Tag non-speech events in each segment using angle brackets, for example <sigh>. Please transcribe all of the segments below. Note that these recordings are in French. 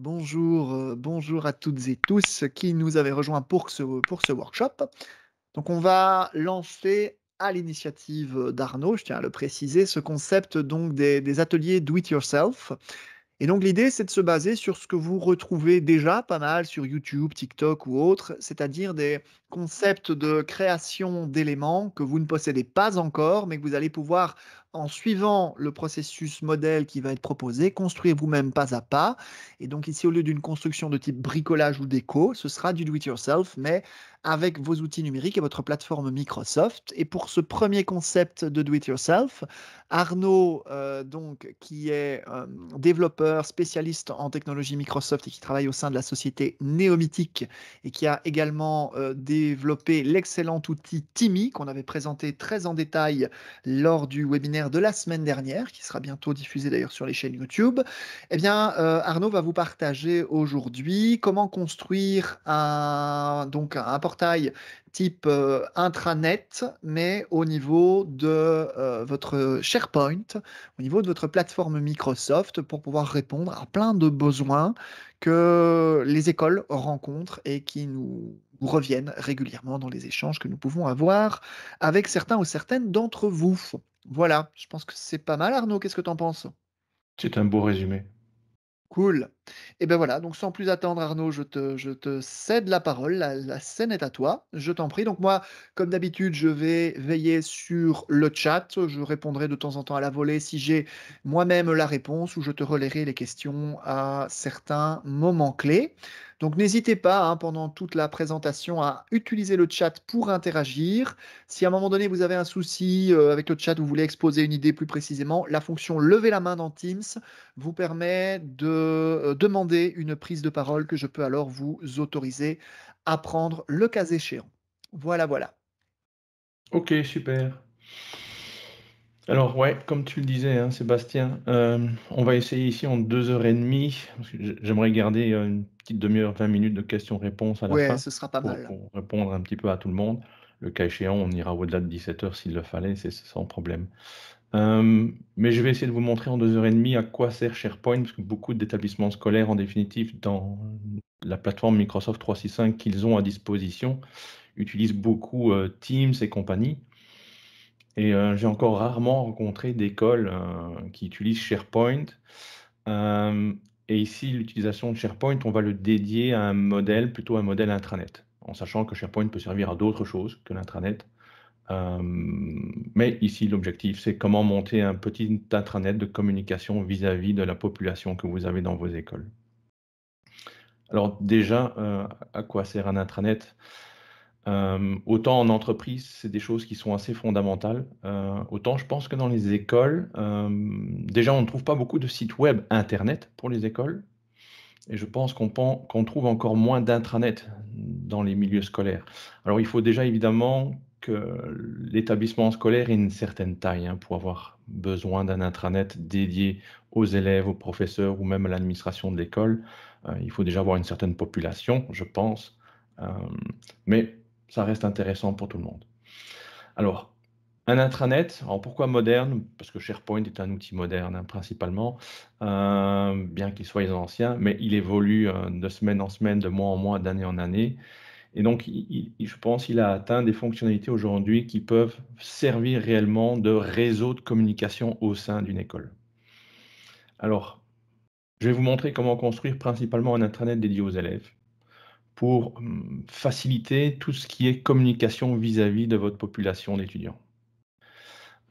Bonjour, euh, bonjour à toutes et tous qui nous avez rejoints pour ce, pour ce workshop. Donc on va lancer à l'initiative d'Arnaud, je tiens à le préciser, ce concept donc des, ateliers do it yourself. Et donc l'idée c'est de se baser sur ce que vous retrouvez déjà pas mal sur YouTube, TikTok ou autre, c'est-à-dire des concepts de création d'éléments que vous ne possédez pas encore mais que vous allez pouvoir en suivant le processus modèle qui va être proposé, construisez vous-même pas à pas. Et donc ici, au lieu d'une construction de type bricolage ou déco, ce sera du do-it-yourself, mais avec vos outils numériques et votre plateforme Microsoft. Et pour ce premier concept de do-it-yourself, Arnaud, euh, donc, qui est euh, développeur, spécialiste en technologie Microsoft et qui travaille au sein de la société Néomythique et qui a également euh, développé l'excellent outil Timmy qu'on avait présenté très en détail lors du webinaire de la semaine dernière, qui sera bientôt diffusé d'ailleurs sur les chaînes YouTube, eh bien, euh, Arnaud va vous partager aujourd'hui comment construire un, donc un portail type euh, intranet, mais au niveau de euh, votre SharePoint, au niveau de votre plateforme Microsoft, pour pouvoir répondre à plein de besoins que les écoles rencontrent et qui nous reviennent régulièrement dans les échanges que nous pouvons avoir avec certains ou certaines d'entre vous. Voilà, je pense que c'est pas mal Arnaud, qu'est-ce que t'en penses C'est un beau résumé. Cool. Et ben voilà, donc sans plus attendre, Arnaud, je te, cède la parole. La, scène est à toi. Je t'en prie. Donc moi, comme d'habitude, je vais veiller sur le chat. Je répondrai de temps en temps à la volée si j'ai moi-même la réponse ou je te relayerai les questions à certains moments clés. Donc n'hésitez pas hein, pendant toute la présentation à utiliser le chat pour interagir. Si à un moment donné vous avez un souci euh, avec le chat, vous voulez exposer une idée plus précisément, la fonction lever la main dans Teams vous permet de, euh, demander une prise de parole que je peux alors vous autoriser à prendre le cas échéant. Voilà, voilà. Ok, super. Alors ouais, comme tu le disais, hein, Sébastien, euh, on va essayer ici en deux heures et demie. J'aimerais garder euh, une petite demi-heure, vingt minutes de questions-réponses à la ouais, ce sera pas mal. Pour répondre un petit peu à tout le monde. Le cas échéant, on ira au-delà de 17 heures s'il le fallait, c'est sans problème. Euh, mais je vais essayer de vous montrer en deux heures et demie à quoi sert SharePoint, parce que beaucoup d'établissements scolaires, en définitive, dans la plateforme Microsoft 365 qu'ils ont à disposition, utilisent beaucoup euh, Teams et compagnie. Et euh, j'ai encore rarement rencontré d'écoles qui utilisent SharePoint. et ici, l'utilisation de SharePoint, on va le dédier à un modèle, plutôt un modèle intranet, en sachant que SharePoint peut servir à d'autres choses que l'intranet. Euh, mais ici, l'objectif, c'est comment monter un petit intranet de communication vis-à-vis de la population que vous avez dans vos écoles. Alors déjà, euh, à quoi sert un intranet euh, Autant en entreprise, c'est des choses qui sont assez fondamentales. autant je pense que dans les écoles, déjà, on ne trouve pas beaucoup de sites web internet pour les écoles. Et je pense qu'on qu'on trouve encore moins d'intranet dans les milieux scolaires. Alors il faut déjà évidemment que l'établissement scolaire ait une certaine taille hein, pour avoir besoin d'un intranet dédié aux élèves, aux professeurs ou même à l'administration de l'école. Euh, il faut déjà avoir une certaine population, je pense, euh, mais ça reste intéressant pour tout le monde. Alors, un intranet, pourquoi moderne Parce que SharePoint est un outil moderne hein, principalement, euh, bien qu'il soit ancien, mais il évolue de semaine en semaine, de mois en mois, d'année en année. Et donc, je pense qu'il a atteint des fonctionnalités aujourd'hui qui peuvent servir réellement de réseau de communication au sein d'une école. Alors, je vais vous montrer comment construire principalement un intranet dédié aux élèves pour hum, faciliter tout ce qui est communication vis-à-vis de votre population d'étudiants.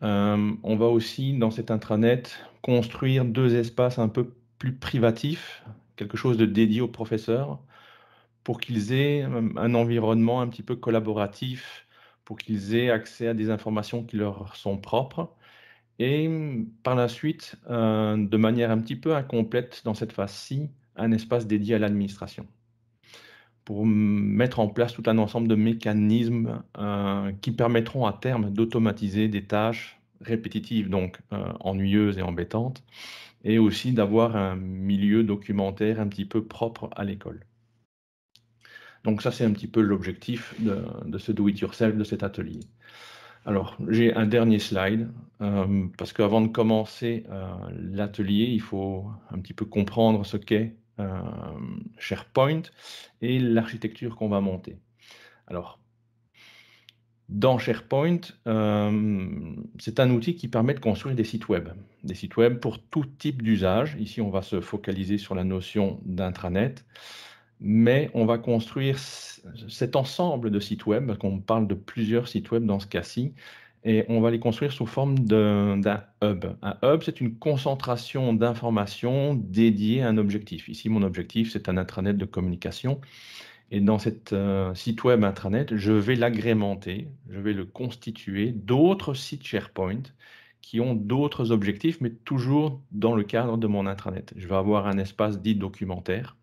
Hum, on va aussi, dans cet intranet, construire deux espaces un peu plus privatifs, quelque chose de dédié aux professeurs pour qu'ils aient un environnement un petit peu collaboratif, pour qu'ils aient accès à des informations qui leur sont propres. Et mmh, par la suite, de manière un petit peu incomplète dans cette phase-ci, un espace dédié à l'administration pour mmh, mettre en place tout un ensemble de mécanismes qui permettront à terme d'automatiser des tâches répétitives, donc euh, ennuyeuses et embêtantes, et aussi d'avoir un milieu documentaire un petit peu propre à l'école. Donc ça, c'est un petit peu l'objectif de, ce do-it-yourself, de cet atelier. Alors, j'ai un dernier slide, euh, parce qu'avant de commencer euh, l'atelier, il faut un petit peu comprendre ce qu'est euh, SharePoint et l'architecture qu'on va monter. Alors, dans SharePoint, c'est un outil qui permet de construire des sites web. Des sites web pour tout type d'usage. Ici, on va se focaliser sur la notion d'intranet mais on va construire cet ensemble de sites web, parce qu'on parle de plusieurs sites web dans ce cas-ci, et on va les construire sous forme d'un hub. Un hub, c'est une concentration d'informations dédiées à un objectif. Ici, mon objectif, c'est un intranet de communication. Et dans cet euh, site web intranet, je vais l'agrémenter, je vais le constituer d'autres sites SharePoint qui ont d'autres objectifs, mais toujours dans le cadre de mon intranet. Je vais avoir un espace dit documentaire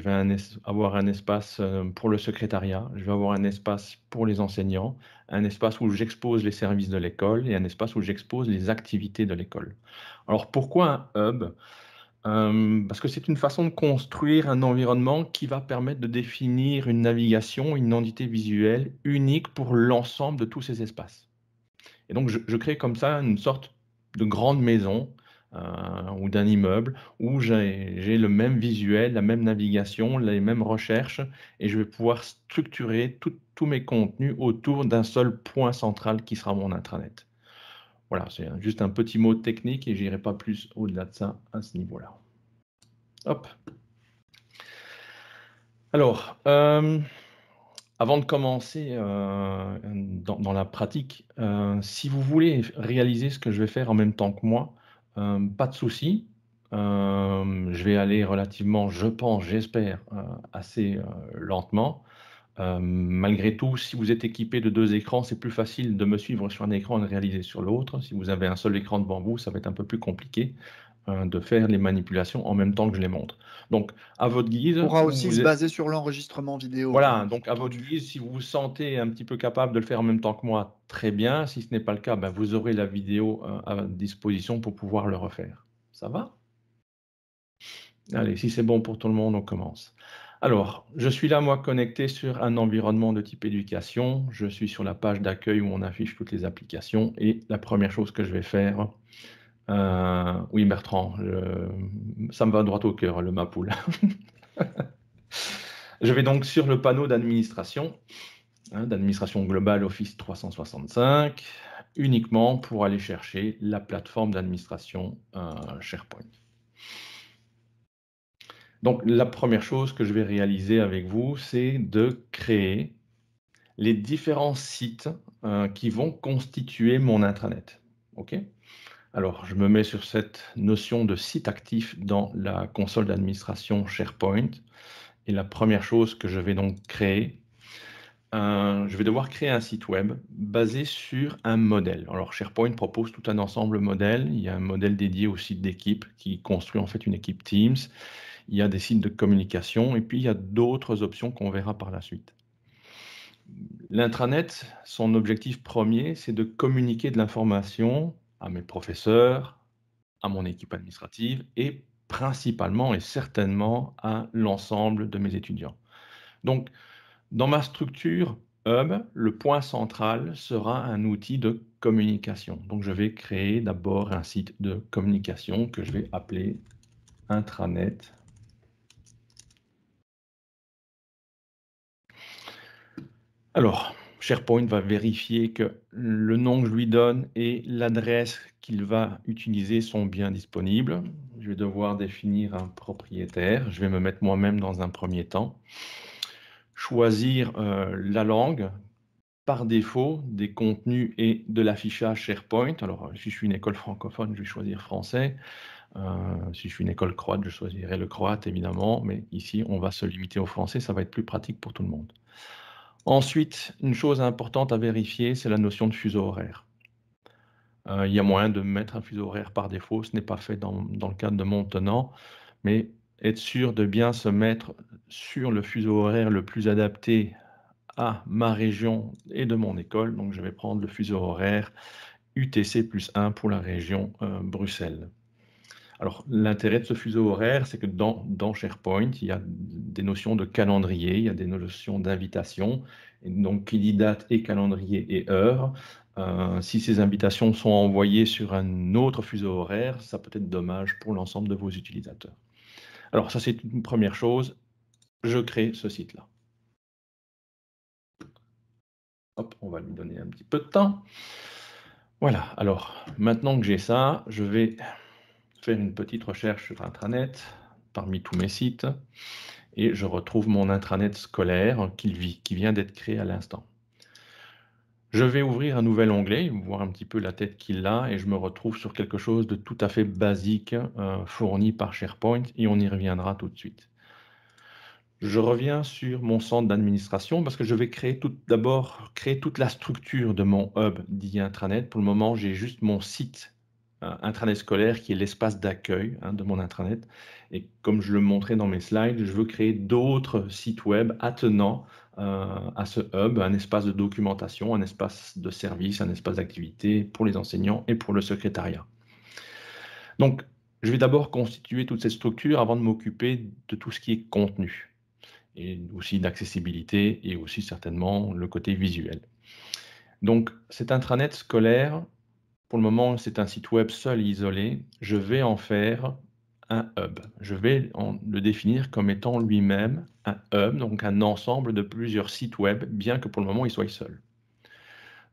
je vais avoir un espace euh, pour le secrétariat, je vais avoir un espace pour les enseignants, un espace où j'expose les services de l'école et un espace où j'expose les activités de l'école. Alors pourquoi un hub euh, parce que c'est une façon de construire un environnement qui va permettre de définir une navigation, une entité visuelle unique pour l'ensemble de tous ces espaces. Et donc, je crée comme ça une sorte de grande maison euh, ou d'un immeuble où j'ai le même visuel, la même navigation, les mêmes recherches et je vais pouvoir structurer tous mes contenus autour d'un seul point central qui sera mon intranet. Voilà, c'est juste un petit mot technique et j'irai pas plus au-delà de ça à ce niveau-là. Hop. Alors, euh, avant de commencer euh, dans, la pratique, si vous voulez réaliser ce que je vais faire en même temps que moi, euh, pas de souci. Euh, je vais aller relativement, je pense, j'espère, euh, assez lentement. malgré tout, si vous êtes équipé de deux écrans, c'est plus facile de me suivre sur un écran et de réaliser sur l'autre. Si vous avez un seul écran devant vous, ça va être un peu plus compliqué. Hein, de faire les manipulations en même temps que je les montre. Donc, à votre guise. On pourra aussi se baser sur l'enregistrement vidéo. Voilà, donc à votre guise, si vous vous sentez un petit peu capable de le faire en même temps que moi, très bien. Si ce n'est pas le cas, ben, vous aurez la vidéo hein, à disposition pour pouvoir le refaire. Ça va Allez, si c'est bon pour tout le monde, on commence. Alors, je suis là, moi, connecté sur un environnement de type éducation. Je suis sur la page d'accueil où on affiche toutes les applications. Et la première chose que je vais faire, euh, oui, Bertrand, ça me va droit au cœur, le Mapoule. <laughs> je vais donc sur le panneau d'administration, hein, d'administration globale Office 365, uniquement pour aller chercher la plateforme d'administration euh, SharePoint. Donc, la première chose que je vais réaliser avec vous, c'est de créer les différents sites euh, qui vont constituer mon intranet. OK alors, je me mets sur cette notion de site actif dans la console d'administration SharePoint. Et la première chose que je vais donc créer, je vais devoir créer un site web basé sur un modèle. Alors, SharePoint propose tout un ensemble de modèles. Il y a un modèle dédié au site d'équipe qui construit en fait une équipe Teams. Il y a des sites de communication et puis il y a d'autres options qu'on verra par la suite. L'intranet, son objectif premier, c'est de communiquer de l'information à mes professeurs, à mon équipe administrative et principalement et certainement à l'ensemble de mes étudiants. Donc, dans ma structure Hub, le point central sera un outil de communication. Donc, je vais créer d'abord un site de communication que je vais appeler intranet. Alors, SharePoint va vérifier que le nom que je lui donne et l'adresse qu'il va utiliser sont bien disponibles. Je vais devoir définir un propriétaire. Je vais me mettre moi-même dans un premier temps. Choisir euh, la langue par défaut des contenus et de l'affichage SharePoint. Alors, euh, si je suis une école francophone, je vais choisir français. Euh, si je suis une école croate, je choisirai le croate, évidemment. Mais ici, on va se limiter au français. Ça va être plus pratique pour tout le monde. Ensuite, une chose importante à vérifier, c'est la notion de fuseau horaire. Euh, il y a moyen de mettre un fuseau horaire par défaut, ce n'est pas fait dans, le cadre de mon tenant, mais être sûr de bien se mettre sur le fuseau horaire le plus adapté à ma région et de mon école. Donc je vais prendre le fuseau horaire UTC plus 1 pour la région euh, Bruxelles. Alors, l'intérêt de ce fuseau horaire, c'est que dans, SharePoint, il y a des notions de calendrier, il y a des notions d'invitation. Donc, qui dit date et calendrier et heure. Euh, si ces invitations sont envoyées sur un autre fuseau horaire, ça peut être dommage pour l'ensemble de vos utilisateurs. Alors, ça, c'est une première chose. Je crée ce site-là. Hop, on va lui donner un petit peu de temps. Voilà, alors maintenant que j'ai ça, je vais faire une petite recherche sur Intranet parmi tous mes sites et je retrouve mon intranet scolaire qui, vient d'être créé à l'instant. Je vais ouvrir un nouvel onglet, voir un petit peu la tête qu'il a, et je me retrouve sur quelque chose de tout à fait basique euh, fourni par SharePoint, et on y reviendra tout de suite. Je reviens sur mon centre d'administration parce que je vais créer tout d'abord créer toute la structure de mon hub d'Intranet. Pour le moment, j'ai juste mon site euh, intranet scolaire qui est l'espace d'accueil hein, de mon intranet. Et comme je le montrais dans mes slides, je veux créer d'autres sites web attenants euh, à ce hub, un espace de documentation, un espace de service, un espace d'activité pour les enseignants et pour le secrétariat. Donc, je vais d'abord constituer toute cette structure avant de m'occuper de tout ce qui est contenu et aussi d'accessibilité et aussi certainement le côté visuel. Donc, cet intranet scolaire, pour le moment, c'est un site web seul isolé. Je vais en faire un hub. Je vais le définir comme étant lui-même un hub, donc un ensemble de plusieurs sites web, bien que pour le moment, il soit seul.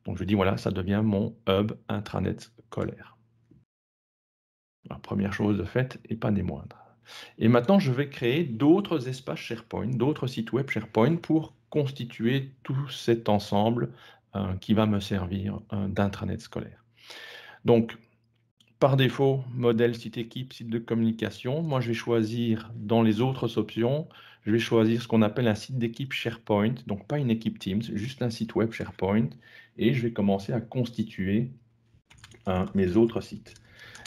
Donc je dis, voilà, ça devient mon hub intranet scolaire. La première chose de fait et pas des moindres. Et maintenant, je vais créer d'autres espaces SharePoint, d'autres sites web SharePoint pour constituer tout cet ensemble euh, qui va me servir euh, d'intranet scolaire. Donc, par défaut, modèle site équipe, site de communication. Moi, je vais choisir dans les autres options, je vais choisir ce qu'on appelle un site d'équipe SharePoint, donc pas une équipe Teams, juste un site web SharePoint, et je vais commencer à constituer mes autres sites.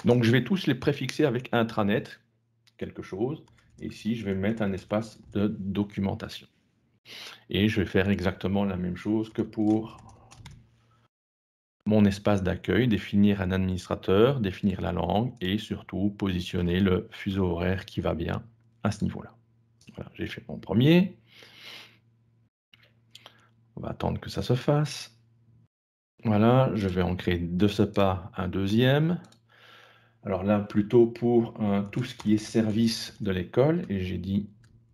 Donc, je vais tous les préfixer avec intranet, quelque chose, et ici, je vais mettre un espace de documentation. Et je vais faire exactement la même chose que pour mon espace d'accueil, définir un administrateur, définir la langue et surtout positionner le fuseau horaire qui va bien à ce niveau-là. Voilà, j'ai fait mon premier. On va attendre que ça se fasse. Voilà, je vais en créer de ce pas un deuxième. Alors là, plutôt pour euh, tout ce qui est service de l'école, et j'ai dit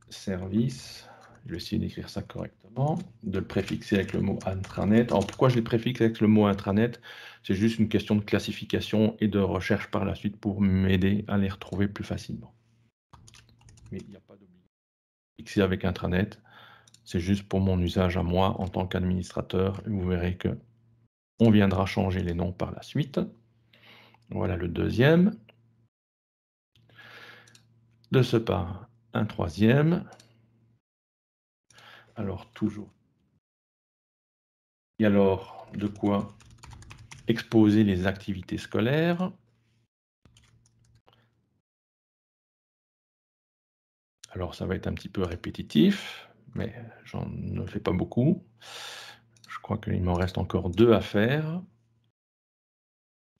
service, je vais essayer d'écrire ça correctement de le préfixer avec le mot intranet. Alors pourquoi je le préfixe avec le mot intranet C'est juste une question de classification et de recherche par la suite pour m'aider à les retrouver plus facilement. Mais il n'y a pas d'obligation fixer avec intranet. C'est juste pour mon usage à moi en tant qu'administrateur. Vous verrez que on viendra changer les noms par la suite. Voilà le deuxième. De ce pas, un troisième alors toujours. Et alors, de quoi exposer les activités scolaires Alors, ça va être un petit peu répétitif, mais j'en fais pas beaucoup. Je crois qu'il m'en reste encore deux à faire.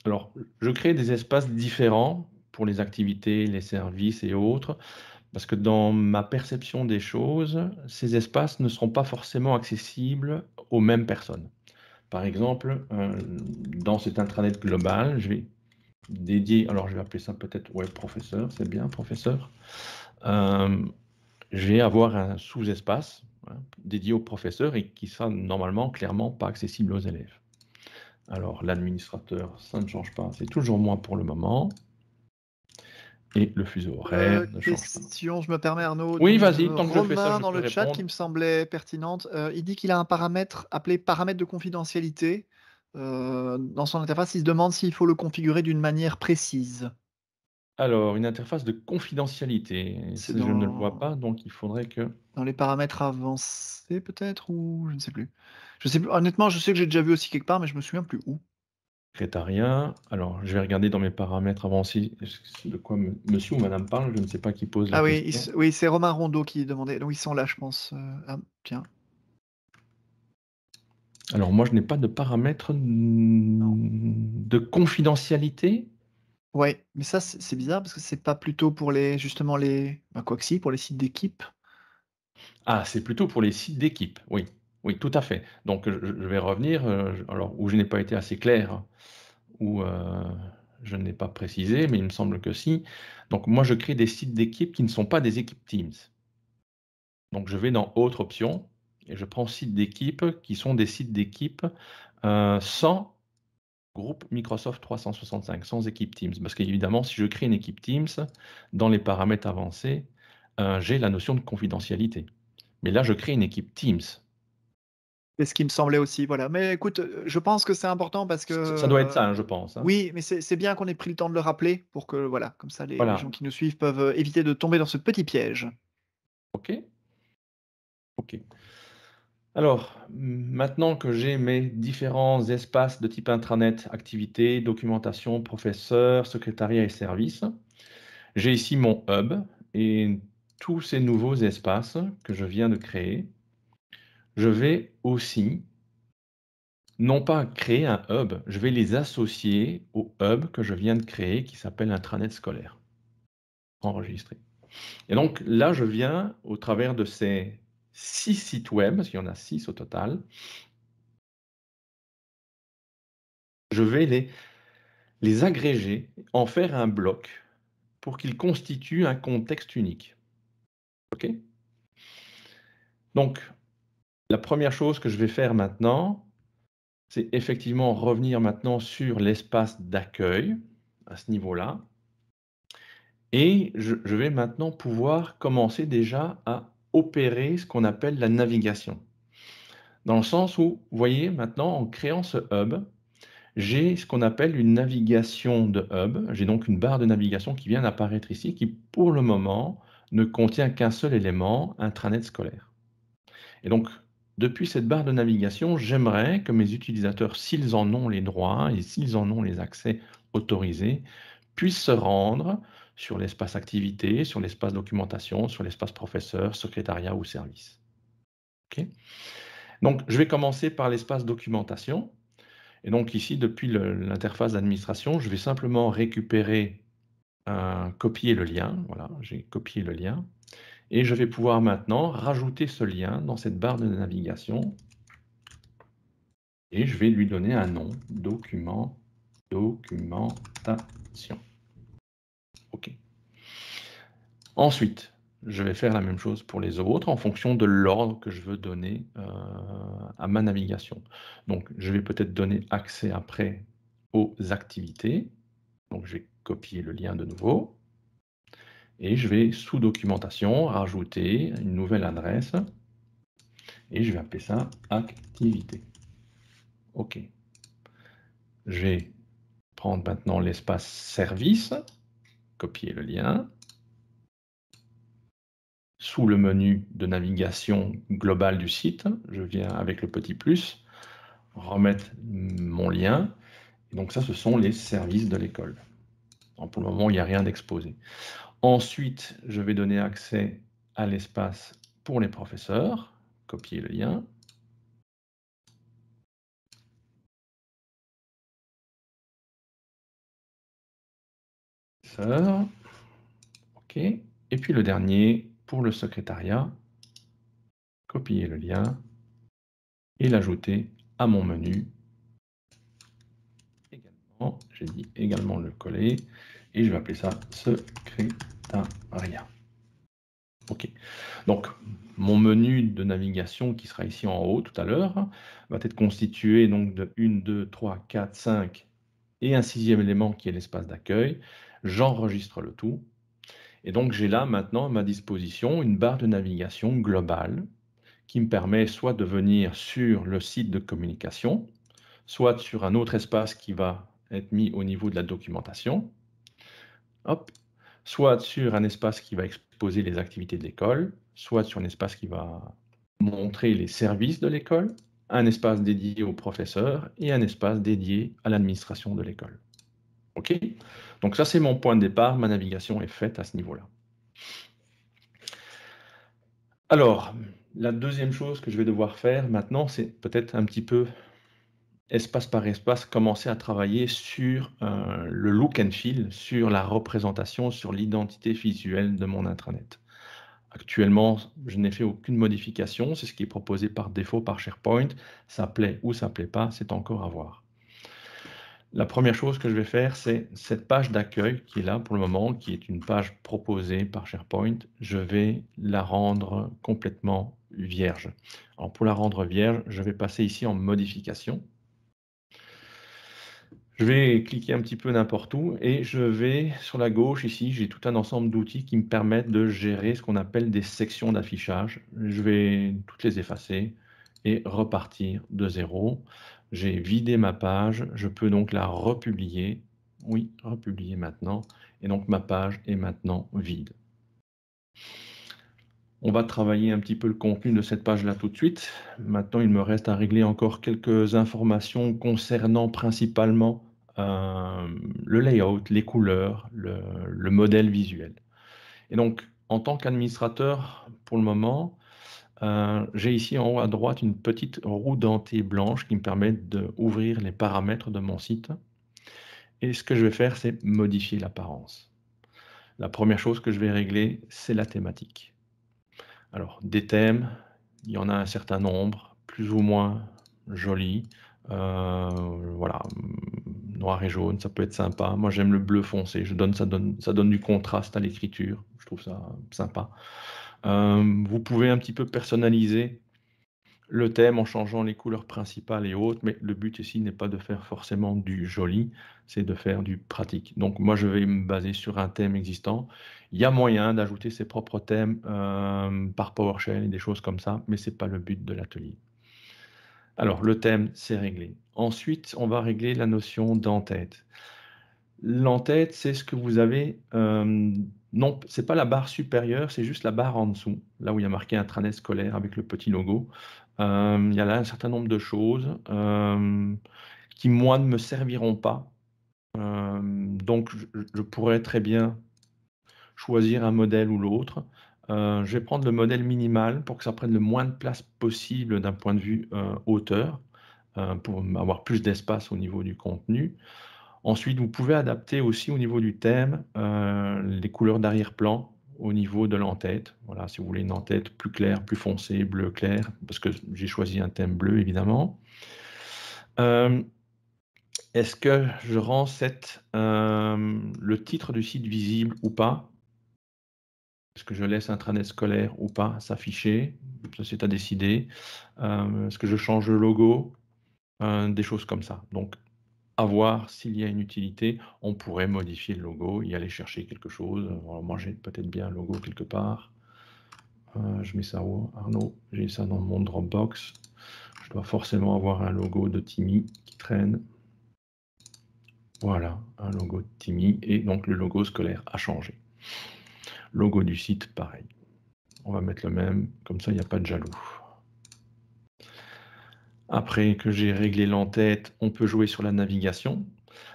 Alors, je crée des espaces différents pour les activités, les services et autres, parce que dans ma perception des choses, ces espaces ne seront pas forcément accessibles aux mêmes personnes. Par exemple, euh, dans cet intranet global, je vais dédier, alors je vais appeler ça peut-être web professeur, c'est bien, professeur. Euh, je vais avoir un sous-espace hein, dédié aux professeurs et qui sera normalement clairement pas accessible aux élèves. Alors l'administrateur, ça ne change pas, c'est toujours moi pour le moment et le fuseau euh, horaire. question, je me permets Arnaud. Oui, vas-y, euh, tant que je fais ça, dans le chat qui me semblait pertinente, euh, il dit qu'il a un paramètre appelé paramètre de confidentialité. dans son interface, il se demande s'il faut le configurer d'une manière précise. Alors, une interface de confidentialité, je ne le vois pas, donc il faudrait que... Dans les paramètres avancés peut-être, ou je ne sais plus. Je sais plus. Honnêtement, je sais que j'ai déjà vu aussi quelque part, mais je me souviens plus où. Alors, je vais regarder dans mes paramètres avant si de quoi monsieur ou madame parle. Je ne sais pas qui pose la ah oui, oui, c'est Romain Rondeau qui demandait. Donc, ils sont là, je pense. Euh, ah, tiens. Alors, moi, je n'ai pas de paramètres de confidentialité. Oui, mais ça, c'est bizarre parce que c'est pas plutôt pour les, justement, les. Bah, pour les sites d'équipe. Ah, c'est plutôt pour les sites d'équipe, oui. Oui, tout à fait. Donc, je vais revenir, euh, alors, où je n'ai pas été assez clair, où euh, je n'ai pas précisé, mais il me semble que si. Donc, moi, je crée des sites d'équipe qui ne sont pas des équipes Teams. Donc, je vais dans autre option et je prends sites d'équipe qui sont des sites d'équipe euh, sans groupe Microsoft 365, sans équipe Teams. Parce qu'évidemment, si je crée une équipe Teams, dans les paramètres avancés, j'ai la notion de confidentialité. Mais là, je crée une équipe Teams. C'est ce qui me semblait aussi, voilà. Mais écoute, euh, je pense que c'est important parce que ça doit être ça, hein, euh, je pense. Hein. Oui, mais c'est bien qu'on ait pris le temps de le rappeler pour que voilà, comme ça, les, gens qui nous suivent peuvent euh, éviter de tomber dans ce petit piège. Ok. Ok. Alors, maintenant que j'ai mes différents espaces de type intranet, activités, documentation, professeur, secrétariat et services, j'ai ici mon hub et tous ces nouveaux espaces que je viens de créer je vais aussi, non pas créer un hub, je vais les associer au hub que je viens de créer qui s'appelle intranet scolaire, enregistré. Et donc là, je viens, au travers de ces six sites web, parce qu'il y en a six au total, je vais les, les agréger, en faire un bloc pour qu'ils constituent un contexte unique. OK Donc, la première chose que je vais faire maintenant, c'est effectivement revenir maintenant sur l'espace d'accueil à ce niveau-là. Et je, vais maintenant pouvoir commencer déjà à opérer ce qu'on appelle la navigation. Dans le sens où, vous voyez, maintenant, en créant ce hub, j'ai ce qu'on appelle une navigation de hub. J'ai donc une barre de navigation qui vient d'apparaître ici, qui pour le moment ne contient qu'un seul élément, intranet scolaire. Et donc, depuis cette barre de navigation, j'aimerais que mes utilisateurs, s'ils en ont les droits et s'ils en ont les accès autorisés, puissent se rendre sur l'espace activité, sur l'espace documentation, sur l'espace professeur, secrétariat ou service. donc, je vais commencer par l'espace documentation. Et donc ici, depuis l'interface d'administration, je vais simplement récupérer, copier le lien. Voilà, j'ai copié le lien. Et je vais pouvoir maintenant rajouter ce lien dans cette barre de navigation. Et je vais lui donner un nom, document, documentation. OK. Ensuite, je vais faire la même chose pour les autres en fonction de l'ordre que je veux donner euh, à ma navigation. Donc, je vais peut-être donner accès après aux activités. Donc, je vais copier le lien de nouveau et je vais sous documentation rajouter une nouvelle adresse et je vais appeler ça activité. OK. Je vais prendre maintenant l'espace service, copier le lien. Sous le menu de navigation globale du site, je viens avec le petit plus, remettre mon lien. Et donc ça, ce sont les services de l'école. Pour le moment, il n'y a rien d'exposé. Ensuite, je vais donner accès à l'espace pour les professeurs. Copier le lien. OK. Et puis le dernier, pour le secrétariat, copier le lien et l'ajouter à mon menu. Également, j'ai dit également le coller et je vais appeler ça secrétariat rien. Ok. Donc, mon menu de navigation qui sera ici en haut tout à l'heure hein, va être constitué donc de 1, 2, 3, 4, 5 et un sixième élément qui est l'espace d'accueil. J'enregistre le tout. Et donc, j'ai là maintenant à ma disposition une barre de navigation globale qui me permet soit de venir sur le site de communication, soit sur un autre espace qui va être mis au niveau de la documentation. Hop, soit sur un espace qui va exposer les activités de l'école, soit sur un espace qui va montrer les services de l'école, un espace dédié aux professeurs et un espace dédié à l'administration de l'école. OK Donc ça, c'est mon point de départ. Ma navigation est faite à ce niveau-là. Alors, la deuxième chose que je vais devoir faire maintenant, c'est peut-être un petit peu espace par espace, commencer à travailler sur euh, le look and feel, sur la représentation, sur l'identité visuelle de mon intranet. Actuellement, je n'ai fait aucune modification, c'est ce qui est proposé par défaut par SharePoint. Ça plaît ou ça plaît pas, c'est encore à voir. La première chose que je vais faire, c'est cette page d'accueil qui est là pour le moment, qui est une page proposée par SharePoint. Je vais la rendre complètement vierge. Alors pour la rendre vierge, je vais passer ici en modification, je vais cliquer un petit peu n'importe où et je vais sur la gauche ici, j'ai tout un ensemble d'outils qui me permettent de gérer ce qu'on appelle des sections d'affichage. Je vais toutes les effacer et repartir de zéro. J'ai vidé ma page, je peux donc la republier. Oui, republier maintenant. Et donc ma page est maintenant vide. On va travailler un petit peu le contenu de cette page-là tout de suite. Maintenant, il me reste à régler encore quelques informations concernant principalement euh, le layout, les couleurs, le, modèle visuel. Et donc, en tant qu'administrateur, pour le moment, euh, j'ai ici en haut à droite une petite roue dentée blanche qui me permet d'ouvrir les paramètres de mon site. Et ce que je vais faire, c'est modifier l'apparence. La première chose que je vais régler, c'est la thématique. Alors, des thèmes, il y en a un certain nombre, plus ou moins jolis. Euh, voilà, noir et jaune, ça peut être sympa. Moi, j'aime le bleu foncé. Je donne, ça, donne, ça donne du contraste à l'écriture. Je trouve ça sympa. Euh, vous pouvez un petit peu personnaliser le thème en changeant les couleurs principales et autres, mais le but ici n'est pas de faire forcément du joli, c'est de faire du pratique. Donc moi, je vais me baser sur un thème existant. Il y a moyen d'ajouter ses propres thèmes euh, par PowerShell et des choses comme ça, mais ce n'est pas le but de l'atelier. Alors, le thème, c'est réglé. Ensuite, on va régler la notion d'entête. L'entête, c'est ce que vous avez. Euh, non, c'est pas la barre supérieure, c'est juste la barre en dessous, là où il y a marqué un intranet scolaire avec le petit logo. Euh, il y a là un certain nombre de choses euh, qui, moi, ne me serviront pas. donc, je pourrais très bien choisir un modèle ou l'autre. Euh, je vais prendre le modèle minimal pour que ça prenne le moins de place possible d'un point de vue euh, hauteur, euh, pour avoir plus d'espace au niveau du contenu. Ensuite, vous pouvez adapter aussi au niveau du thème les couleurs d'arrière-plan au niveau de l'entête. Voilà, si vous voulez une entête plus claire, plus foncée, bleu clair, parce que j'ai choisi un thème bleu évidemment. Est-ce que je rends le titre du site visible ou pas est-ce que je laisse un intranet scolaire ou pas s'afficher Ça, c'est à décider. Euh, est-ce que je change le logo euh, Des choses comme ça. Donc, à voir s'il y a une utilité. On pourrait modifier le logo, y aller chercher quelque chose. moi, j'ai peut-être bien un logo quelque part. Euh, je mets ça où Arnaud, j'ai ça dans mon Dropbox. Je dois forcément avoir un logo de Timmy qui traîne. Voilà, un logo de Timmy. Et donc, le logo scolaire a changé. Logo du site, pareil. On va mettre le même, comme ça il n'y a pas de jaloux. Après que j'ai réglé l'entête, on peut jouer sur la navigation.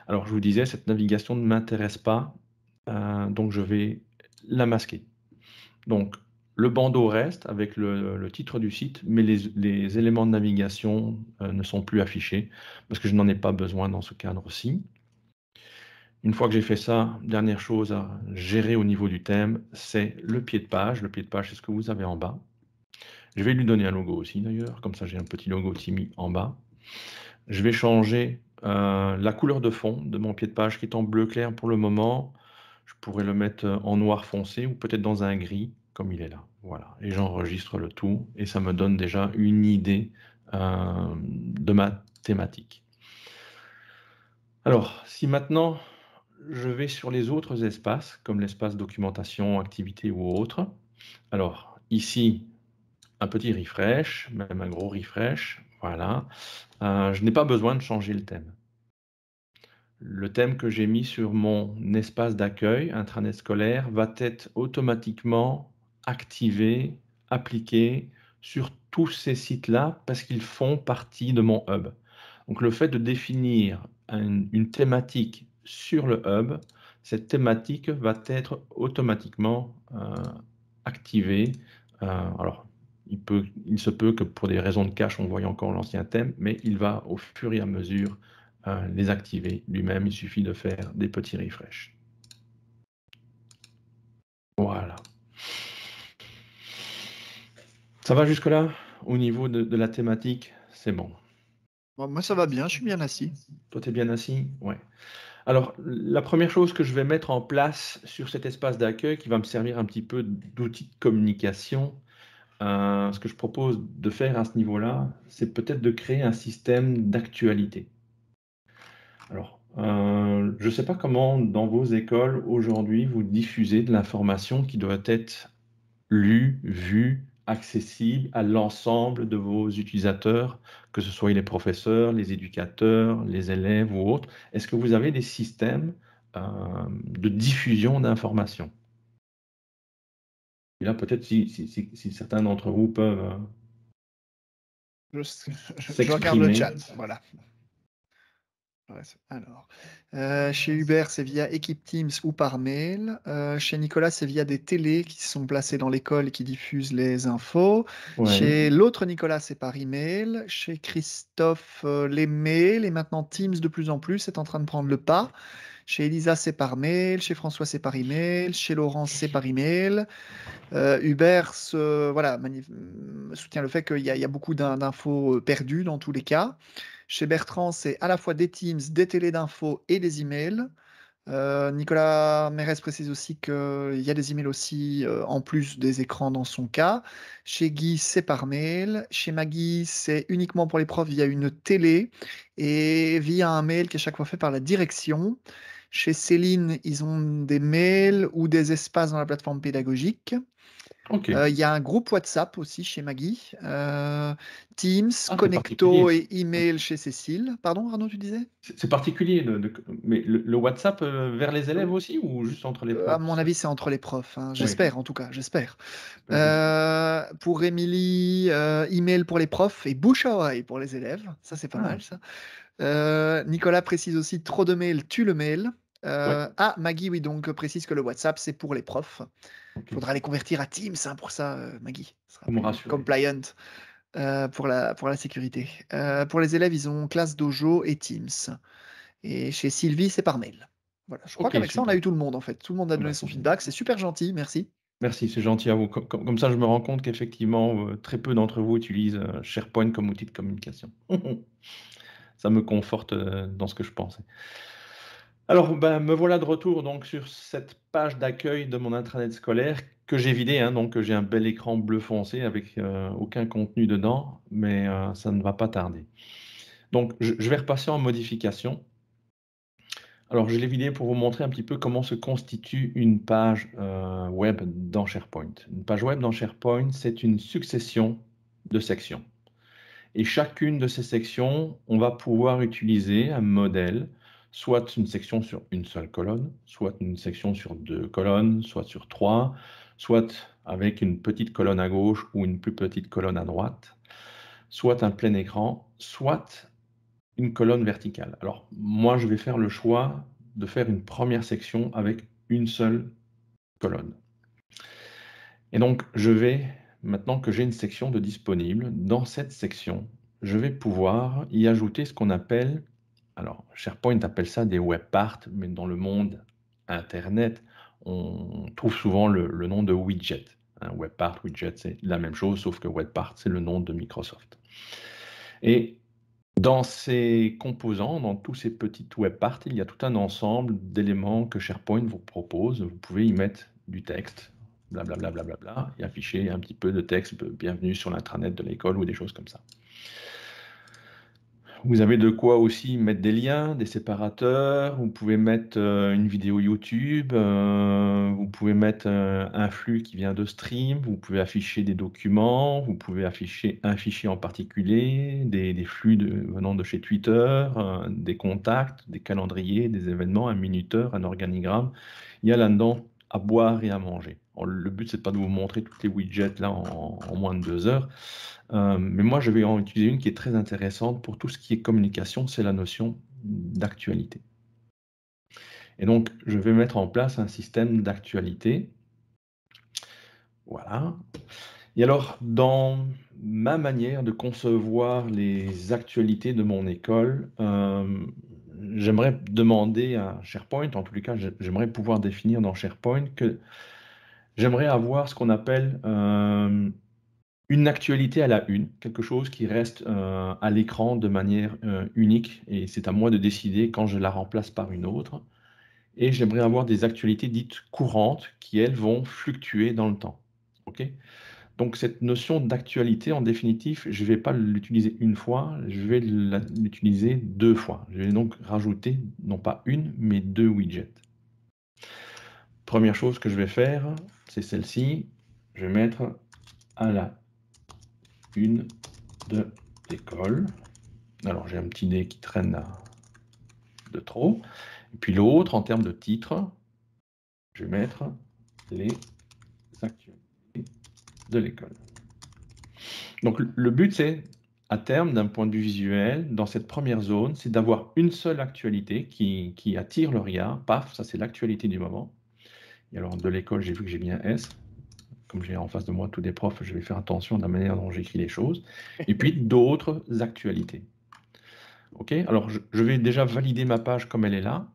Alors je vous disais, cette navigation ne m'intéresse pas, euh, donc je vais la masquer. Donc le bandeau reste avec le, titre du site, mais les, éléments de navigation euh, ne sont plus affichés, parce que je n'en ai pas besoin dans ce cadre-ci. Une fois que j'ai fait ça, dernière chose à gérer au niveau du thème, c'est le pied de page. Le pied de page, c'est ce que vous avez en bas. Je vais lui donner un logo aussi d'ailleurs, comme ça j'ai un petit logo Timmy en bas. Je vais changer euh, la couleur de fond de mon pied de page qui est en bleu clair pour le moment. Je pourrais le mettre en noir foncé ou peut-être dans un gris comme il est là. Voilà, et j'enregistre le tout et ça me donne déjà une idée euh, de ma thématique. Alors, si maintenant je vais sur les autres espaces, comme l'espace documentation, activité ou autre. Alors, ici, un petit refresh, même un gros refresh, voilà. Euh, je n'ai pas besoin de changer le thème. Le thème que j'ai mis sur mon espace d'accueil, intranet scolaire, va être automatiquement activé, appliqué sur tous ces sites-là parce qu'ils font partie de mon hub. Donc le fait de définir une thématique sur le hub, cette thématique va être automatiquement euh, activée. Euh, alors, il, se peut que pour des raisons de cache, on voit encore l'ancien thème, mais il va au fur et à mesure euh, les activer lui-même. Il suffit de faire des petits refresh. Voilà. Ça va jusque-là Au niveau de, la thématique, c'est bon. Moi, ça va bien, je suis bien assis. Toi, tu es bien assis Ouais. Alors, la première chose que je vais mettre en place sur cet espace d'accueil qui va me servir un petit peu d'outil de communication, euh, ce que je propose de faire à ce niveau-là, c'est peut-être de créer un système d'actualité. Alors, euh, je ne sais pas comment dans vos écoles aujourd'hui vous diffusez de l'information qui doit être lue, vue, accessible à l'ensemble de vos utilisateurs, que ce soit les professeurs, les éducateurs, les élèves ou autres Est-ce que vous avez des systèmes euh, de diffusion d'informations Et là, peut-être si, certains d'entre vous peuvent... Euh, Juste, je regarde le chat, voilà. Alors, euh, chez Hubert, c'est via équipe Teams ou par mail. Euh, chez Nicolas, c'est via des télés qui sont placées dans l'école et qui diffusent les infos. Chez l'autre Nicolas, c'est par email. Chez Christophe, euh, les mails. Et maintenant, Teams, de plus en plus, est en train de prendre le pas. Chez Elisa, c'est par mail. Chez François, c'est par email. Chez Laurence c'est par email. Euh, Hubert voilà, soutient le fait qu'il y, y, a beaucoup d'infos perdues dans tous les cas. Chez Bertrand, c'est à la fois des Teams, des télés d'infos et des emails. Euh, Nicolas Mérez précise aussi qu'il y a des emails aussi euh, en plus des écrans dans son cas. Chez Guy, c'est par mail. Chez Maggie, c'est uniquement pour les profs via une télé et via un mail qui est chaque fois fait par la direction. Chez Céline, ils ont des mails ou des espaces dans la plateforme pédagogique. Euh, il y a un groupe WhatsApp aussi chez Maggie. Euh, Teams, ah, Connecto et email chez Cécile. Pardon, Arnaud, tu disais C'est particulier. mais le, WhatsApp euh, vers les élèves aussi ou juste entre les profs À mon avis, c'est entre les profs. Hein. J'espère, en tout cas, j'espère. Bah, pour Émilie, email pour les profs et bouche à oreille pour les élèves. Ça, c'est pas ah. mal, ça. Nicolas précise aussi trop de mails tue le mail. Ah, Maggie, oui, donc précise que le WhatsApp, c'est pour les profs. Il faudra les convertir à Teams hein, pour ça, euh, Maggie. Ce compliant euh, pour, la, pour la sécurité. Euh, pour les élèves, ils ont classe dojo et Teams. Et chez Sylvie, c'est par mail. Voilà, je crois qu'avec ça, on a eu tout le monde en fait. Tout le monde a ah bah, donné son feedback. C'est super gentil, merci. Merci, c'est gentil à vous. Comme, ça, je me rends compte qu'effectivement, très peu d'entre vous utilisent SharePoint comme outil de communication. <laughs> ça me conforte dans ce que je pensais. Alors, ben, me voilà de retour donc sur cette page d'accueil de mon intranet scolaire que j'ai vidé, hein, donc j'ai un bel écran bleu foncé avec euh, aucun contenu dedans, mais euh, ça ne va pas tarder. Donc je, vais repasser en modification. Alors je l'ai vidé pour vous montrer un petit peu comment se constitue une page euh, web dans SharePoint. Une page web dans SharePoint, c'est une succession de sections. Et chacune de ces sections, on va pouvoir utiliser un modèle soit une section sur une seule colonne, soit une section sur deux colonnes, soit sur trois, soit avec une petite colonne à gauche ou une plus petite colonne à droite, soit un plein écran, soit une colonne verticale. Alors moi, je vais faire le choix de faire une première section avec une seule colonne. Et donc, je vais, maintenant que j'ai une section de disponible, dans cette section, je vais pouvoir y ajouter ce qu'on appelle alors SharePoint appelle ça des web parts, mais dans le monde Internet, on trouve souvent le, nom de widget. Un hein. web part, widget, c'est la même chose, sauf que web part, c'est le nom de Microsoft. Et dans ces composants, dans tous ces petites web parts, il y a tout un ensemble d'éléments que SharePoint vous propose. Vous pouvez y mettre du texte, blablabla, et afficher un petit peu de texte, bienvenue sur l'intranet de l'école ou des choses comme ça. Vous avez de quoi aussi mettre des liens, des séparateurs, vous pouvez mettre euh, une vidéo YouTube, euh, vous pouvez mettre euh, un flux qui vient de stream, vous pouvez afficher des documents, vous pouvez afficher un fichier en particulier, des, flux venant de chez Twitter, des contacts, des calendriers, des événements, un minuteur, un organigramme. Il y a là-dedans à boire et à manger le but, c'est pas de vous montrer toutes les widgets là en, moins de deux heures. Euh, mais moi, je vais en utiliser une qui est très intéressante pour tout ce qui est communication, c'est la notion d'actualité. Et donc, je vais mettre en place un système d'actualité. Voilà. Et alors, dans ma manière de concevoir les actualités de mon école, euh, j'aimerais demander à SharePoint, en tous les cas, j'aimerais pouvoir définir dans SharePoint que J'aimerais avoir ce qu'on appelle euh, une actualité à la une, quelque chose qui reste euh, à l'écran de manière euh, unique, et c'est à moi de décider quand je la remplace par une autre. Et j'aimerais avoir des actualités dites courantes qui, elles, vont fluctuer dans le temps. ok Donc cette notion d'actualité, en définitive, je ne vais pas l'utiliser une fois, je vais l'utiliser deux fois. Je vais donc rajouter non pas une, mais deux widgets. Première chose que je vais faire, c'est celle-ci. Je vais mettre à la une de l'école. Alors j'ai un petit nez qui traîne de trop. Et puis l'autre, en termes de titre, je vais mettre les actualités de l'école. Donc le but, c'est à terme, d'un point de vue visuel, dans cette première zone, c'est d'avoir une seule actualité qui, qui attire le regard. Paf, ça c'est l'actualité du moment. Et alors, de l'école, j'ai vu que j'ai bien S. Comme j'ai en face de moi tous des profs, je vais faire attention à la manière dont j'écris les choses. Et puis, <laughs> d'autres actualités. OK Alors, je, je vais déjà valider ma page comme elle est là.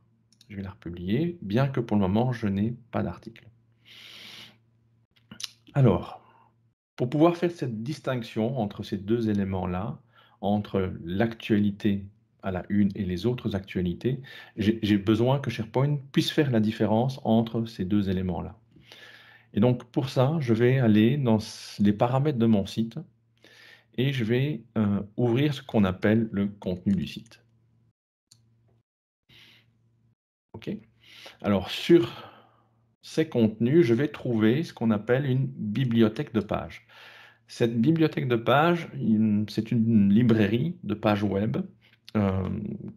Je vais la republier, bien que pour le moment, je n'ai pas d'article. Alors, pour pouvoir faire cette distinction entre ces deux éléments-là, entre l'actualité à la une et les autres actualités, j'ai besoin que SharePoint puisse faire la différence entre ces deux éléments-là. Et donc pour ça, je vais aller dans les paramètres de mon site et je vais euh, ouvrir ce qu'on appelle le contenu du site. OK. Alors sur ces contenus, je vais trouver ce qu'on appelle une bibliothèque de pages. Cette bibliothèque de pages, c'est une librairie de pages web euh,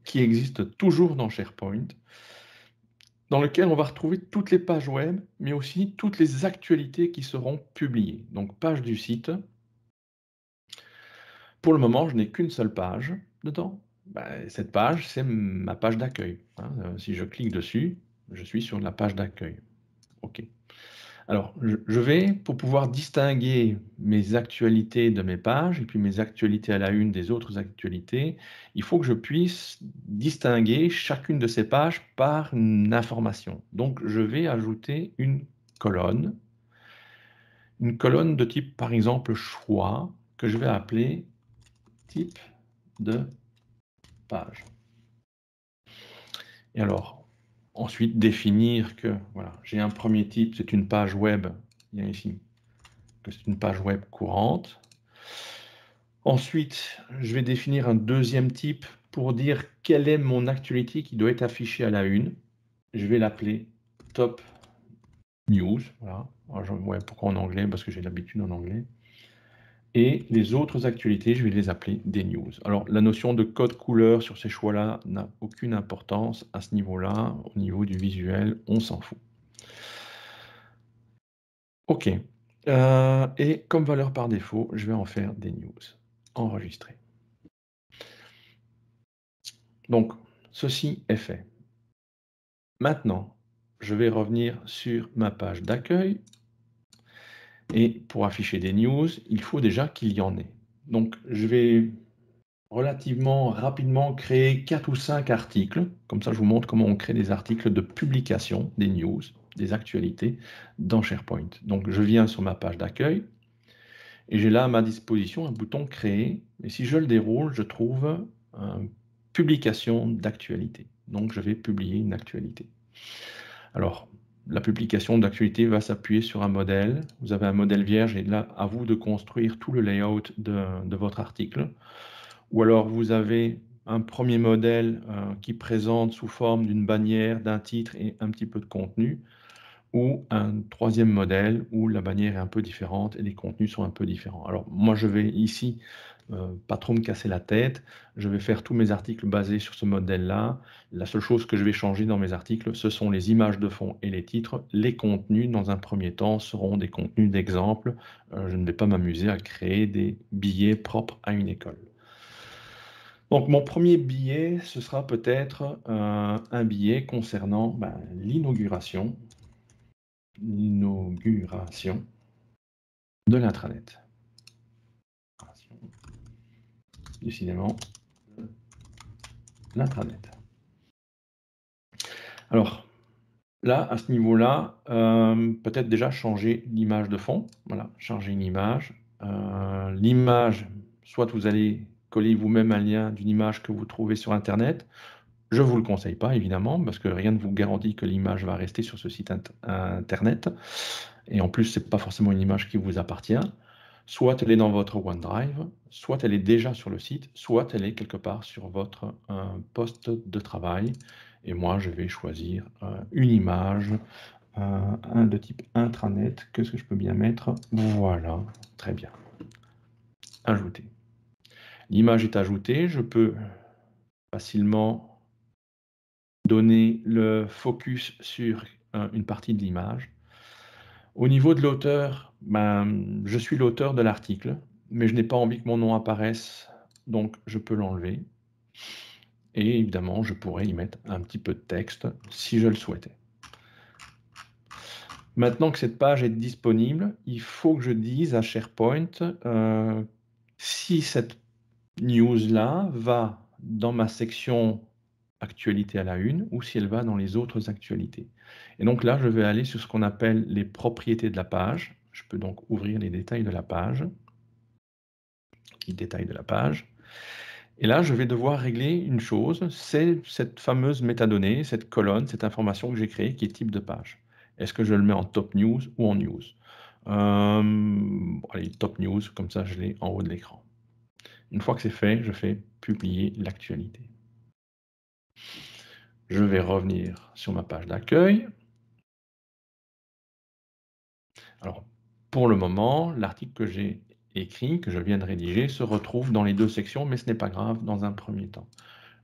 qui existe toujours dans SharePoint, dans lequel on va retrouver toutes les pages web, mais aussi toutes les actualités qui seront publiées. Donc, page du site. Pour le moment, je n'ai qu'une seule page dedans. Bah, cette page, c'est ma page d'accueil. Hein. Euh, si je clique dessus, je suis sur la page d'accueil. OK. Alors, je vais, pour pouvoir distinguer mes actualités de mes pages et puis mes actualités à la une des autres actualités, il faut que je puisse distinguer chacune de ces pages par une information. Donc, je vais ajouter une colonne, une colonne de type, par exemple, choix, que je vais appeler type de page. Et alors, ensuite définir que voilà, j'ai un premier type, c'est une page web, il y a ici, que c'est une page web courante. Ensuite, je vais définir un deuxième type pour dire quelle est mon actualité qui doit être affichée à la une. Je vais l'appeler top news. Voilà. pourquoi en anglais Parce que j'ai l'habitude en anglais. Et les autres actualités, je vais les appeler des news. Alors, la notion de code couleur sur ces choix-là n'a aucune importance à ce niveau-là. Au niveau du visuel, on s'en fout. OK. Euh, et comme valeur par défaut, je vais en faire des news. Enregistrer. Donc, ceci est fait. Maintenant, je vais revenir sur ma page d'accueil et pour afficher des news, il faut déjà qu'il y en ait. Donc, je vais relativement rapidement créer 4 ou 5 articles. Comme ça, je vous montre comment on crée des articles de publication, des news, des actualités dans SharePoint. Donc, je viens sur ma page d'accueil et j'ai là à ma disposition un bouton Créer. Et si je le déroule, je trouve Publication d'actualité. Donc, je vais publier une actualité. Alors, la publication d'actualité va s'appuyer sur un modèle. Vous avez un modèle vierge et là, à vous de construire tout le layout de, votre article. Ou alors, vous avez un premier modèle euh, qui présente sous forme d'une bannière, d'un titre et un petit peu de contenu. Ou un troisième modèle où la bannière est un peu différente et les contenus sont un peu différents. Alors, moi, je vais ici euh, pas trop me casser la tête. Je vais faire tous mes articles basés sur ce modèle-là. La seule chose que je vais changer dans mes articles, ce sont les images de fond et les titres. Les contenus, dans un premier temps, seront des contenus d'exemple. Euh, je ne vais pas m'amuser à créer des billets propres à une école. Donc mon premier billet, ce sera peut-être euh, un billet concernant ben, l'inauguration, l'inauguration de l'intranet. décidément, l'intranet. Alors, là, à ce niveau-là, euh, peut-être déjà changer l'image de fond. Voilà, changer une image. Euh, l'image, soit vous allez coller vous-même un lien d'une image que vous trouvez sur Internet. Je ne vous le conseille pas, évidemment, parce que rien ne vous garantit que l'image va rester sur ce site Internet. Et en plus, ce n'est pas forcément une image qui vous appartient. Soit elle est dans votre OneDrive, soit elle est déjà sur le site, soit elle est quelque part sur votre euh, poste de travail. Et moi, je vais choisir euh, une image euh, de type intranet. Qu'est-ce que je peux bien mettre Voilà, très bien. Ajouter. L'image est ajoutée. Je peux facilement donner le focus sur une partie de l'image. Au niveau de l'auteur, ben, je suis l'auteur de l'article mais je n'ai pas envie que mon nom apparaisse, donc je peux l'enlever. Et évidemment, je pourrais y mettre un petit peu de texte si je le souhaitais. Maintenant que cette page est disponible, il faut que je dise à SharePoint euh, si cette news-là va dans ma section actualité à la une ou si elle va dans les autres actualités. Et donc là, je vais aller sur ce qu'on appelle les propriétés de la page. Je peux donc ouvrir les détails de la page détail de la page. Et là, je vais devoir régler une chose, c'est cette fameuse métadonnée, cette colonne, cette information que j'ai créée qui est type de page. Est-ce que je le mets en top news ou en news euh, Allez, top news, comme ça je l'ai en haut de l'écran. Une fois que c'est fait, je fais publier l'actualité. Je vais revenir sur ma page d'accueil. Alors, pour le moment, l'article que j'ai écrit que je viens de rédiger se retrouve dans les deux sections, mais ce n'est pas grave dans un premier temps.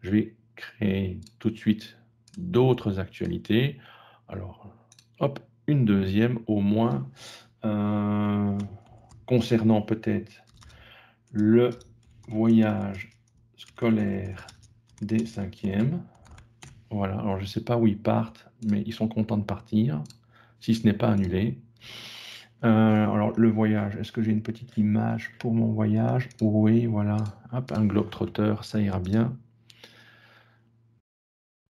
Je vais créer tout de suite d'autres actualités. Alors, hop, une deuxième au moins, euh, concernant peut-être le voyage scolaire des cinquièmes. Voilà, alors je ne sais pas où ils partent, mais ils sont contents de partir, si ce n'est pas annulé. Euh, alors, le voyage, est-ce que j'ai une petite image pour mon voyage Oui, voilà. Hop, un globe-trotteur, ça ira bien.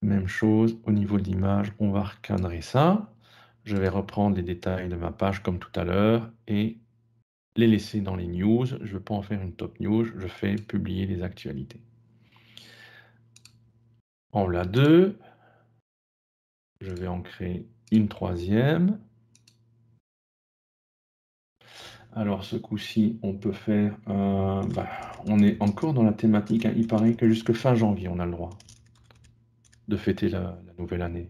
Même chose au niveau de l'image, on va recadrer ça. Je vais reprendre les détails de ma page comme tout à l'heure et les laisser dans les news. Je ne veux pas en faire une top news, je fais publier les actualités. En la 2, je vais en créer une troisième. Alors ce coup-ci, on peut faire... Euh, bah, on est encore dans la thématique. Hein. Il paraît que jusque fin janvier, on a le droit de fêter la, nouvelle année.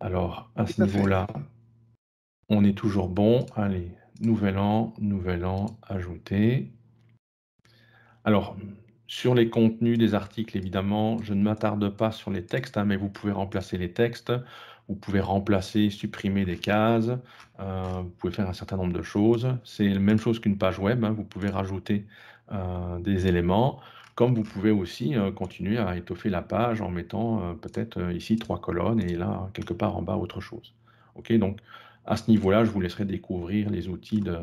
Alors à ce niveau-là, on est toujours bon. Allez, nouvel an, nouvel an, ajouté. Alors, sur les contenus des articles, évidemment, je ne m'attarde pas sur les textes, hein, mais vous pouvez remplacer les textes. Vous pouvez remplacer, supprimer des cases. Euh, vous pouvez faire un certain nombre de choses. C'est la même chose qu'une page web. Hein. Vous pouvez rajouter euh, des éléments. Comme vous pouvez aussi euh, continuer à étoffer la page en mettant peut-être ici trois colonnes et là, quelque part en bas, autre chose. donc à ce niveau-là, je vous laisserai découvrir les outils de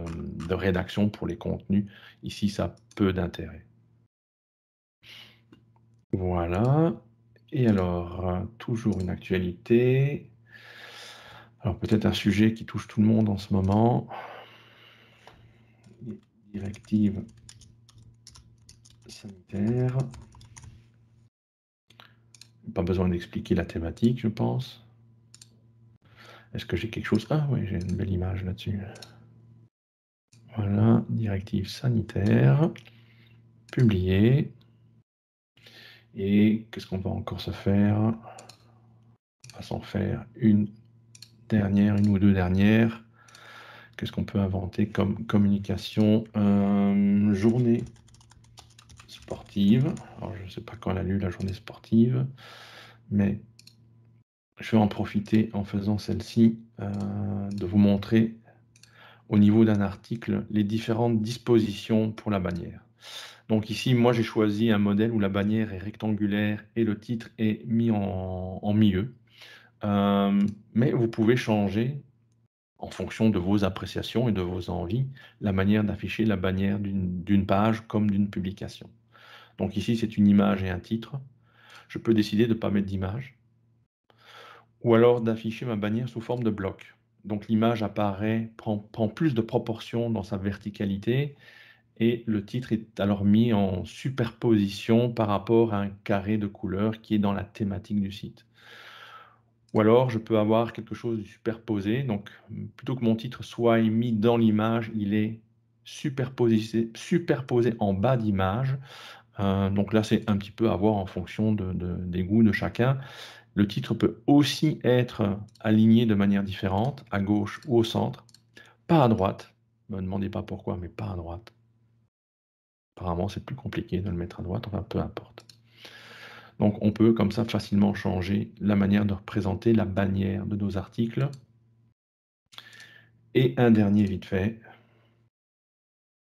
rédaction pour les contenus. Ici, ça a peu d'intérêt. Voilà. Et alors, toujours une actualité. Alors peut-être un sujet qui touche tout le monde en ce moment. Directive sanitaire. Pas besoin d'expliquer la thématique, je pense. Est-ce que j'ai quelque chose Ah oui, j'ai une belle image là-dessus. Voilà, directive sanitaire, publiée. Et qu'est-ce qu'on va encore se faire On va s'en faire une dernière, une ou deux dernières. Qu'est-ce qu'on peut inventer comme communication euh, Journée sportive. Alors, je ne sais pas quand elle a lu la journée sportive, mais je vais en profiter en faisant celle-ci euh, de vous montrer au niveau d'un article les différentes dispositions pour la bannière. Donc ici, moi j'ai choisi un modèle où la bannière est rectangulaire et le titre est mis en milieu. Euh, mais vous pouvez changer, en fonction de vos appréciations et de vos envies, la manière d'afficher la bannière d'une page comme d'une publication. Donc ici, c'est une image et un titre. Je peux décider de ne pas mettre d'image. Ou alors d'afficher ma bannière sous forme de bloc. Donc l'image apparaît, prend, prend, plus de proportions dans sa verticalité et le titre est alors mis en superposition par rapport à un carré de couleur qui est dans la thématique du site. Ou alors, je peux avoir quelque chose de superposé. Donc, plutôt que mon titre soit mis dans l'image, il est superposé, en bas d'image. Euh, donc là, c'est un petit peu à voir en fonction des goûts de chacun. Le titre peut aussi être aligné de manière différente, à gauche ou au centre, pas à droite. Ne me demandez pas pourquoi, mais pas à droite. Apparemment, c'est plus compliqué de le mettre à droite, enfin peu importe. Donc on peut comme ça facilement changer la manière de représenter la bannière de nos articles. Et un dernier vite fait.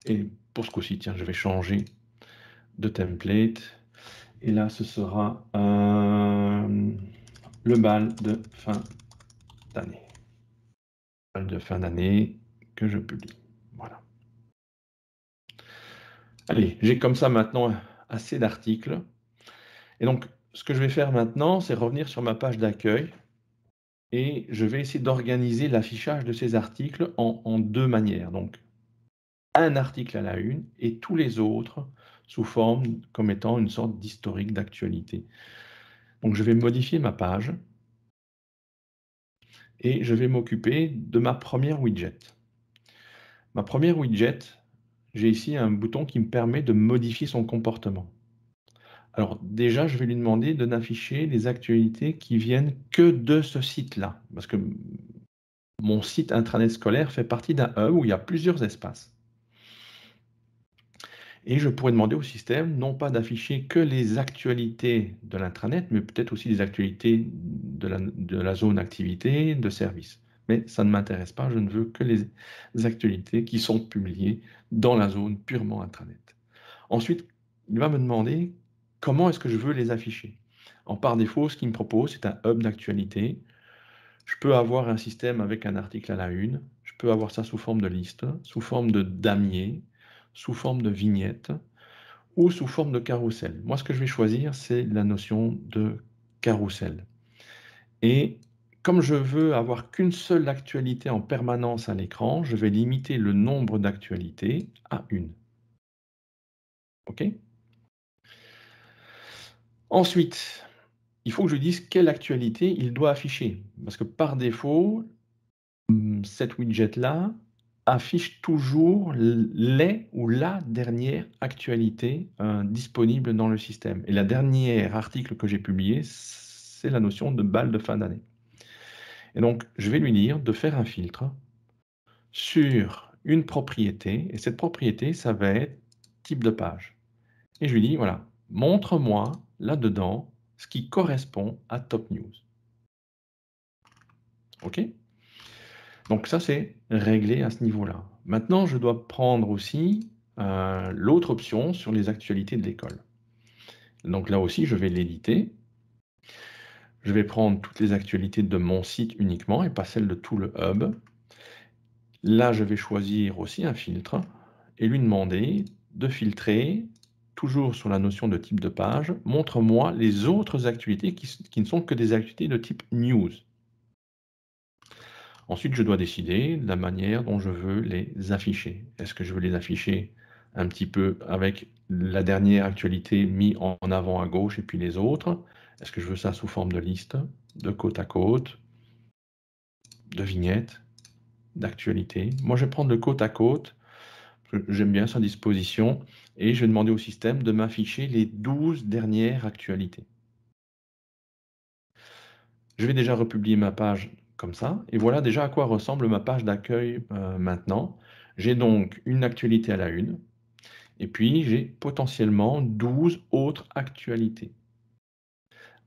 Et pour ce coup-ci, tiens, je vais changer de template. Et là, ce sera euh, le bal de fin d'année. Bal de fin d'année que je publie. Voilà. Allez, j'ai comme ça maintenant assez d'articles. Et donc, ce que je vais faire maintenant, c'est revenir sur ma page d'accueil et je vais essayer d'organiser l'affichage de ces articles en, deux manières. Donc, un article à la une et tous les autres sous forme comme étant une sorte d'historique d'actualité. Donc, je vais modifier ma page et je vais m'occuper de ma première widget. Ma première widget, j'ai ici un bouton qui me permet de modifier son comportement. Alors déjà, je vais lui demander de n'afficher les actualités qui viennent que de ce site-là, parce que mon site intranet scolaire fait partie d'un hub où il y a plusieurs espaces. Et je pourrais demander au système non pas d'afficher que les actualités de l'intranet, mais peut-être aussi les actualités de la, de la, zone activité, de service. Mais ça ne m'intéresse pas, je ne veux que les actualités qui sont publiées dans la zone purement intranet. Ensuite, il va me demander comment est-ce que je veux les afficher En par défaut, ce qu'il me propose, c'est un hub d'actualité. Je peux avoir un système avec un article à la une, je peux avoir ça sous forme de liste, sous forme de damier, sous forme de vignette ou sous forme de carrousel. Moi, ce que je vais choisir, c'est la notion de carrousel. Et comme je veux avoir qu'une seule actualité en permanence à l'écran, je vais limiter le nombre d'actualités à une. OK Ensuite, il faut que je dise quelle actualité il doit afficher. Parce que par défaut, hmm, cette widget-là affiche toujours les ou la dernière actualité euh, disponible dans le système. Et la dernière article que j'ai publié, c'est la notion de balle de fin d'année. Et donc, je vais lui dire de faire un filtre sur une propriété, et cette propriété, ça va être type de page. Et je lui dis, voilà, montre-moi là-dedans ce qui correspond à Top News. OK Donc ça, c'est réglé à ce niveau-là. Maintenant, je dois prendre aussi euh, l'autre option sur les actualités de l'école. Donc là aussi, je vais l'éditer. Je vais prendre toutes les actualités de mon site uniquement et pas celles de tout le hub. Là, je vais choisir aussi un filtre et lui demander de filtrer toujours sur la notion de type de page, montre-moi les autres activités qui, ne sont que des activités de type news. Ensuite, je dois décider de la manière dont je veux les afficher. Est-ce que je veux les afficher un petit peu avec la dernière actualité mise en avant à gauche et puis les autres Est-ce que je veux ça sous forme de liste, de côte à côte, de vignettes, d'actualité Moi, je vais prendre le côte à côte J'aime bien sa disposition. Et je vais demander au système de m'afficher les 12 dernières actualités. Je vais déjà republier ma page comme ça. Et voilà déjà à quoi ressemble ma page d'accueil euh, maintenant. J'ai donc une actualité à la une. Et puis, j'ai potentiellement 12 autres actualités.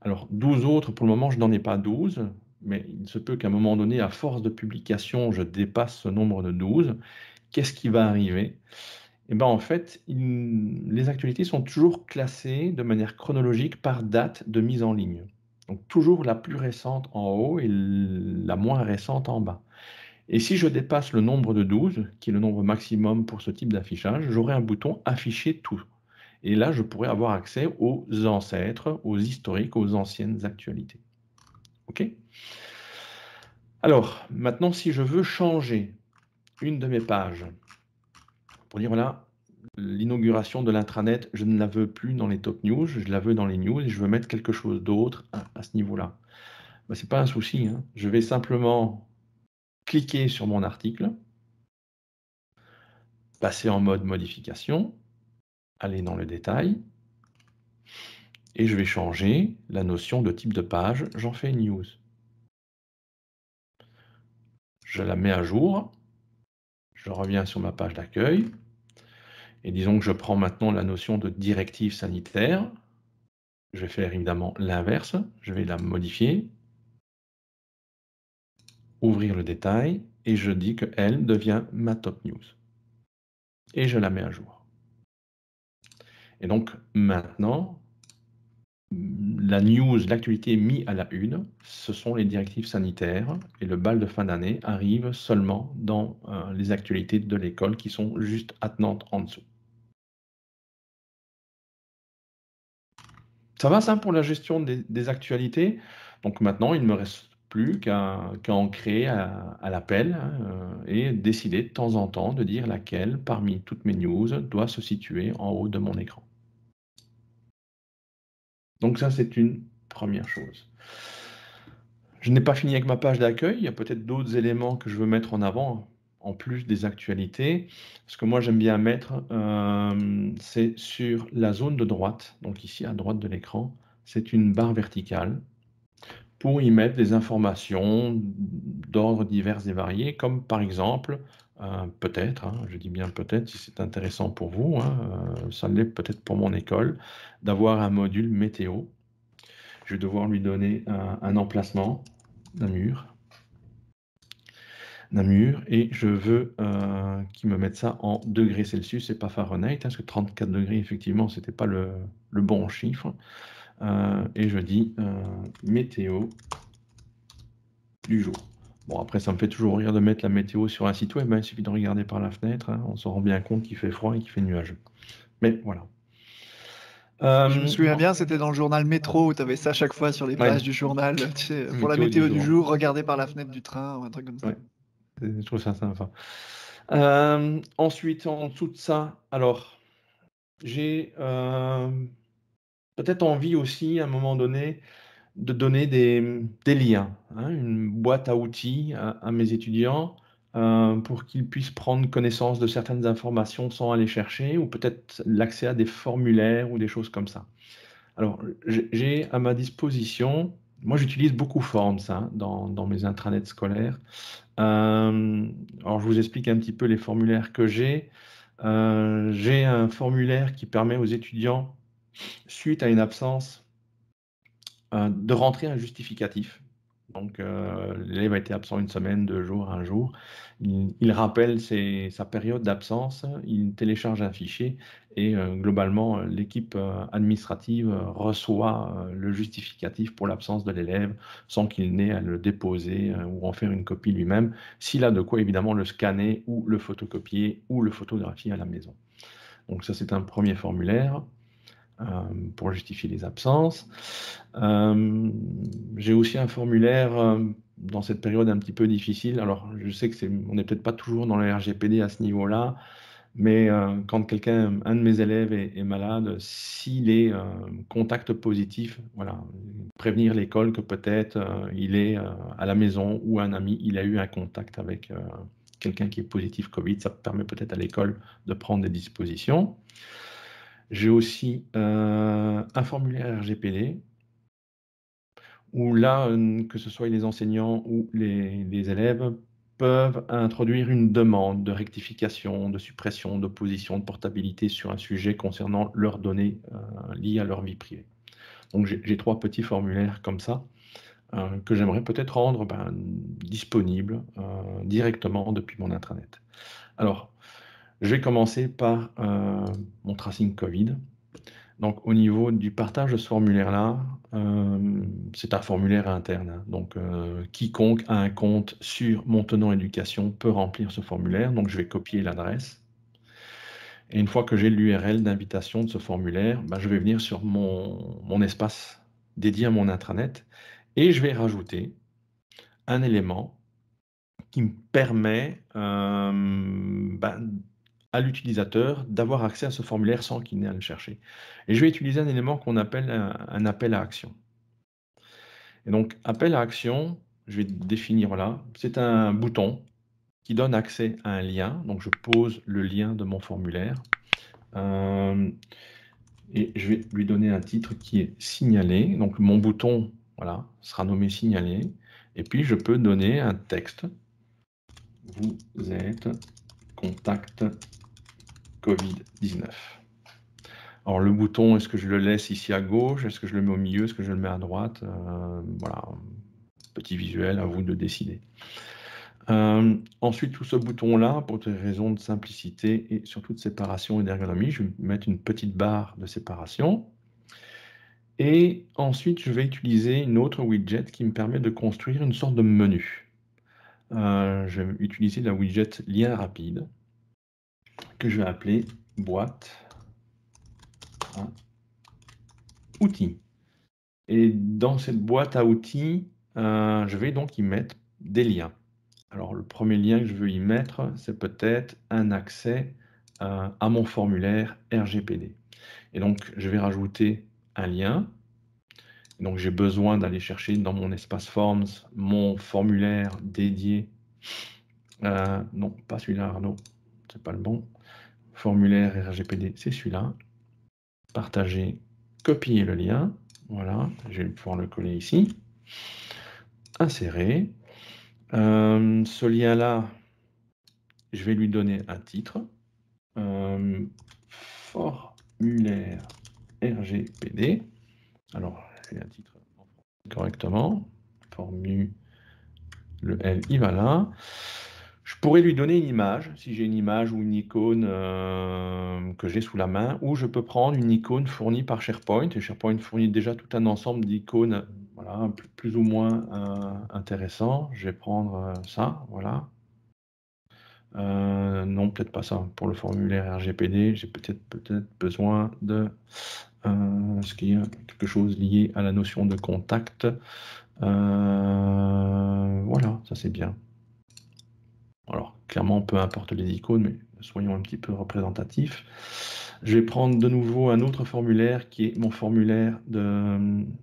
Alors, 12 autres, pour le moment, je n'en ai pas 12, mais il se peut qu'à un moment donné, à force de publication, je dépasse ce nombre de 12 qu'est-ce qui va arriver et eh ben en fait, les actualités sont toujours classées de manière chronologique par date de mise en ligne. Donc toujours la plus récente en haut et la moins récente en bas. Et si je dépasse le nombre de 12, qui est le nombre maximum pour ce type d'affichage, j'aurai un bouton afficher tout. Et là, je pourrais avoir accès aux ancêtres, aux historiques, aux anciennes actualités. OK Alors, maintenant, si je veux changer de mes pages pour dire là l'inauguration de l'intranet, je ne la veux plus dans les top news, je la veux dans les news je veux mettre quelque chose d'autre à, ce niveau-là. Bah, c'est pas un souci. Hein. Je vais simplement cliquer sur mon article, passer en mode modification, aller dans le détail, et je vais changer la notion de type de page. J'en fais news. Je la mets à jour, je reviens sur ma page d'accueil. Et disons que je prends maintenant la notion de directive sanitaire. Je vais faire évidemment l'inverse. Je vais la modifier. Ouvrir le détail. Et je dis que elle devient ma top news. Et je la mets à jour. Et donc maintenant, la news, l'actualité mise à la une, ce sont les directives sanitaires et le bal de fin d'année arrive seulement dans euh, les actualités de l'école qui sont juste attenantes en dessous. Ça va ça pour la gestion des, actualités Donc maintenant, il ne me reste plus qu'à ancrer créer à, l'appel hein, euh, et décider de temps en temps de dire laquelle parmi toutes mes news doit se situer en haut de mon écran. Donc ça, c'est une première chose. Je n'ai pas fini avec ma page d'accueil. Il y a peut-être d'autres éléments que je veux mettre en avant en plus des actualités. Ce que moi j'aime bien mettre, euh, c'est sur la zone de droite, donc ici à droite de l'écran, c'est une barre verticale pour y mettre des informations d'ordre divers et variés, comme par exemple euh, peut-être, hein, je dis bien peut-être, si c'est intéressant pour vous, hein, euh, ça l'est peut-être pour mon école, d'avoir un module météo. Je vais devoir lui donner un, un emplacement, d'un mur et je veux euh, qu'il me mette ça en degrés Celsius et pas Fahrenheit, hein, parce que 34 degrés, effectivement, c'était pas le, bon chiffre. et je dis météo du jour. Bon, après, ça me fait toujours rire de mettre la météo sur un site web. Hein. Il suffit de regarder par la fenêtre. Hein. On se rend bien compte qu'il fait froid et qu'il fait nuageux. Mais voilà. je me souviens euh, bien, c'était dans le journal Métro où tu avais ça à chaque fois sur les pages du journal. pour la météo du jour, regarder par la fenêtre du train ou un truc comme ça. Je trouve ça sympa. Euh, ensuite, en dessous de ça, alors, j'ai euh, peut-être envie aussi, à un moment donné, de donner des, liens, hein, une boîte à outils à, mes étudiants euh, pour qu'ils puissent prendre connaissance de certaines informations sans aller chercher, ou peut-être l'accès à des formulaires ou des choses comme ça. Alors, j'ai à ma disposition, moi j'utilise beaucoup Forms hein, dans, mes intranets scolaires. Euh, alors, je vous explique un petit peu les formulaires que j'ai. Euh, j'ai un formulaire qui permet aux étudiants, suite à une absence, euh, de rentrer un justificatif. Donc euh, l'élève a été absent une semaine, deux jours, un jour. Il, rappelle sa période d'absence, il télécharge un fichier et euh, globalement l'équipe administrative reçoit le justificatif pour l'absence de l'élève sans qu'il n'ait à le déposer ou en faire une copie lui-même, s'il a de quoi évidemment le scanner ou le photocopier ou le photographier à la maison. Donc ça c'est un premier formulaire. Euh, pour justifier les absences. Euh, j'ai aussi un formulaire euh, dans cette période un petit peu difficile. Alors, je sais que on n'est peut-être pas toujours dans le RGPD à ce niveau-là, mais quand quelqu'un, un de mes élèves est, malade, s'il est contact positif, voilà, prévenir l'école que peut-être il est à la maison ou un ami, il a eu un contact avec quelqu'un qui est positif Covid, ça permet peut-être à l'école de prendre des dispositions. J'ai aussi euh, un formulaire RGPD où là, euh, que ce soit les enseignants ou les, élèves peuvent introduire une demande de rectification, de suppression, d'opposition, de portabilité sur un sujet concernant leurs données euh, liées à leur vie privée. Donc j'ai trois petits formulaires comme ça que j'aimerais peut-être rendre ben, disponibles directement depuis mon intranet. Alors, je vais commencer par euh, mon tracing Covid. Donc, au niveau du partage de ce formulaire-là, euh, c'est un formulaire interne. Hein. Donc, euh, quiconque a un compte sur mon tenant éducation peut remplir ce formulaire. Donc, je vais copier l'adresse. Et une fois que j'ai l'URL d'invitation de ce formulaire, bah, je vais venir sur mon, espace dédié à mon intranet et je vais rajouter un élément qui me permet bah, à l'utilisateur d'avoir accès à ce formulaire sans qu'il n'ait à le chercher. Et je vais utiliser un élément qu'on appelle un, appel à action. Et donc, appel à action, je vais définir là, c'est un bouton qui donne accès à un lien. Donc, je pose le lien de mon formulaire. Euh, et je vais lui donner un titre qui est signalé. Donc, mon bouton voilà, sera nommé signalé. Et puis, je peux donner un texte. Vous êtes contact Covid-19. Alors le bouton, est-ce que je le laisse ici à gauche Est-ce que je le mets au milieu Est-ce que je le mets à droite euh, Voilà, petit visuel, à vous de décider. Euh, ensuite, tout ce bouton-là, pour des raisons de simplicité et surtout de séparation et d'ergonomie, je vais mettre une petite barre de séparation. Et ensuite, je vais utiliser une autre widget qui me permet de construire une sorte de menu. Euh, je vais utiliser la widget lien rapide que je vais appeler boîte à hein, outils. Et dans cette boîte à outils, euh, je vais donc y mettre des liens. Alors le premier lien que je veux y mettre, c'est peut-être un accès euh, à mon formulaire RGPD. Et donc je vais rajouter un lien. donc j'ai besoin d'aller chercher dans mon espace Forms mon formulaire dédié. Euh, non, pas celui-là, Arnaud c'est pas le bon. Formulaire RGPD, c'est celui-là. Partager, copier le lien. Voilà, je vais pouvoir le coller ici. Insérer. Euh, ce lien-là, je vais lui donner un titre. Euh, formulaire RGPD. Alors, j'ai un titre correctement. Formule, le L, il va là pourrais lui donner une image, si j'ai une image ou une icône euh, que j'ai sous la main, ou je peux prendre une icône fournie par SharePoint. Et SharePoint fournit déjà tout un ensemble d'icônes voilà, plus, ou moins euh, intéressant Je vais prendre euh, ça, voilà. non, peut-être pas ça. Pour le formulaire RGPD, j'ai peut-être peut besoin de euh, ce qui a quelque chose lié à la notion de contact. voilà, ça c'est bien. Alors, clairement, peu importe les icônes, mais soyons un petit peu représentatifs. Je vais prendre de nouveau un autre formulaire qui est mon formulaire de hum,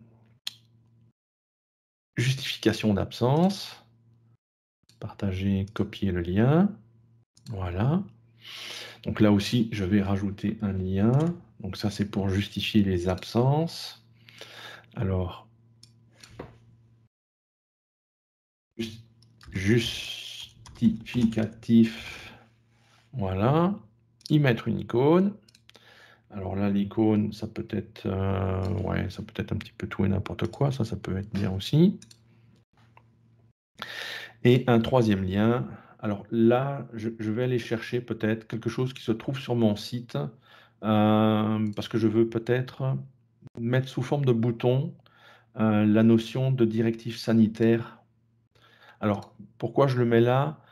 justification d'absence. Partager, copier le lien. Voilà. Donc là aussi, je vais rajouter un lien. Donc ça, c'est pour justifier les absences. Alors, juste voilà. Y mettre une icône. Alors là, l'icône, ça peut être, euh, ouais, ça peut être un petit peu tout et n'importe quoi. Ça, ça peut être bien aussi. Et un troisième lien. Alors là, je, vais aller chercher peut-être quelque chose qui se trouve sur mon site euh, parce que je veux peut-être mettre sous forme de bouton euh, la notion de directive sanitaire. Alors pourquoi je le mets là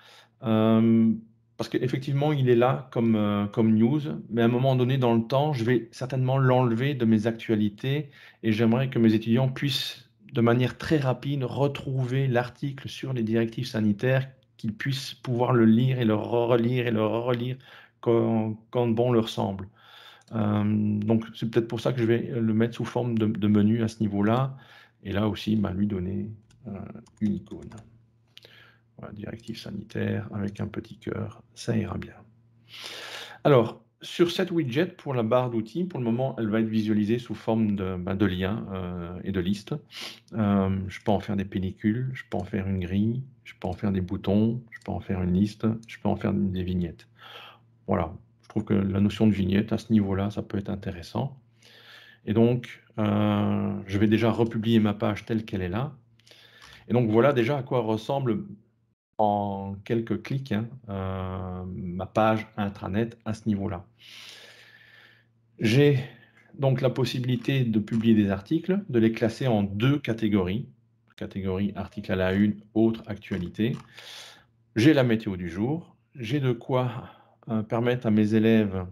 euh, parce qu'effectivement, il est là comme, euh, comme news, mais à un moment donné dans le temps, je vais certainement l'enlever de mes actualités et j'aimerais que mes étudiants puissent, de manière très rapide, retrouver l'article sur les directives sanitaires, qu'ils puissent pouvoir le lire et le relire et le relire quand, bon leur semble. Euh, donc c'est peut-être pour ça que je vais le mettre sous forme de, menu à ce niveau-là, et là aussi bah, lui donner une icône directive sanitaire avec un petit cœur, ça ira bien. Alors, sur cette widget, pour la barre d'outils, pour le moment, elle va être visualisée sous forme de, ben, de liens euh, et de listes. Euh, je peux en faire des pellicules, je peux en faire une grille, je peux en faire des boutons, je peux en faire une liste, je peux en faire des vignettes. Voilà, je trouve que la notion de vignette, à ce niveau-là, ça peut être intéressant. Et donc, euh, je vais déjà republier ma page telle qu'elle est là. Et donc, voilà déjà à quoi ressemble en quelques clics hein, euh, ma page intranet à ce niveau-là. J'ai donc la possibilité de publier des articles, de les classer en deux catégories. Catégorie article à la une, autre actualité. J'ai la météo du jour. J'ai de quoi euh, permettre à mes élèves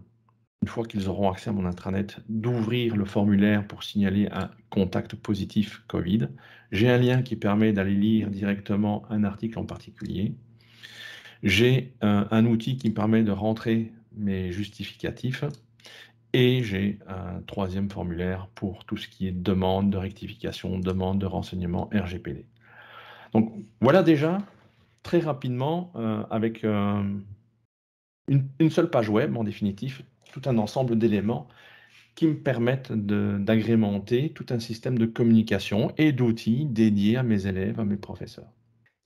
une fois qu'ils auront accès à mon intranet, d'ouvrir le formulaire pour signaler un contact positif Covid. J'ai un lien qui permet d'aller lire directement un article en particulier. J'ai euh, un, outil qui permet de rentrer mes justificatifs. Et j'ai un troisième formulaire pour tout ce qui est demande de rectification, demande de renseignement RGPD. Donc voilà déjà très rapidement euh, avec euh, une, une seule page web en définitive tout un ensemble d'éléments qui me permettent d'agrémenter tout un système de communication et d'outils dédiés à mes élèves, à mes professeurs.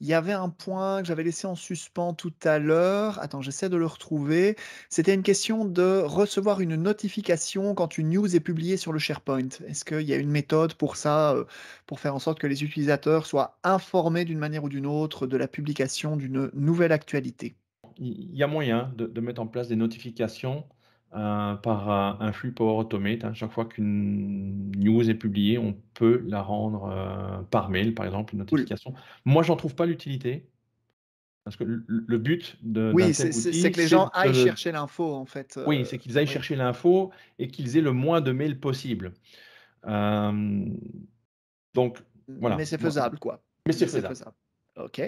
Il y avait un point que j'avais laissé en suspens tout à l'heure. Attends, j'essaie de le retrouver. C'était une question de recevoir une notification quand une news est publiée sur le SharePoint. Est-ce qu'il y a une méthode pour ça, euh, pour faire en sorte que les utilisateurs soient informés d'une manière ou d'une autre de la publication d'une nouvelle actualité Il y a moyen de, mettre en place des notifications euh, par euh, un flux Power Automate. Hein, chaque fois qu'une news est publiée, on peut la rendre euh, par mail, par exemple, une notification. Moi, je n'en trouve pas l'utilité. Parce que le, but de. Oui, c'est que les gens aillent chercher l'info, en fait. oui, c'est qu'ils aillent chercher l'info et qu'ils aient le moins de mails possible. donc, voilà. Mais c'est faisable, quoi. Mais c'est faisable. Ok.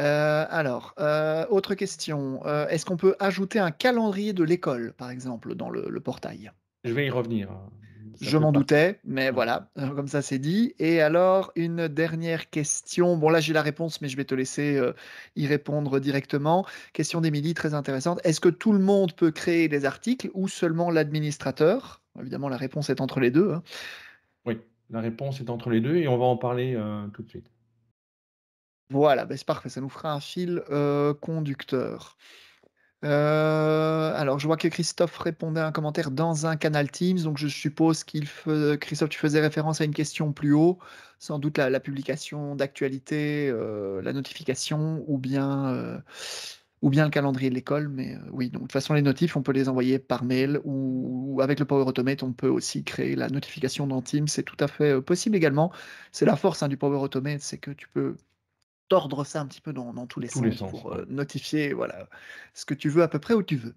Euh, alors, euh, autre question. Euh, est-ce qu'on peut ajouter un calendrier de l'école, par exemple, dans le, portail Je vais y revenir. Hein. Je m'en doutais, mais voilà, <laughs> comme ça c'est dit. Et alors, une dernière question. Bon, là j'ai la réponse, mais je vais te laisser y répondre directement. Question d'Émilie, très intéressante. Est-ce que tout le monde peut créer des articles ou seulement l'administrateur Évidemment, la réponse est entre les deux. Hein. Oui, la réponse est entre les deux et on va en parler tout de suite. Voilà, bah, c'est parfait, ça nous fera un fil conducteur. alors, je vois que Christophe répondait à un commentaire dans un canal Teams, donc je suppose qu'il Christophe, tu faisais référence à une question plus haut, sans doute la, publication d'actualité, la notification ou bien, ou bien le calendrier de l'école. Mais oui, de toute façon, les notifs, on peut les envoyer par mail ou, avec le Power Automate, on peut aussi créer la notification dans Teams, c'est tout à fait possible également. C'est la force hein, du Power Automate, c'est que tu peux tordre ça un petit peu dans, tous les sens, pour euh, notifier voilà, ce que tu veux à peu près où tu veux.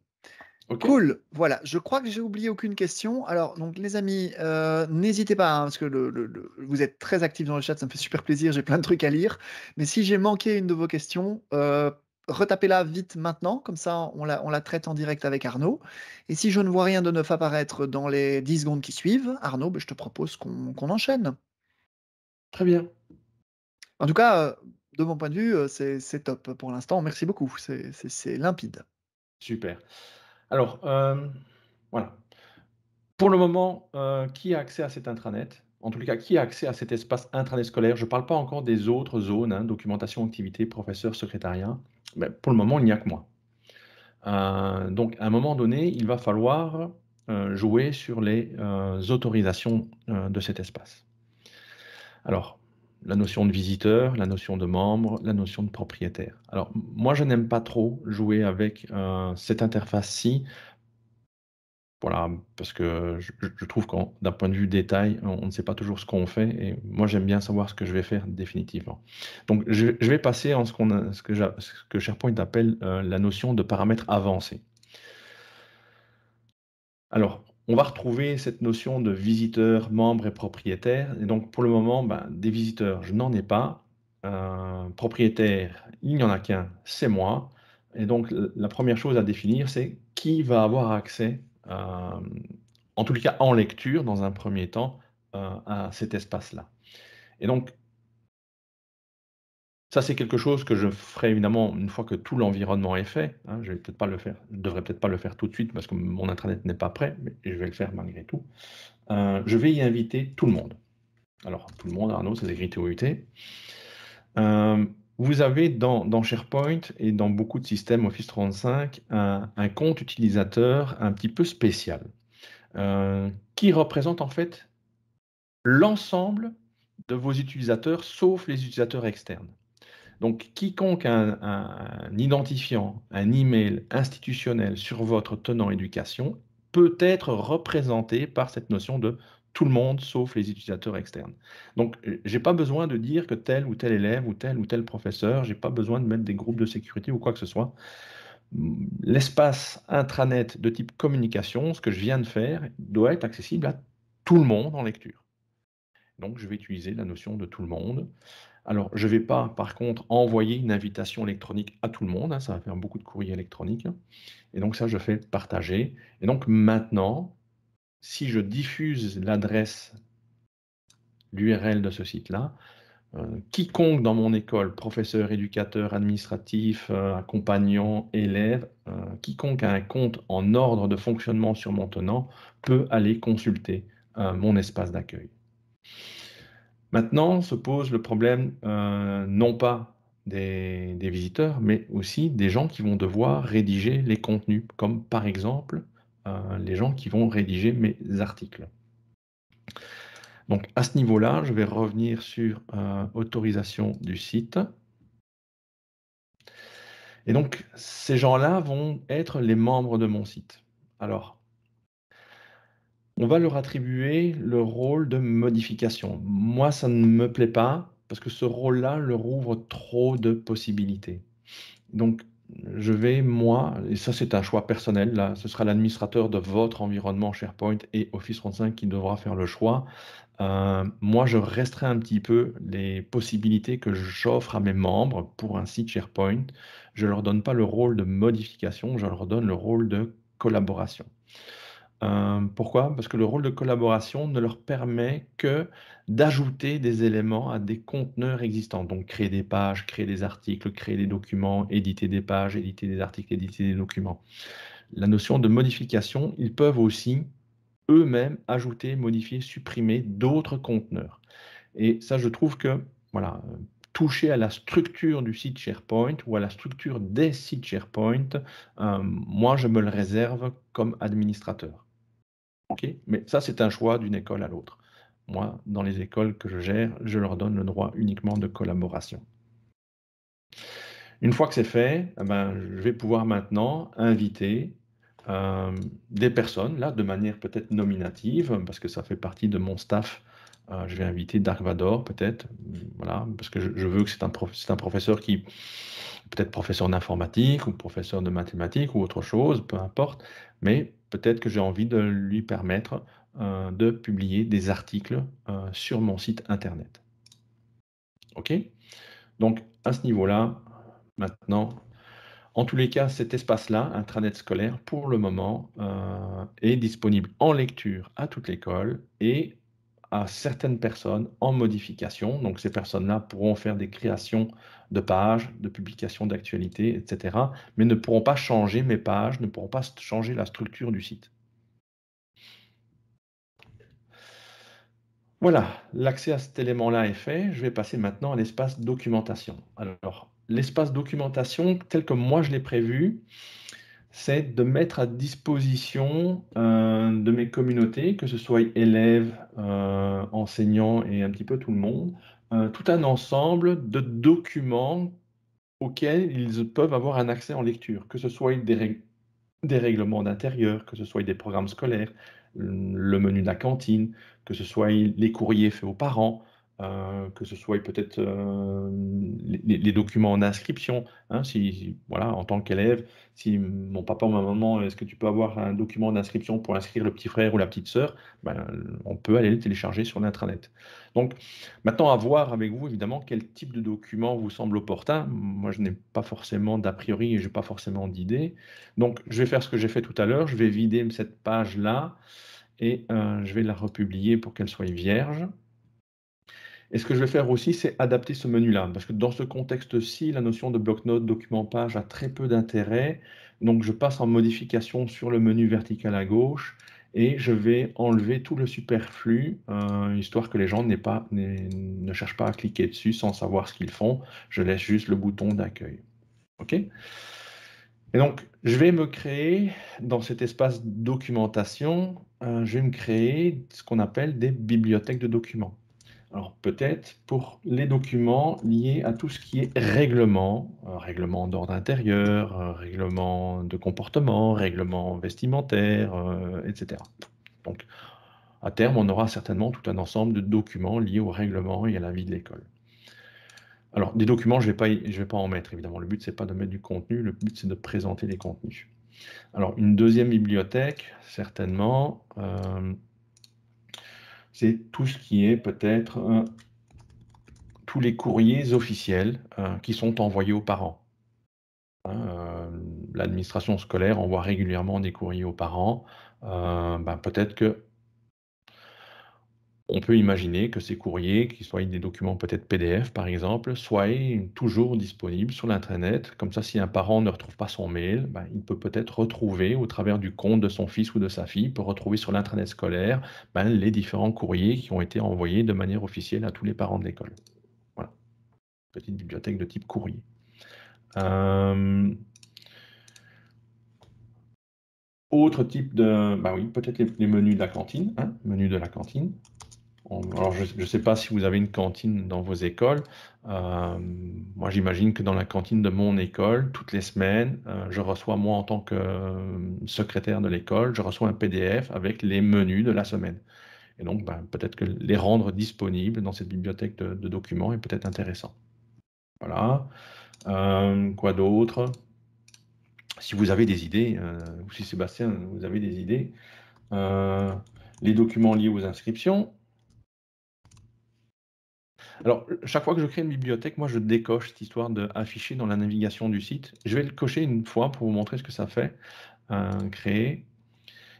Cool, voilà, je crois que j'ai oublié aucune question. Alors, donc les amis, euh, n'hésitez pas, hein, parce que le, vous êtes très actifs dans le chat, ça me fait super plaisir, j'ai plein de trucs à lire. Mais si j'ai manqué une de vos questions, euh, retapez-la vite maintenant, comme ça on la, on la, traite en direct avec Arnaud. Et si je ne vois rien de neuf apparaître dans les 10 secondes qui suivent, Arnaud, ben, je te propose qu'on enchaîne. Très bien. En tout cas, euh, de mon point de vue, c'est top pour l'instant. Merci beaucoup, c'est limpide. Super. Alors, voilà. Pour le moment, qui a accès à cet intranet En tout cas, qui a accès à cet espace intranet scolaire Je ne parle pas encore des autres zones, hein, documentation, activité, professeur, secrétariat. Mais pour le moment, il n'y a que moi. donc, à un moment donné, il va falloir jouer sur les autorisations de cet espace. Alors, la notion de visiteur, la notion de membre, la notion de propriétaire. Alors moi, je n'aime pas trop jouer avec euh, cette interface-ci, voilà, parce que je, trouve qu'en d'un point de vue détail, on, ne sait pas toujours ce qu'on fait, et moi j'aime bien savoir ce que je vais faire définitivement. Donc je, vais passer en ce, qu'on ce, que SharePoint appelle euh, la notion de paramètres avancés. Alors, on va retrouver cette notion de visiteur, membre et propriétaire. Et donc, pour le moment, ben, des visiteurs, je n'en ai pas. propriétaire, il n'y en a qu'un, c'est moi. Et donc, la première chose à définir, c'est qui va avoir accès, euh, en tout cas en lecture, dans un premier temps, euh, à cet espace-là. Et donc, ça, c'est quelque chose que je ferai évidemment une fois que tout l'environnement est fait. Hein, je vais peut-être pas le faire, je devrais peut-être pas le faire tout de suite parce que mon intranet n'est pas prêt, mais je vais le faire malgré tout. Euh, je vais y inviter tout le monde. Alors, tout le monde, Arnaud, c'est écrit TOUT. Euh, vous avez dans, SharePoint et dans beaucoup de systèmes Office 35 un, compte utilisateur un petit peu spécial euh, qui représente en fait l'ensemble de vos utilisateurs sauf les utilisateurs externes. Donc, quiconque un, identifiant, un email institutionnel sur votre tenant éducation peut être représenté par cette notion de tout le monde sauf les utilisateurs externes. Donc, euh, j'ai pas besoin de dire que tel ou tel élève ou tel ou tel professeur, j'ai pas besoin de mettre des groupes de sécurité ou quoi que ce soit. Hum, l'espace intranet de type communication, ce que je viens de faire, doit être accessible à tout le monde en lecture. Donc, je vais utiliser la notion de tout le monde. Alors, je ne vais pas, par contre, envoyer une invitation électronique à tout le monde. Hein, ça va faire beaucoup de courriers électroniques. Et donc, ça, je fais partager. Et donc, maintenant, si je diffuse l'adresse, l'URL de ce site-là, euh, quiconque dans mon école, professeur, éducateur, administratif, euh, accompagnant, élève, euh, quiconque a un compte en ordre de fonctionnement sur mon tenant peut aller consulter mon espace d'accueil. Maintenant se pose le problème euh, non pas des, visiteurs, mais aussi des gens qui vont devoir rédiger les contenus, comme par exemple euh, les gens qui vont rédiger mes articles. Donc à ce niveau-là, je vais revenir sur euh, autorisation du site. Et donc ces gens-là vont être les membres de mon site. Alors on va leur attribuer le rôle de modification. Moi, ça ne me plaît pas parce que ce rôle-là leur ouvre trop de possibilités. Donc, je vais, moi, et ça c'est un choix personnel, là, ce sera l'administrateur de votre environnement SharePoint et Office 35 qui devra faire le choix. Euh, moi, je resterai un petit peu les possibilités que j'offre à mes membres pour un site SharePoint. Je ne leur donne pas le rôle de modification, je leur donne le rôle de collaboration. Euh, pourquoi Parce que le rôle de collaboration ne leur permet que d'ajouter des éléments à des conteneurs existants. Donc créer des pages, créer des articles, créer des documents, éditer des pages, éditer des articles, éditer des documents. La notion de modification, ils peuvent aussi eux-mêmes ajouter, modifier, supprimer d'autres conteneurs. Et ça, je trouve que voilà, toucher à la structure du site SharePoint ou à la structure des sites SharePoint, euh, moi, je me le réserve comme administrateur. Mais ça, c'est un choix d'une école à l'autre. Moi, dans les écoles que je gère, je leur donne le droit uniquement de collaboration. Une fois que c'est fait, eh ben, je vais pouvoir maintenant inviter euh, des personnes, là, de manière peut-être nominative, parce que ça fait partie de mon staff. Euh, je vais inviter Dark Vador, peut-être, voilà, parce que je, veux que c'est un, un professeur qui, peut-être professeur d'informatique ou professeur de mathématiques ou autre chose, peu importe, mais peut-être que j'ai envie de lui permettre euh, de publier des articles euh, sur mon site internet. OK Donc, à ce niveau-là, maintenant, en tous les cas, cet espace-là, intranet scolaire, pour le moment, euh, est disponible en lecture à toute l'école et à certaines personnes en modification. Donc, ces personnes-là pourront faire des créations de pages, de publications d'actualités, etc., mais ne pourront pas changer mes pages, ne pourront pas changer la structure du site. Voilà, l'accès à cet élément-là est fait. Je vais passer maintenant à l'espace documentation. Alors, l'espace documentation, tel que moi je l'ai prévu, c'est de mettre à disposition euh, de mes communautés, que ce soit élèves, euh, enseignants et un petit peu tout le monde, euh, tout un ensemble de documents auxquels ils peuvent avoir un accès en lecture, que ce soit des règlements d'intérieur, que ce soit des programmes scolaires, le menu de la cantine, que ce soit les courriers faits aux parents, euh, que ce soit peut-être euh, les, documents en inscription. Hein, si, voilà, en tant qu'élève, si mon papa ou ma maman, est-ce que tu peux avoir un document d'inscription pour inscrire le petit frère ou la petite sœur ben, On peut aller le télécharger sur l'intranet. Donc, maintenant, à voir avec vous, évidemment, quel type de document vous semble opportun. Moi, je n'ai pas forcément d'a priori et je n'ai pas forcément d'idée. Donc, je vais faire ce que j'ai fait tout à l'heure. Je vais vider cette page-là et euh, je vais la republier pour qu'elle soit vierge. Et ce que je vais faire aussi, c'est adapter ce menu-là, parce que dans ce contexte-ci, la notion de bloc-notes, document-page a très peu d'intérêt. Donc je passe en modification sur le menu vertical à gauche et je vais enlever tout le superflu, euh, histoire que les gens pas, ne cherchent pas à cliquer dessus sans savoir ce qu'ils font. Je laisse juste le bouton d'accueil. OK Et donc, je vais me créer, dans cet espace documentation, euh, je vais me créer ce qu'on appelle des bibliothèques de documents. Alors peut-être pour les documents liés à tout ce qui est règlement, euh, règlement d'ordre intérieur, euh, règlement de comportement, règlement vestimentaire, euh, etc. Donc à terme, on aura certainement tout un ensemble de documents liés au règlement et à la vie de l'école. Alors des documents, je ne vais, vais, pas en mettre évidemment. Le but, ce n'est pas de mettre du contenu, le but, c'est de présenter les contenus. Alors une deuxième bibliothèque, certainement c'est tout ce qui est peut-être euh, tous les courriers officiels euh, qui sont envoyés aux parents. Hein, euh, l'administration scolaire envoie régulièrement des courriers aux parents. Ben, peut-être que on peut imaginer que ces courriers, qui soient des documents peut-être PDF par exemple, soient toujours disponibles sur l'intranet. Comme ça, si un parent ne retrouve pas son mail, ben, il peut peut-être retrouver au travers du compte de son fils ou de sa fille, peut retrouver sur l'intranet scolaire ben, les différents courriers qui ont été envoyés de manière officielle à tous les parents de l'école. Voilà, petite bibliothèque de type courrier. Euh, autre type de, bah oui, peut-être les, menus de la cantine, Menu hein, menus de la cantine alors je ne sais pas si vous avez une cantine dans vos écoles. Euh, moi, j'imagine que dans la cantine de mon école, toutes les semaines, euh, je reçois, moi, en tant que euh, secrétaire de l'école, je reçois un PDF avec les menus de la semaine. Et donc, ben, peut-être que les rendre disponibles dans cette bibliothèque de, documents est peut-être intéressant. Voilà. quoi d'autre Si vous avez des idées, ou si Sébastien, vous avez des idées, les documents liés aux inscriptions, alors, chaque fois que je crée une bibliothèque, moi, je décoche cette histoire d'afficher dans la navigation du site. Je vais le cocher une fois pour vous montrer ce que ça fait. Euh, créer.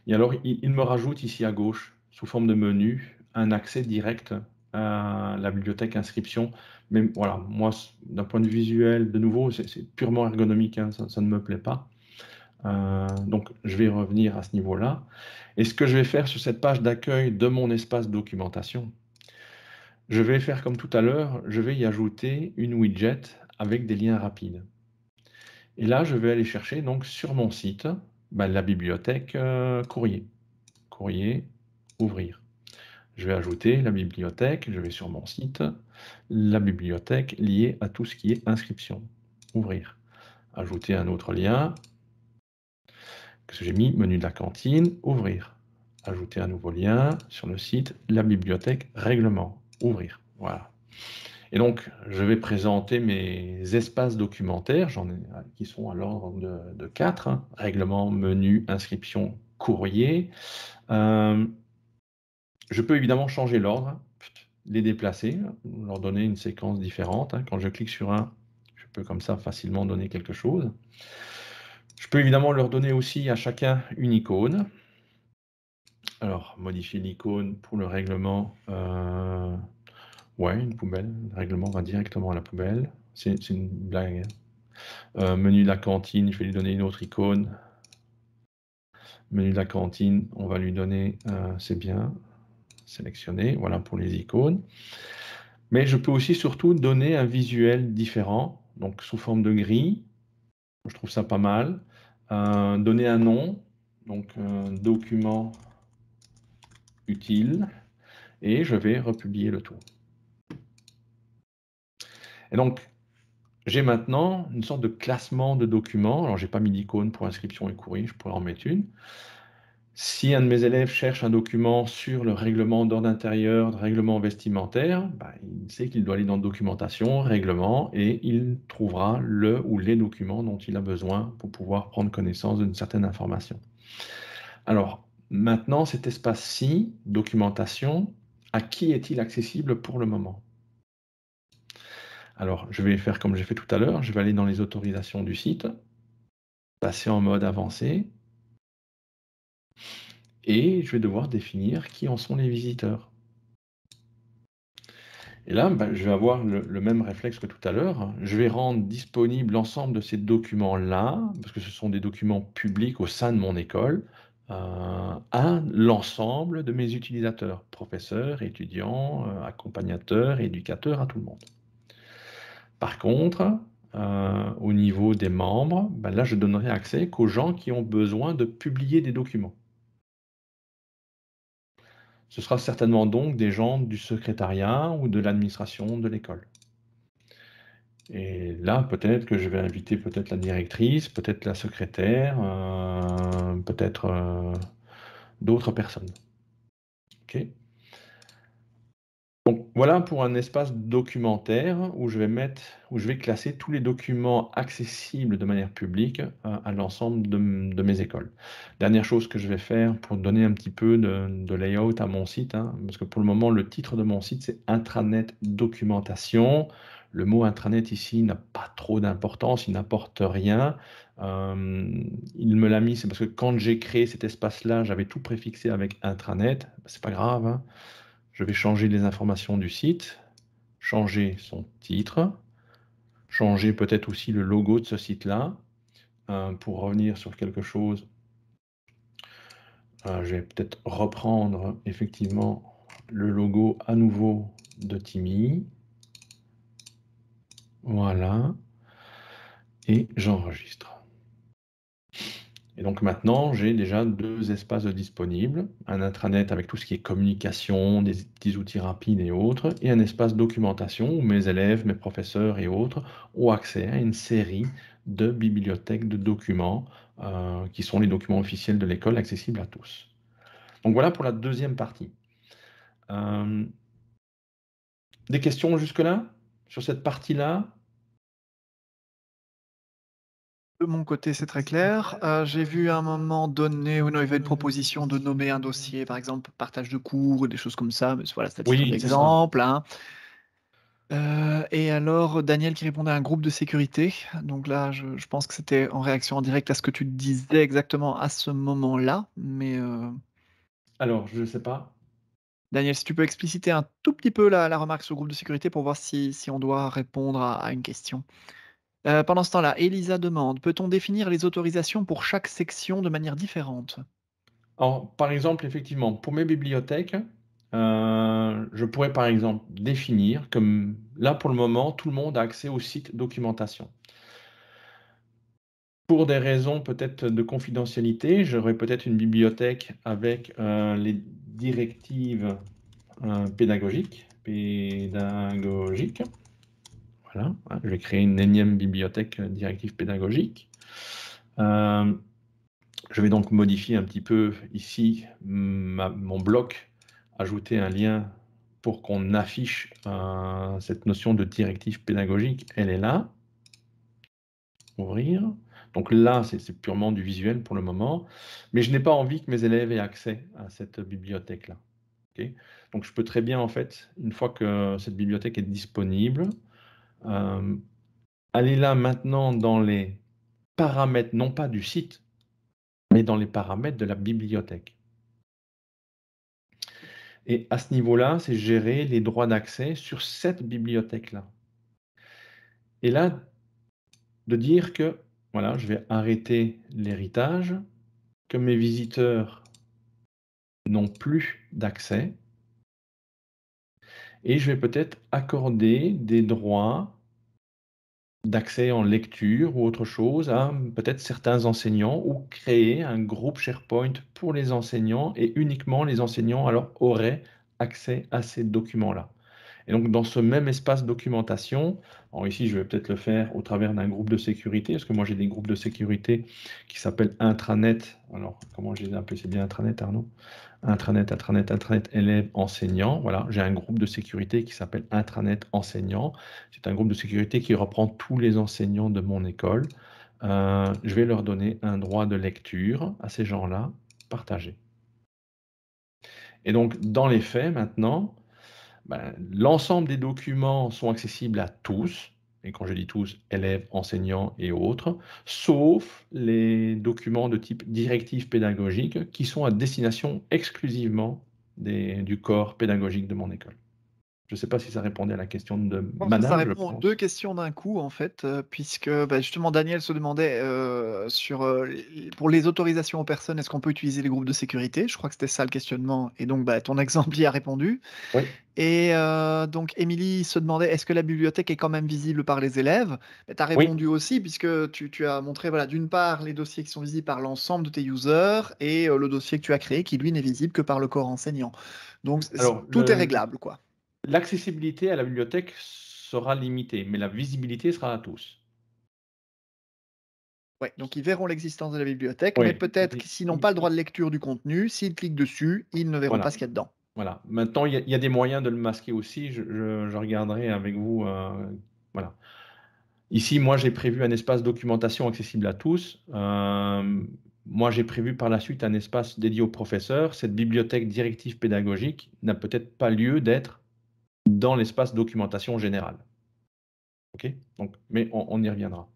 Et alors, il, me rajoute ici à gauche, sous forme de menu, un accès direct à la bibliothèque inscription. Mais voilà, moi, d'un point de vue visuel, de nouveau, c'est purement ergonomique, hein, ça, ne me plaît pas. Euh, donc, je vais revenir à ce niveau-là. Et ce que je vais faire sur cette page d'accueil de mon espace documentation, je vais faire comme tout à l'heure, je vais y ajouter une widget avec des liens rapides. Et là, je vais aller chercher donc sur mon site ben, la bibliothèque euh, courrier. Courrier, ouvrir. Je vais ajouter la bibliothèque, je vais sur mon site, la bibliothèque liée à tout ce qui est inscription. Ouvrir. Ajouter un autre lien. que j'ai mis Menu de la cantine, ouvrir. Ajouter un nouveau lien sur le site, la bibliothèque règlement ouvrir. Voilà. Et donc, je vais présenter mes espaces documentaires, j'en euh, qui sont à l'ordre de, de quatre hein. règlement, menu, inscription, courrier. Euh, je peux évidemment changer l'ordre, les déplacer, leur donner une séquence différente. Hein. Quand je clique sur un, je peux comme ça facilement donner quelque chose. Je peux évidemment leur donner aussi à chacun une icône. Alors, modifier l'icône pour le règlement. Euh, ouais, une poubelle. Le règlement va directement à la poubelle. C'est une blague. Hein. Euh, menu de la cantine, je vais lui donner une autre icône. Menu de la cantine, on va lui donner, euh, c'est bien, sélectionner. Voilà pour les icônes. Mais je peux aussi surtout donner un visuel différent, donc sous forme de gris. Je trouve ça pas mal. donner un nom, donc document utile et je vais republier le tout. Et donc, j'ai maintenant une sorte de classement de documents. Alors, je n'ai pas mis d'icône pour inscription et courrier, je pourrais en mettre une. Si un de mes élèves cherche un document sur le règlement d'ordre intérieur, règlement vestimentaire, bah, il sait qu'il doit aller dans documentation, règlement, et il trouvera le ou les documents dont il a besoin pour pouvoir prendre connaissance d'une certaine information. Alors, Maintenant, cet espace-ci, documentation, à qui est-il accessible pour le moment Alors, je vais faire comme j'ai fait tout à l'heure, je vais aller dans les autorisations du site, passer en mode avancé, et je vais devoir définir qui en sont les visiteurs. Et là, bah, je vais avoir le, même réflexe que tout à l'heure. Je vais rendre disponible l'ensemble de ces documents-là, parce que ce sont des documents publics au sein de mon école. Euh, à l'ensemble de mes utilisateurs, professeurs, étudiants, euh, accompagnateurs, éducateurs, à tout le monde. Par contre, euh, au niveau des membres, ben là, je donnerai accès qu'aux gens qui ont besoin de publier des documents. Ce sera certainement donc des gens du secrétariat ou de l'administration de l'école. Et là, peut-être que je vais inviter peut-être la directrice, peut-être la secrétaire, euh, peut-être euh, d'autres personnes. OK. Donc voilà pour un espace documentaire où je vais mettre, où je vais classer tous les documents accessibles de manière publique euh, à, l'ensemble de, mes écoles. Dernière chose que je vais faire pour donner un petit peu de, layout à mon site, hein, parce que pour le moment le titre de mon site c'est intranet documentation. Le mot intranet ici n'a pas trop d'importance, il n'apporte rien. Euh, il me l'a mis, c'est parce que quand j'ai créé cet espace-là, j'avais tout préfixé avec intranet. Ben, c'est pas grave. Hein. Je vais changer les informations du site, changer son titre, changer peut-être aussi le logo de ce site-là. Euh, pour revenir sur quelque chose, euh, je vais peut-être reprendre effectivement le logo à nouveau de Timmy. Voilà. Et j'enregistre. Et donc maintenant, j'ai déjà deux espaces disponibles, un intranet avec tout ce qui est communication, des petits outils rapides et autres, et un espace documentation où mes élèves, mes professeurs et autres ont accès à une série de bibliothèques de documents euh, qui sont les documents officiels de l'école accessibles à tous. Donc voilà pour la deuxième partie. Euh, des questions jusque-là sur cette partie-là de mon côté, c'est très clair. Euh, j'ai vu à un moment donné où il y avait une proposition de nommer un dossier, par exemple, partage de cours, ou des choses comme ça. Mais voilà, c'est un exemple. Hein. Euh, et alors, Daniel qui répondait à un groupe de sécurité. Donc là, je, pense que c'était en réaction en direct à ce que tu disais exactement à ce moment-là. Mais. Euh alors, je ne sais pas. Daniel, si tu peux expliciter un tout petit peu la, remarque sur le groupe de sécurité pour voir si, on doit répondre à une question. Euh, pendant ce temps-là, Elisa demande peut-on définir les autorisations pour chaque section de manière différente par exemple, effectivement, pour mes bibliothèques, euh, je pourrais par exemple définir comme là, pour le moment, tout le monde a accès au site documentation. Pour des raisons peut-être de confidentialité, j'aurais peut-être une bibliothèque avec euh, les directives pédagogiques Hein. je vais créer une énième bibliothèque euh, directive pédagogique. Euh, je vais donc modifier un petit peu ici mon bloc, ajouter un lien pour qu'on affiche euh, cette notion de directive pédagogique. Elle est là. Ouvrir. Donc là, c'est purement du visuel pour le moment. Mais je n'ai pas envie que mes élèves aient accès à cette bibliothèque-là. Donc je peux très bien, en fait, une fois que cette bibliothèque est disponible, euh, allez là maintenant dans les paramètres, non pas du site, mais dans les paramètres de la bibliothèque. Et à ce niveau-là, c'est gérer les droits d'accès sur cette bibliothèque-là. Et là, de dire que, voilà, je vais arrêter l'héritage, que mes visiteurs n'ont plus d'accès, et je vais peut-être accorder des droits d'accès en lecture ou autre chose à hum, peut-être certains enseignants ou créer un groupe SharePoint pour les enseignants et uniquement les enseignants alors auraient accès à ces documents-là. Et donc dans ce même espace documentation, ici je vais peut-être le faire au travers d'un groupe de sécurité, parce que moi j'ai des groupes de sécurité qui s'appellent intranet. Alors comment je les ai appelés C'est bien intranet Arnaud intranet, intranet, intranet, élèves, enseignants. Voilà, j'ai un groupe de sécurité qui s'appelle intranet enseignants. C'est un groupe de sécurité qui reprend tous les enseignants de mon école. Euh, je vais leur donner un droit de lecture à ces gens-là, partagé. Et donc, dans les faits, maintenant, ben, l'ensemble des documents sont accessibles à tous et quand je dis tous, élèves, enseignants et autres, sauf les documents de type directive pédagogique qui sont à destination exclusivement du corps pédagogique de mon école. Je ne sais pas si ça répondait à la question de Madame. Ça répond aux deux questions d'un coup, en fait, euh, puisque bah, justement Daniel se demandait euh, sur, euh, pour les autorisations aux personnes, est-ce qu'on peut utiliser les groupes de sécurité Je crois que c'était ça le questionnement. Et donc, bah, ton <laughs> exemple y a répondu. Oui. Et donc, Émilie se demandait est-ce que la bibliothèque est quand même visible par les élèves bah, Tu as répondu aussi, puisque tu, as montré, voilà, d'une part, les dossiers qui sont visibles par l'ensemble de tes users et le dossier que tu as créé qui, lui, n'est visible que par le corps enseignant. Donc, tout est réglable, quoi. L'accessibilité à la bibliothèque sera limitée, mais la visibilité sera à tous. Ouais, donc ils verront l'existence de la bibliothèque, mais peut-être s'ils n'ont pas le droit de lecture du contenu, s'ils cliquent dessus, ils ne verront pas ce qu'il y a dedans. Voilà. Maintenant, il y, a des moyens de le masquer aussi. Je, regarderai avec vous. Euh, voilà. Ici, moi, j'ai prévu un espace documentation accessible à tous. Euh, moi, j'ai prévu par la suite un espace dédié aux professeurs. Cette bibliothèque directive pédagogique n'a peut-être pas lieu d'être dans l'espace documentation générale. OK Donc, mais on, y reviendra.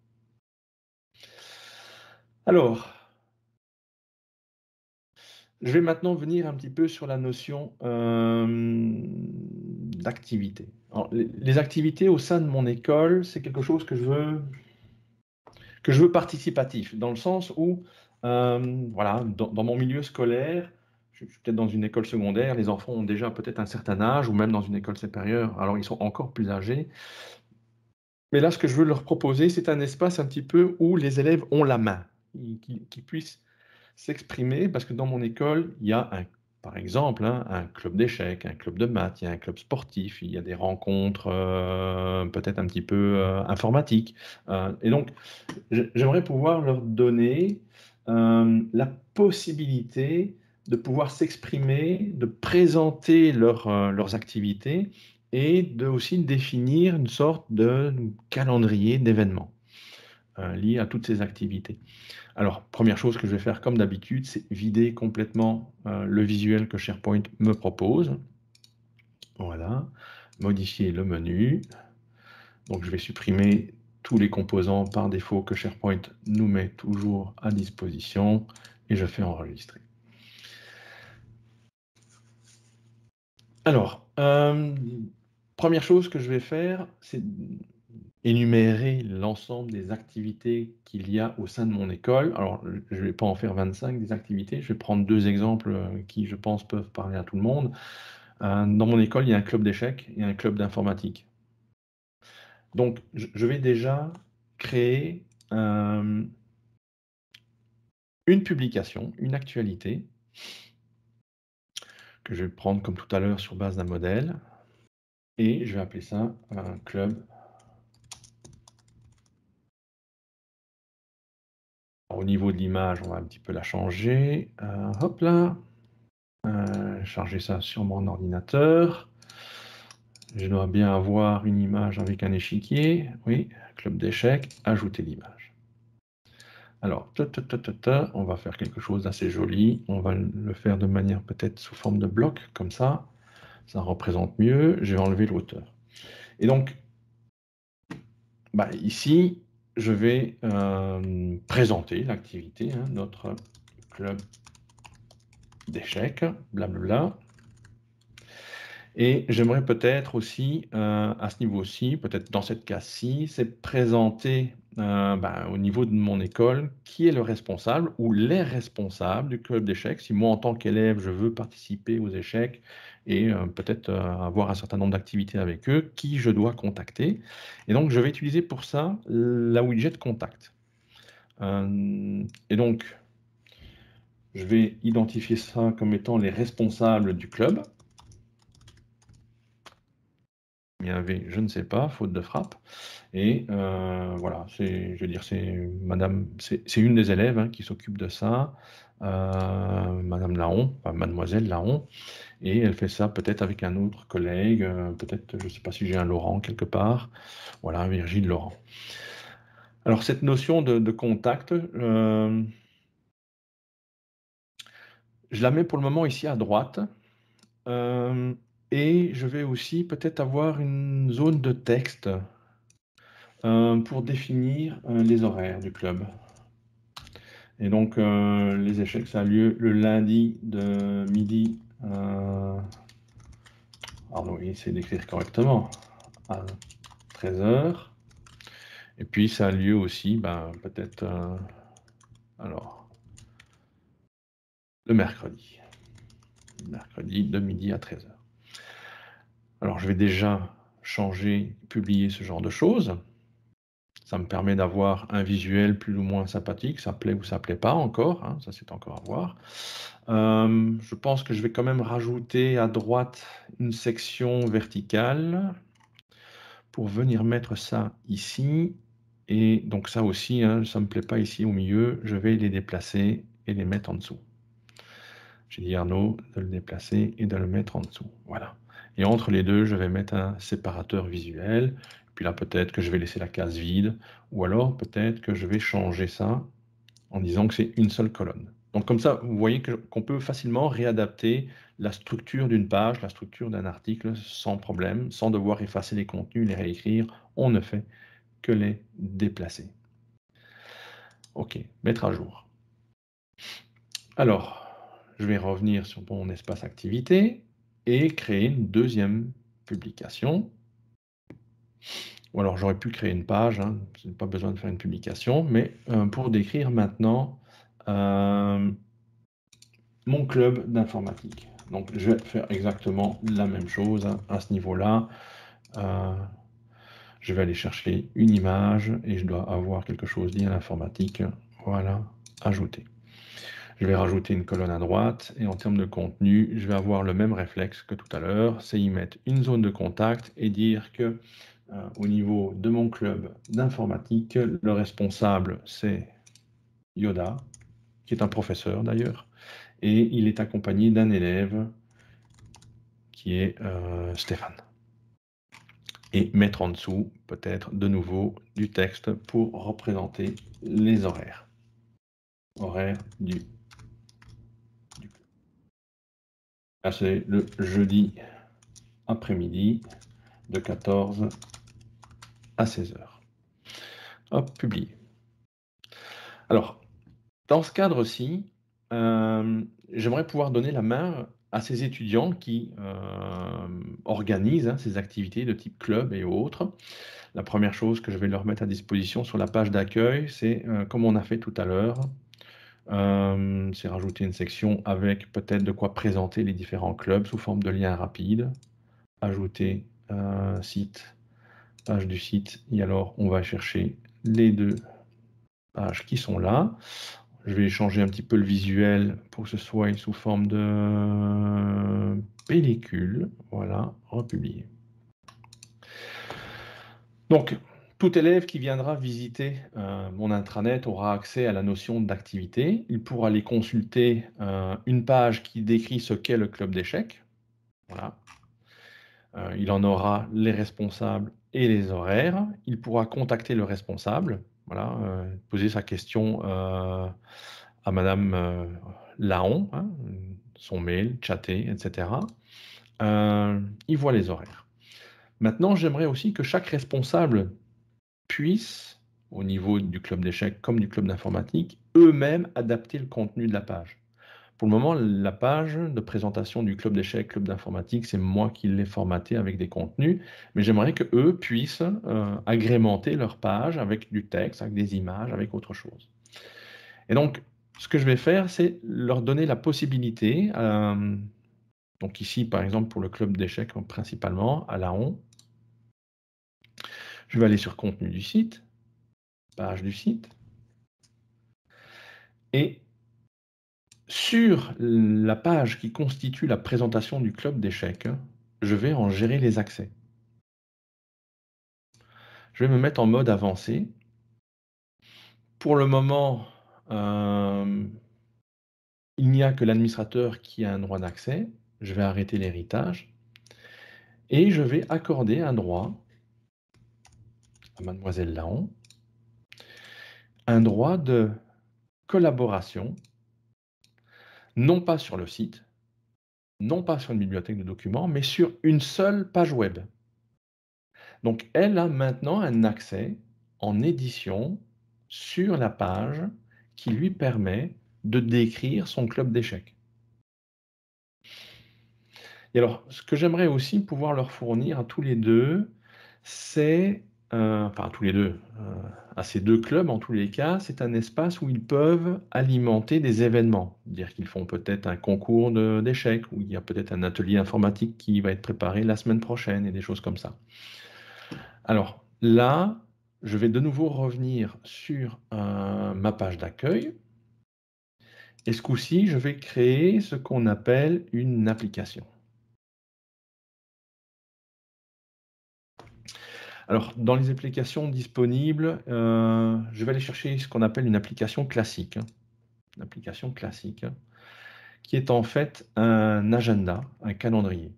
Alors, je vais maintenant venir un petit peu sur la notion euh, d'activité. Les, activités au sein de mon école, c'est quelque chose que je veux que je veux participatif, dans le sens où, euh, voilà, dans, mon milieu scolaire, je suis peut-être dans une école secondaire, les enfants ont déjà peut-être un certain âge, ou même dans une école supérieure, alors ils sont encore plus âgés. Mais là, ce que je veux leur proposer, c'est un espace un petit peu où les élèves ont la main, qu'ils puissent s'exprimer, parce que dans mon école, il y a un, par exemple hein, un club d'échecs, un club de maths, il y a un club sportif, il y a des rencontres euh, peut-être un petit peu euh, informatiques. Euh, et donc, j'aimerais pouvoir leur donner la possibilité de pouvoir s'exprimer, de présenter euh, leurs activités et de aussi définir une sorte de calendrier d'événements euh, liés à toutes ces activités. Alors, première chose que je vais faire comme d'habitude, c'est vider complètement euh, le visuel que SharePoint me propose. Voilà, modifier le menu. Donc, je vais supprimer tous les composants par défaut que SharePoint nous met toujours à disposition et je fais enregistrer. Alors, euh, première chose que je vais faire, c'est énumérer l'ensemble des activités qu'il y a au sein de mon école. Alors, je ne vais pas en faire 25 des activités, je vais prendre deux exemples euh, qui, je pense, peuvent parler à tout le monde. Euh, dans mon école, il y a un club d'échecs et un club d'informatique. Donc, je vais déjà créer une publication, une actualité que je vais prendre comme tout à l'heure sur base d'un modèle. Et je vais appeler ça un club. au niveau de l'image, on va un petit peu la changer. Euh, hop là. Euh, charger ça sur mon ordinateur. Je dois bien avoir une image avec un échiquier. Oui, club d'échecs, ajouter l'image. Alors, on va faire quelque chose d'assez joli. On va le faire de manière peut-être sous forme de bloc, comme ça. Ça représente mieux. J'ai enlevé l'auteur. Et donc, bah, ici, je vais euh, présenter l'activité, hein, notre club d'échecs, blablabla. Et j'aimerais peut-être aussi, euh, à ce niveau-ci, peut-être dans cette case-ci, c'est présenter euh, ben, au niveau de mon école qui est le responsable ou les responsables du club d'échecs. Si moi, en tant qu'élève, je veux participer aux échecs et euh, peut-être avoir un certain nombre d'activités avec eux, qui je dois contacter. Et donc, je vais utiliser pour ça la widget contact. et donc, je vais identifier ça comme étant les responsables du club il y avait, je ne sais pas, faute de frappe. Et euh, voilà, c'est, je veux dire, c'est Madame, c'est, une des élèves hein, qui s'occupe de ça, euh, Madame Laon, Mademoiselle Laon, et elle fait ça peut-être avec un autre collègue, euh, peut-être, je ne sais pas si j'ai un Laurent quelque part, voilà, Virgile Laurent. Alors cette notion de, de contact, je la mets pour le moment ici à droite. Et je vais aussi peut-être avoir une zone de texte euh, pour définir euh, les horaires du club. Et donc, euh, les échecs, ça a lieu le lundi de midi. Alors, oui, c'est d'écrire correctement. À 13h. Et puis, ça a lieu aussi, ben, peut-être, alors, le mercredi. mercredi de midi à 13h. Alors je vais déjà changer, publier ce genre de choses. Ça me permet d'avoir un visuel plus ou moins sympathique, ça plaît ou ça plaît pas encore, hein, ça c'est encore à voir. Euh, je pense que je vais quand même rajouter à droite une section verticale pour venir mettre ça ici. Et donc ça aussi, hein, ça ne me plaît pas ici au milieu, je vais les déplacer et les mettre en dessous. J'ai dit Arnaud de le déplacer et de le mettre en dessous. Voilà. Et entre les deux, je vais mettre un séparateur visuel. Puis là, peut-être que je vais laisser la case vide. Ou alors, peut-être que je vais changer ça en disant que c'est une seule colonne. Donc comme ça, vous voyez qu'on peut facilement réadapter la structure d'une page, la structure d'un article sans problème, sans devoir effacer les contenus, les réécrire. On ne fait que les déplacer. OK, mettre à jour. Alors, je vais revenir sur mon espace activité et créer une deuxième publication. Ou alors j'aurais pu créer une page, hein, je n'ai pas besoin de faire une publication, mais euh, pour décrire maintenant euh, mon club d'informatique. Donc je vais faire exactement la même chose hein, à ce niveau-là. Euh, je vais aller chercher une image et je dois avoir quelque chose lié à l'informatique. Voilà, ajouter. Je vais rajouter une colonne à droite et en termes de contenu, je vais avoir le même réflexe que tout à l'heure, c'est y mettre une zone de contact et dire que euh, au niveau de mon club d'informatique, le responsable c'est Yoda, qui est un professeur d'ailleurs, et il est accompagné d'un élève qui est euh, Stéphane. Et mettre en dessous peut-être de nouveau du texte pour représenter les horaires. Horaires du c'est le jeudi après-midi de 14 à 16 h Hop, publié. Alors, dans ce cadre-ci, euh, j'aimerais pouvoir donner la main à ces étudiants qui euh, organisent hein, ces activités de type club et autres. La première chose que je vais leur mettre à disposition sur la page d'accueil, c'est, euh, comme on a fait tout à l'heure, euh, c'est rajouter une section avec peut-être de quoi présenter les différents clubs sous forme de liens rapides. Ajouter euh, site, page du site. Et alors, on va chercher les deux pages qui sont là. Je vais changer un petit peu le visuel pour que ce soit sous forme de pellicule. Voilà, republier. Donc, tout élève qui viendra visiter euh, mon intranet aura accès à la notion d'activité. Il pourra aller consulter euh, une page qui décrit ce qu'est le club d'échecs. Voilà. Euh, il en aura les responsables et les horaires. Il pourra contacter le responsable. Voilà, poser sa question à Madame Laon, hein, son mail, chatter, etc. il voit les horaires. Maintenant, j'aimerais aussi que chaque responsable puissent, au niveau du club d'échecs comme du club d'informatique, eux-mêmes adapter le contenu de la page. Pour le moment, la page de présentation du club d'échecs, club d'informatique, c'est moi qui l'ai formatée avec des contenus, mais j'aimerais que eux puissent euh, agrémenter leur page avec du texte, avec des images, avec autre chose. Et donc, ce que je vais faire, c'est leur donner la possibilité, euh, donc ici par exemple pour le club d'échecs principalement, à la honte. Je vais aller sur contenu du site, page du site. Et sur la page qui constitue la présentation du club d'échecs, je vais en gérer les accès. Je vais me mettre en mode avancé. Pour le moment, euh, il n'y a que l'administrateur qui a un droit d'accès. Je vais arrêter l'héritage. Et je vais accorder un droit mademoiselle Laon un droit de collaboration, non pas sur le site, non pas sur une bibliothèque de documents, mais sur une seule page web. Donc elle a maintenant un accès en édition sur la page qui lui permet de décrire son club d'échecs. Et alors, ce que j'aimerais aussi pouvoir leur fournir à tous les deux, c'est euh, enfin tous les deux, euh, à ces deux clubs en tous les cas, c'est un espace où ils peuvent alimenter des événements. Dire qu'ils font peut-être un concours d'échecs, où il y a peut-être un atelier informatique qui va être préparé la semaine prochaine et des choses comme ça. Alors là, je vais de nouveau revenir sur euh, ma page d'accueil. Et ce coup-ci, je vais créer ce qu'on appelle une application. Alors, dans les applications disponibles, euh, je vais aller chercher ce qu'on appelle une application classique. Hein. Une application classique, hein, qui est en fait un agenda, un calendrier.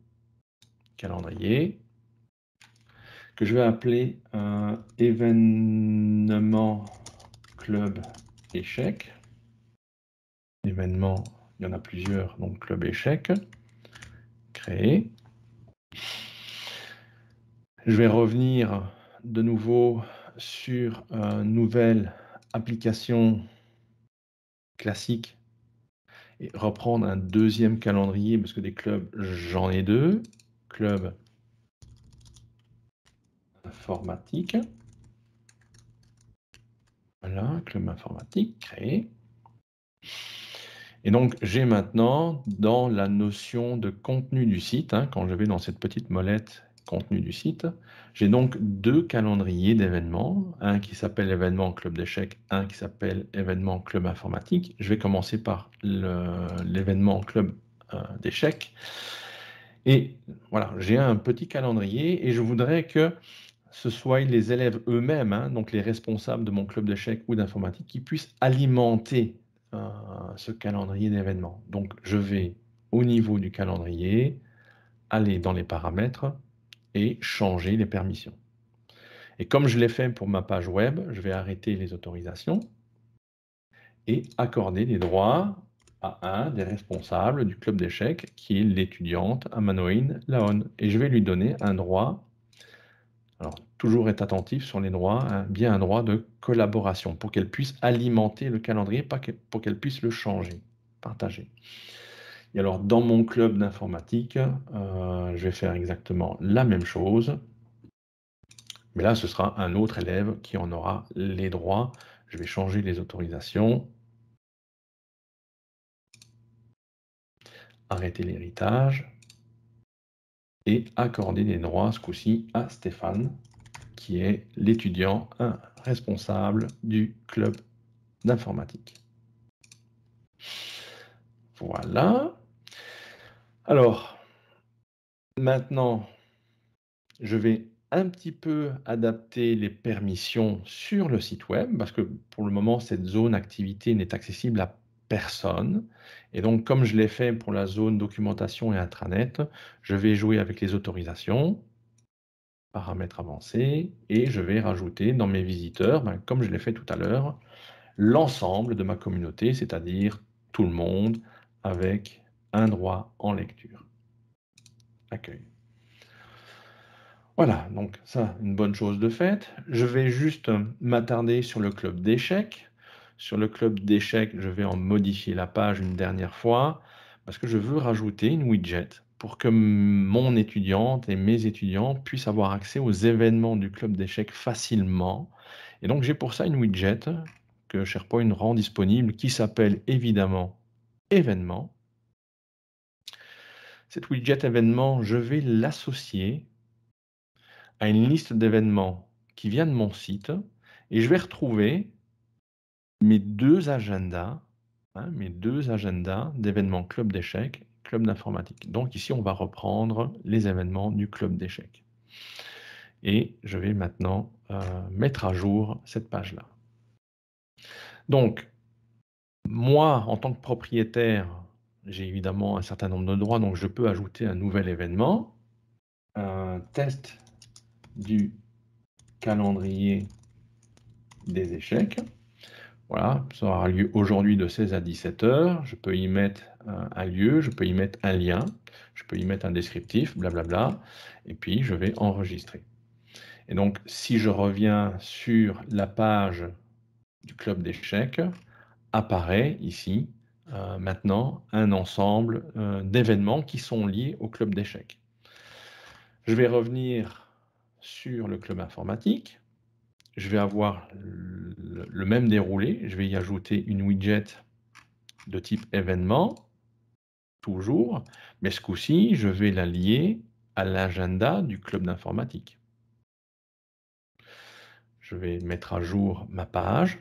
Calendrier que je vais appeler événement club échec. Événement, il y en a plusieurs, donc club échec, créé. Je vais revenir de nouveau sur une euh, nouvelle application classique et reprendre un deuxième calendrier parce que des clubs, j'en ai deux. Club informatique. Voilà, club informatique créé. Et donc, j'ai maintenant dans la notion de contenu du site, hein, quand je vais dans cette petite molette contenu du site. J'ai donc deux calendriers d'événements, un qui s'appelle événement club d'échecs, un qui s'appelle événement club informatique. Je vais commencer par l'événement club euh, d'échecs. Et voilà, j'ai un petit calendrier et je voudrais que ce soit les élèves eux-mêmes, hein, donc les responsables de mon club d'échecs ou d'informatique, qui puissent alimenter euh, ce calendrier d'événements. Donc je vais au niveau du calendrier, aller dans les paramètres, et changer les permissions. Et comme je l'ai fait pour ma page web, je vais arrêter les autorisations et accorder des droits à un des responsables du club d'échecs, qui est l'étudiante Amanoine Laon. Et je vais lui donner un droit, alors toujours être attentif sur les droits, hein, bien un droit de collaboration, pour qu'elle puisse alimenter le calendrier, pas pour qu'elle puisse le changer, partager. Et alors, dans mon club d'informatique, euh, je vais faire exactement la même chose. Mais là, ce sera un autre élève qui en aura les droits. Je vais changer les autorisations. Arrêter l'héritage. Et accorder des droits, ce coup-ci, à Stéphane, qui est l'étudiant responsable du club d'informatique. Voilà. Alors, maintenant, je vais un petit peu adapter les permissions sur le site web, parce que pour le moment, cette zone activité n'est accessible à personne. Et donc, comme je l'ai fait pour la zone documentation et intranet, je vais jouer avec les autorisations, paramètres avancés, et je vais rajouter dans mes visiteurs, ben, comme je l'ai fait tout à l'heure, l'ensemble de ma communauté, c'est-à-dire tout le monde avec un droit en lecture. Accueil. Voilà, donc ça, une bonne chose de faite. Je vais juste m'attarder sur le club d'échecs. Sur le club d'échecs, je vais en modifier la page une dernière fois parce que je veux rajouter une widget pour que mon étudiante et mes étudiants puissent avoir accès aux événements du club d'échecs facilement. Et donc j'ai pour ça une widget que SharePoint rend disponible qui s'appelle évidemment événements cet widget événement, je vais l'associer à une liste d'événements qui vient de mon site et je vais retrouver mes deux agendas, hein, mes deux agendas d'événements club d'échecs, club d'informatique. Donc ici, on va reprendre les événements du club d'échecs. Et je vais maintenant euh, mettre à jour cette page-là. Donc, moi, en tant que propriétaire j'ai évidemment un certain nombre de droits, donc je peux ajouter un nouvel événement. Un test du calendrier des échecs. Voilà, ça aura lieu aujourd'hui de 16 à 17 heures. Je peux y mettre un, lieu, je peux y mettre un lien, je peux y mettre un descriptif, blablabla. et puis, je vais enregistrer. Et donc, si je reviens sur la page du club d'échecs, apparaît ici euh, maintenant un ensemble euh, d'événements qui sont liés au club d'échecs. Je vais revenir sur le club informatique. Je vais avoir le, le même déroulé. Je vais y ajouter une widget de type événement, toujours, mais ce coup-ci, je vais la lier à l'agenda du club d'informatique. Je vais mettre à jour ma page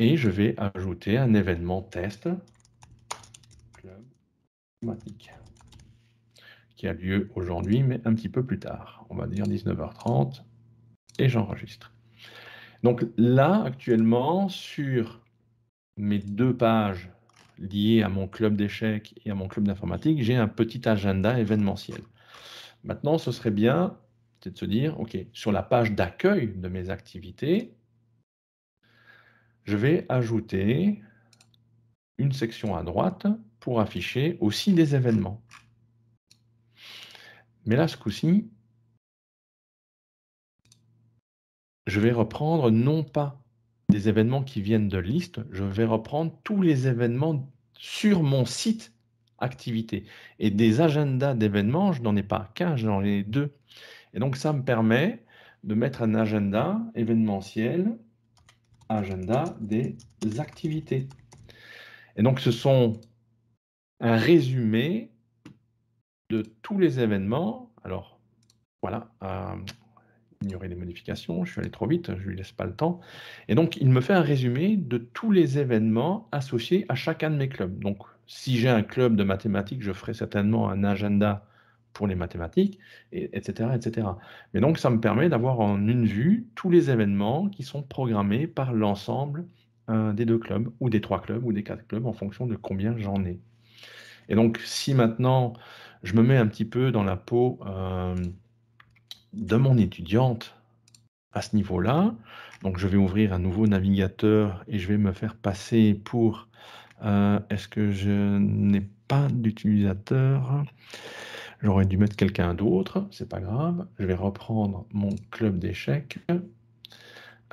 et je vais ajouter un événement test club qui a lieu aujourd'hui, mais un petit peu plus tard. On va dire 19h30 et j'enregistre. Donc là, actuellement, sur mes deux pages liées à mon club d'échecs et à mon club d'informatique, j'ai un petit agenda événementiel. Maintenant, ce serait bien, de se dire, OK, sur la page d'accueil de mes activités, je vais ajouter une section à droite pour afficher aussi des événements. Mais là, ce coup-ci, je vais reprendre non pas des événements qui viennent de liste, je vais reprendre tous les événements sur mon site activité. Et des agendas d'événements, je n'en ai pas qu'un, j'en ai deux. Et donc, ça me permet de mettre un agenda événementiel agenda des activités. Et donc, ce sont un résumé de tous les événements. Alors, voilà, y aurait des modifications, je suis allé trop vite, je ne lui laisse pas le temps. Et donc, il me fait un résumé de tous les événements associés à chacun de mes clubs. Donc, si j'ai un club de mathématiques, je ferai certainement un agenda pour les mathématiques, etc., etc. Mais donc, ça me permet d'avoir en une vue tous les événements qui sont programmés par l'ensemble euh, des deux clubs, ou des trois clubs, ou des quatre clubs, en fonction de combien j'en ai. Et donc, si maintenant je me mets un petit peu dans la peau euh, de mon étudiante à ce niveau-là, donc je vais ouvrir un nouveau navigateur et je vais me faire passer pour. Euh, est-ce que je n'ai pas d'utilisateur J'aurais dû mettre quelqu'un d'autre, c'est pas grave. Je vais reprendre mon club d'échecs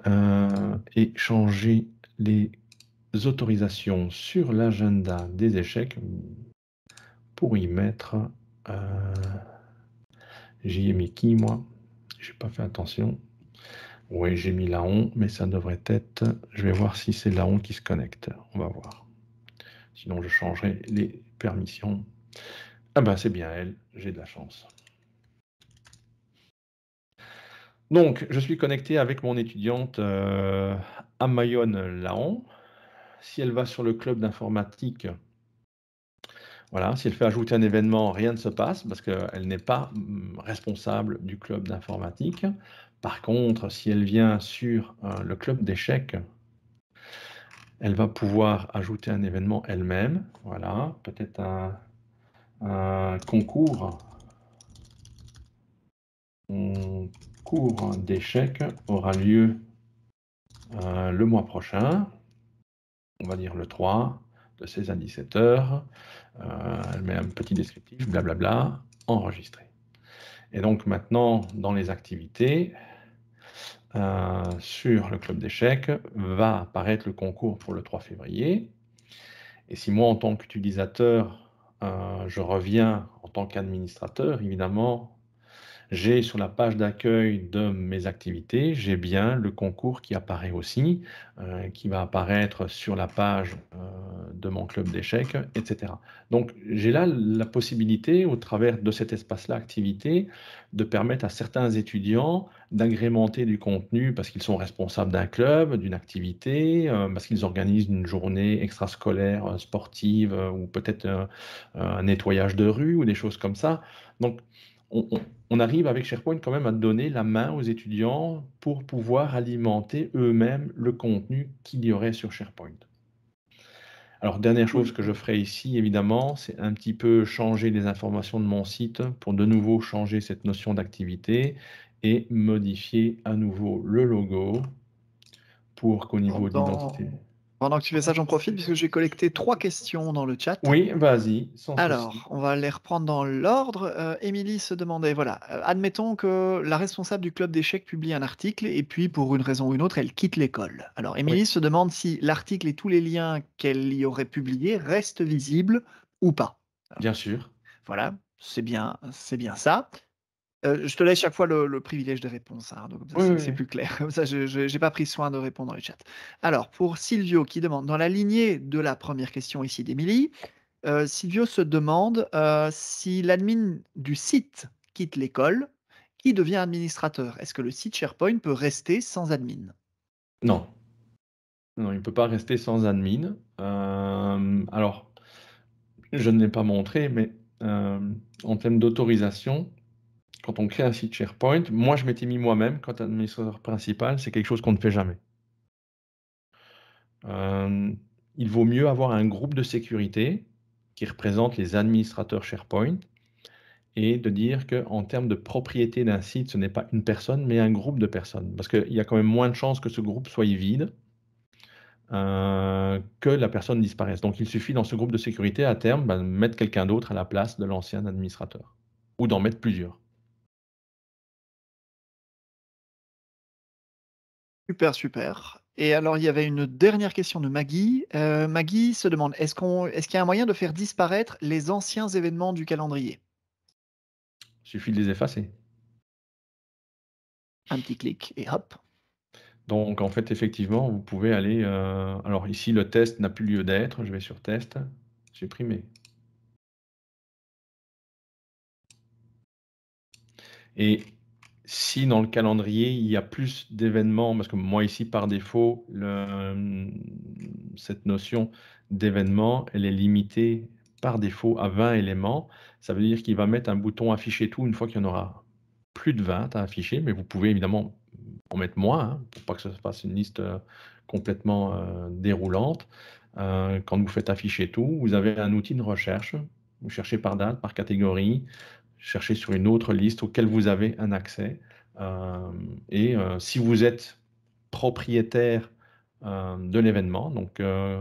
euh, et changer les autorisations sur l'agenda des échecs pour y mettre. Euh, j'y ai mis qui moi J'ai pas fait attention. Oui, j'ai mis Laon, mais ça devrait être. Je vais voir si c'est Laon qui se connecte. On va voir. Sinon, je changerai les permissions. Ah ben, c'est bien elle, j'ai de la chance. Donc, je suis connecté avec mon étudiante euh, Amayonne Laon. Si elle va sur le club d'informatique, voilà, si elle fait ajouter un événement, rien ne se passe parce qu'elle n'est pas mm, responsable du club d'informatique. Par contre, si elle vient sur euh, le club d'échecs, elle va pouvoir ajouter un événement elle-même. Voilà, peut-être un, euh, un concours, d'échecs aura lieu euh, le mois prochain, on va dire le 3, de 16 à 17 heures. Euh, elle met un petit descriptif, blablabla, enregistré. Et donc maintenant, dans les activités, sur le club d'échecs, va apparaître le concours pour le 3 février. Et si moi, en tant qu'utilisateur, euh, je reviens en tant qu'administrateur, évidemment, j'ai sur la page d'accueil de mes activités, j'ai bien le concours qui apparaît aussi, euh, qui va apparaître sur la page euh, de mon club d'échecs, etc. Donc j'ai là la possibilité, au travers de cet espace-là, activité, de permettre à certains étudiants d'agrémenter du contenu parce qu'ils sont responsables d'un club, d'une activité, euh, parce qu'ils organisent une journée extrascolaire, sportive, ou peut-être un nettoyage de rue, ou des choses comme ça. Donc, on, arrive avec SharePoint quand même à donner la main aux étudiants pour pouvoir alimenter eux-mêmes le contenu qu'il y aurait sur SharePoint. Alors, dernière chose que je ferai ici, évidemment, c'est un petit peu changer les informations de mon site pour de nouveau changer cette notion d'activité et modifier à nouveau le logo pour qu'au niveau d'identité... Pendant que tu fais ça, j'en profite puisque j'ai collecté trois questions dans le chat. Oui, vas-y. Alors, on va les reprendre dans l'ordre. Euh, Émilie se demandait, voilà, euh, admettons que la responsable du club d'échecs publie un article et puis pour une raison ou une autre, elle quitte l'école. Alors, Émilie se demande si l'article et tous les liens qu'elle y aurait publiés restent visibles ou pas. bien sûr. Voilà, c'est bien, c'est bien ça je te laisse chaque fois le, privilège de répondre hein, c'est plus clair. Comme ça, je n'ai pas pris soin de répondre dans le chat. Alors, pour Silvio qui demande, dans la lignée de la première question ici d'Emilie, euh, Silvio se demande si l'admin du site quitte l'école, qui devient administrateur Est-ce que le site SharePoint peut rester sans admin Non. Non, il ne peut pas rester sans admin. alors, je ne l'ai pas montré, mais en termes d'autorisation, quand on crée un site SharePoint, moi je m'étais mis moi-même quand administrateur principal, c'est quelque chose qu'on ne fait jamais. Euh, il vaut mieux avoir un groupe de sécurité qui représente les administrateurs SharePoint et de dire qu'en termes de propriété d'un site, ce n'est pas une personne, mais un groupe de personnes. Parce qu'il y a quand même moins de chances que ce groupe soit vide, euh, que la personne disparaisse. Donc il suffit dans ce groupe de sécurité, à terme, ben, de mettre quelqu'un d'autre à la place de l'ancien administrateur, ou d'en mettre plusieurs. Super, super. Et alors, il y avait une dernière question de Maggie. Euh, Maggie se demande est-ce est qu'il y a un moyen de faire disparaître les anciens événements du calendrier Il suffit de les effacer. Un petit clic et hop. Donc, en fait, effectivement, vous pouvez aller. Euh, alors, ici, le test n'a plus lieu d'être. Je vais sur test, supprimer. Et si dans le calendrier, il y a plus d'événements, parce que moi ici, par défaut, cette notion d'événement, elle est limitée par défaut à 20 éléments. Ça veut dire qu'il va mettre un bouton afficher tout une fois qu'il y en aura plus de 20 à afficher, mais vous pouvez évidemment en mettre moins, hein, pour pas que ça se fasse une liste euh, complètement euh, déroulante. Euh, quand vous faites afficher tout, vous avez un outil de recherche. Vous cherchez par date, par catégorie, cherchez sur une autre liste auquel vous avez un accès. Euh, et euh, si vous êtes propriétaire euh, de l'événement, donc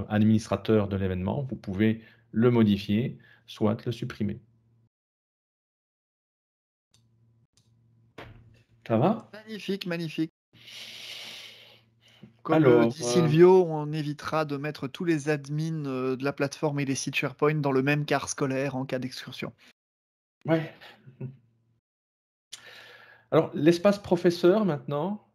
administrateur de l'événement, vous pouvez le modifier, soit le supprimer. Ça va Magnifique, magnifique. Comme dit Silvio, on évitera de mettre tous les admins de la plateforme et les sites SharePoint dans le même quart scolaire en cas d'excursion. Ouais. Alors, l'espace professeur maintenant.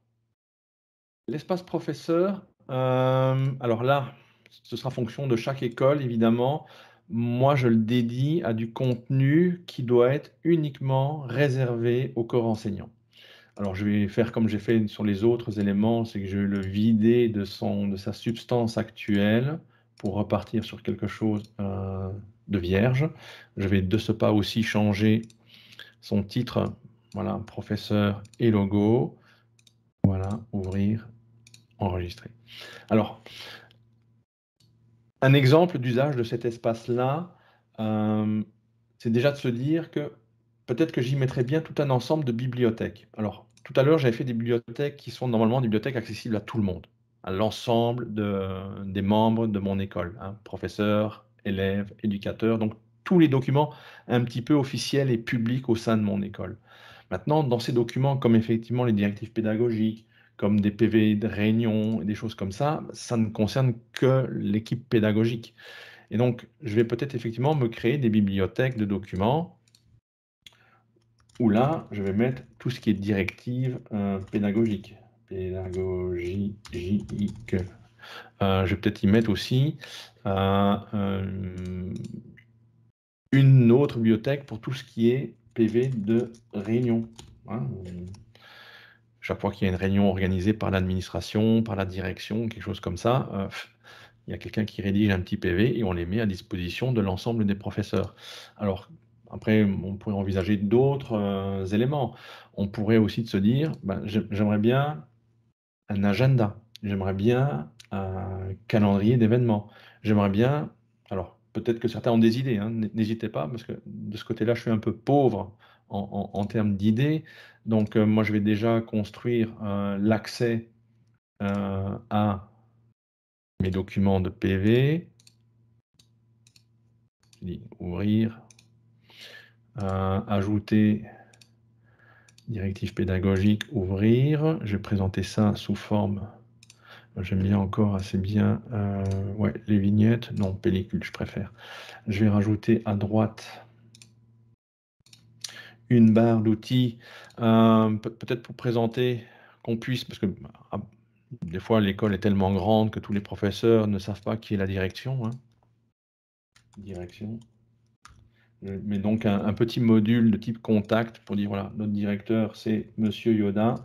L'espace professeur, euh, alors là, ce sera fonction de chaque école, évidemment. Moi, je le dédie à du contenu qui doit être uniquement réservé au corps enseignant. Alors, je vais faire comme j'ai fait sur les autres éléments, c'est que je vais le vider de, son, de sa substance actuelle pour repartir sur quelque chose euh, de Vierge. Je vais de ce pas aussi changer son titre, voilà, professeur et logo. Voilà, ouvrir, enregistrer. Alors, un exemple d'usage de cet espace-là, euh, c'est déjà de se dire que peut-être que j'y mettrais bien tout un ensemble de bibliothèques. Alors, tout à l'heure, j'avais fait des bibliothèques qui sont normalement des bibliothèques accessibles à tout le monde, à l'ensemble des membres de mon école, hein, professeurs, élèves, éducateurs, donc tous les documents un petit peu officiels et publics au sein de mon école. Maintenant, dans ces documents, comme effectivement les directives pédagogiques, comme des PV de réunion, et des choses comme ça, ça ne concerne que l'équipe pédagogique. Et donc, je vais peut-être effectivement me créer des bibliothèques de documents où là, je vais mettre tout ce qui est directive pédagogiques. Euh, pédagogique. Pédagogique. Euh, je vais peut-être y mettre aussi euh, euh, une autre bibliothèque pour tout ce qui est PV de réunion. Hein, chaque fois qu'il y a une réunion organisée par l'administration, par la direction, quelque chose comme ça, il y a quelqu'un qui rédige un petit PV et on les met à disposition de l'ensemble des professeurs. Alors, après, on pourrait envisager d'autres éléments. On pourrait aussi se dire, ben, j'aimerais bien un agenda, j'aimerais bien un calendrier d'événements. J'aimerais bien, alors peut-être que certains ont des idées, hein, n'hésitez pas, parce que de ce côté-là, je suis un peu pauvre en, termes d'idées. Donc euh, moi, je vais déjà construire euh, l'accès euh, à mes documents de PV. Je dis ouvrir, ajouter directive pédagogique, ouvrir. Je vais présenter ça sous forme J'aime bien encore assez bien euh, les vignettes. Non, pellicule, je préfère. Je vais rajouter à droite une barre d'outils, euh, peut-être pour présenter qu'on puisse, parce que bah, ah, des fois l'école est tellement grande que tous les professeurs ne savent pas qui est la direction. Hein. Direction. Euh, mais donc un, un, petit module de type contact pour dire voilà, notre directeur c'est Monsieur Yoda.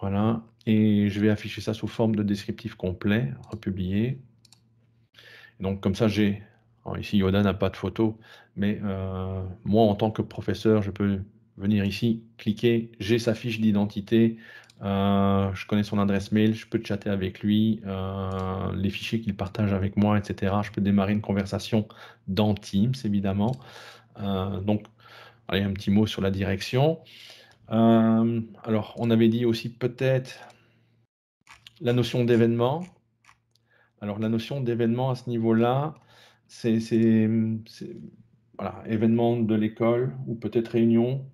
Voilà, et je vais afficher ça sous forme de descriptif complet, republié. Donc comme ça, j'ai... Hein, ici, Yoda n'a pas de photo, mais euh, moi, en tant que professeur, je peux venir ici, cliquer, j'ai sa fiche d'identité, euh, je connais son adresse mail, je peux chatter avec lui, euh, les fichiers qu'il partage avec moi, etc. Je peux démarrer une conversation dans Teams, évidemment. donc, allez, un petit mot sur la direction. Euh, alors, on avait dit aussi peut-être la notion d'événement. Alors, la notion d'événement à ce niveau-là, c'est voilà, événement de l'école ou peut-être réunion,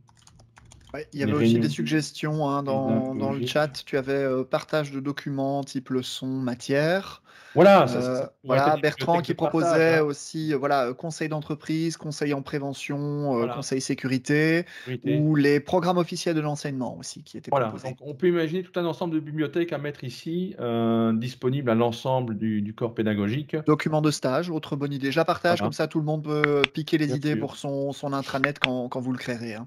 il y avait aussi des suggestions hein, dans, le chat. Tu avais euh, partage de documents type leçons, matière. Voilà, euh, voilà Bertrand qui proposait hein. aussi euh, voilà, conseil d'entreprise, conseil en prévention, conseil sécurité, ou les programmes officiels de l'enseignement aussi qui étaient proposés. on peut imaginer tout un ensemble de bibliothèques à mettre ici, disponibles à l'ensemble du, corps pédagogique. Documents de stage, autre bonne idée. Je la partage, comme ça tout le monde peut piquer les idées pour son, intranet quand, vous le créerez. Hein.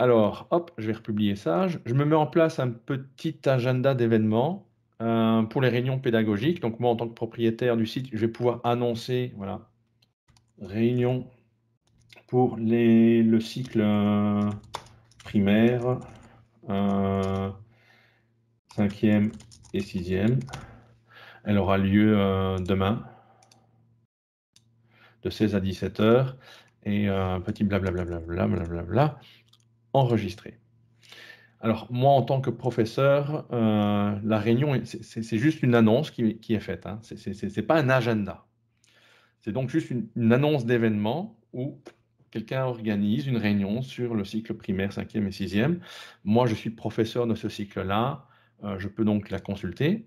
Alors, hop, je vais republier ça. Je, me mets en place un petit agenda d'événements euh, pour les réunions pédagogiques. Donc, moi, en tant que propriétaire du site, je vais pouvoir annoncer, voilà, réunion pour le cycle euh, primaire, 5e euh, et 6e. Elle aura lieu demain, de 16 à 17 heures. Et un petit blablabla. Bla bla enregistré. Alors moi, en tant que professeur, euh, la réunion, c'est juste une annonce qui, est faite. Hein. Ce n'est pas un agenda. C'est donc juste une, annonce d'événement où quelqu'un organise une réunion sur le cycle primaire, cinquième et sixième. Moi, je suis professeur de ce cycle-là. Euh, je peux donc la consulter.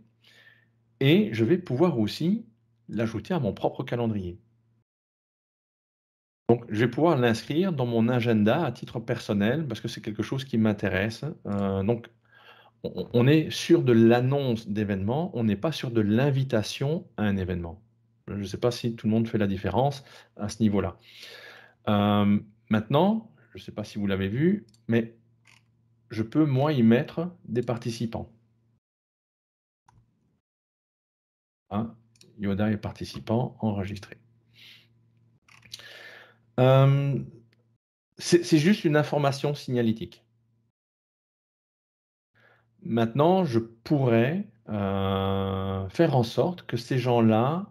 Et je vais pouvoir aussi l'ajouter à mon propre calendrier. Donc, je vais pouvoir l'inscrire dans mon agenda à titre personnel parce que c'est quelque chose qui m'intéresse. Euh, donc, on, est sûr de l'annonce d'événement, on n'est pas sûr de l'invitation à un événement. Je ne sais pas si tout le monde fait la différence à ce niveau-là. Euh, maintenant, je ne sais pas si vous l'avez vu, mais je peux, moi, y mettre des participants. Yoda est participant enregistré c'est juste une information signalétique. Maintenant, je pourrais euh, faire en sorte que ces gens-là,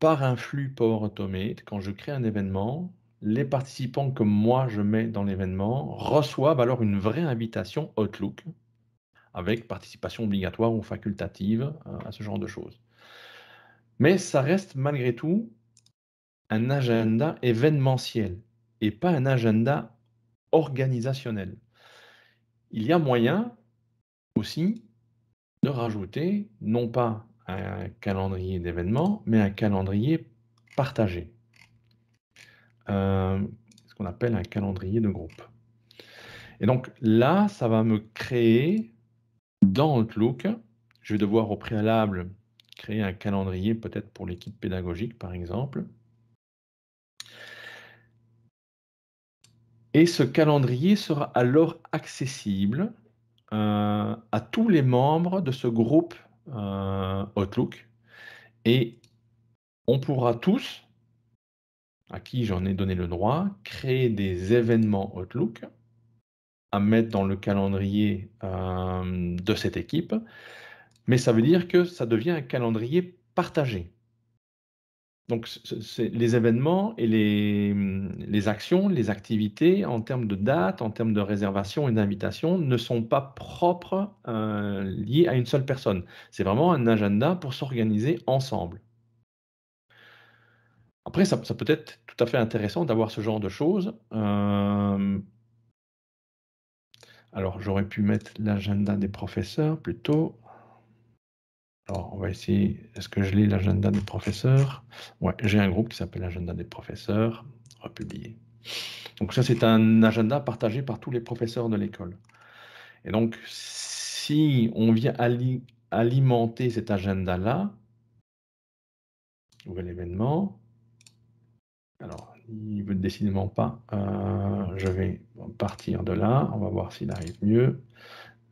par un flux Power Automate, quand je crée un événement, les participants que moi je mets dans l'événement reçoivent alors une vraie invitation Outlook avec participation obligatoire ou facultative euh, à ce genre de choses. Mais ça reste malgré tout un agenda événementiel et pas un agenda organisationnel. Il y a moyen aussi de rajouter non pas un calendrier d'événements, mais un calendrier partagé. Euh, ce qu'on appelle un calendrier de groupe. Et donc là, ça va me créer dans Outlook, je vais devoir au préalable créer un calendrier peut-être pour l'équipe pédagogique par exemple, Et ce calendrier sera alors accessible euh, à tous les membres de ce groupe euh, Outlook. Et on pourra tous, à qui j'en ai donné le droit, créer des événements Outlook à mettre dans le calendrier euh, de cette équipe. Mais ça veut dire que ça devient un calendrier partagé. Donc, c'est les événements et les, actions, les activités en termes de date, en termes de réservation et d'invitation ne sont pas propres euh, liés à une seule personne. C'est vraiment un agenda pour s'organiser ensemble. Après, ça, peut être tout à fait intéressant d'avoir ce genre de choses. Euh, alors, j'aurais pu mettre l'agenda des professeurs plutôt. Alors, on va essayer. Est-ce que je lis l'agenda des professeurs Ouais, j'ai un groupe qui s'appelle l'agenda des professeurs. Republié. Donc, ça, c'est un agenda partagé par tous les professeurs de l'école. Et donc, si on vient alimenter cet agenda-là, nouvel événement. Alors, il veut décidément pas. Euh, je vais partir de là. On va voir s'il arrive mieux.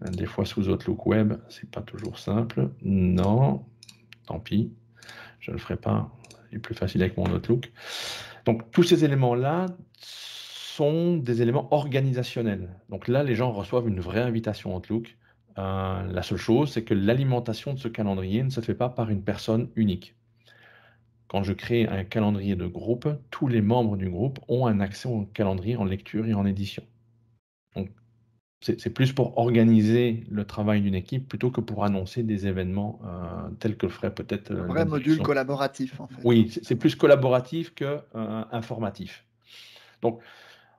Hein, des fois sous Outlook Web, c'est pas toujours simple. Non, tant pis, je ne le ferai pas. C'est plus facile avec mon Outlook. Donc tous ces éléments-là sont des éléments organisationnels. Donc là, les gens reçoivent une vraie invitation Outlook. Euh, la seule chose, c'est que l'alimentation de ce calendrier ne se fait pas par une personne unique. Quand je crée un calendrier de groupe, tous les membres du groupe ont un accès au calendrier en lecture et en édition c'est plus pour organiser le travail d'une équipe plutôt que pour annoncer des événements euh, tels que le ferait peut-être. Un euh, vrai module collaboratif, en fait. Oui, c'est plus collaboratif que euh, informatif. Donc,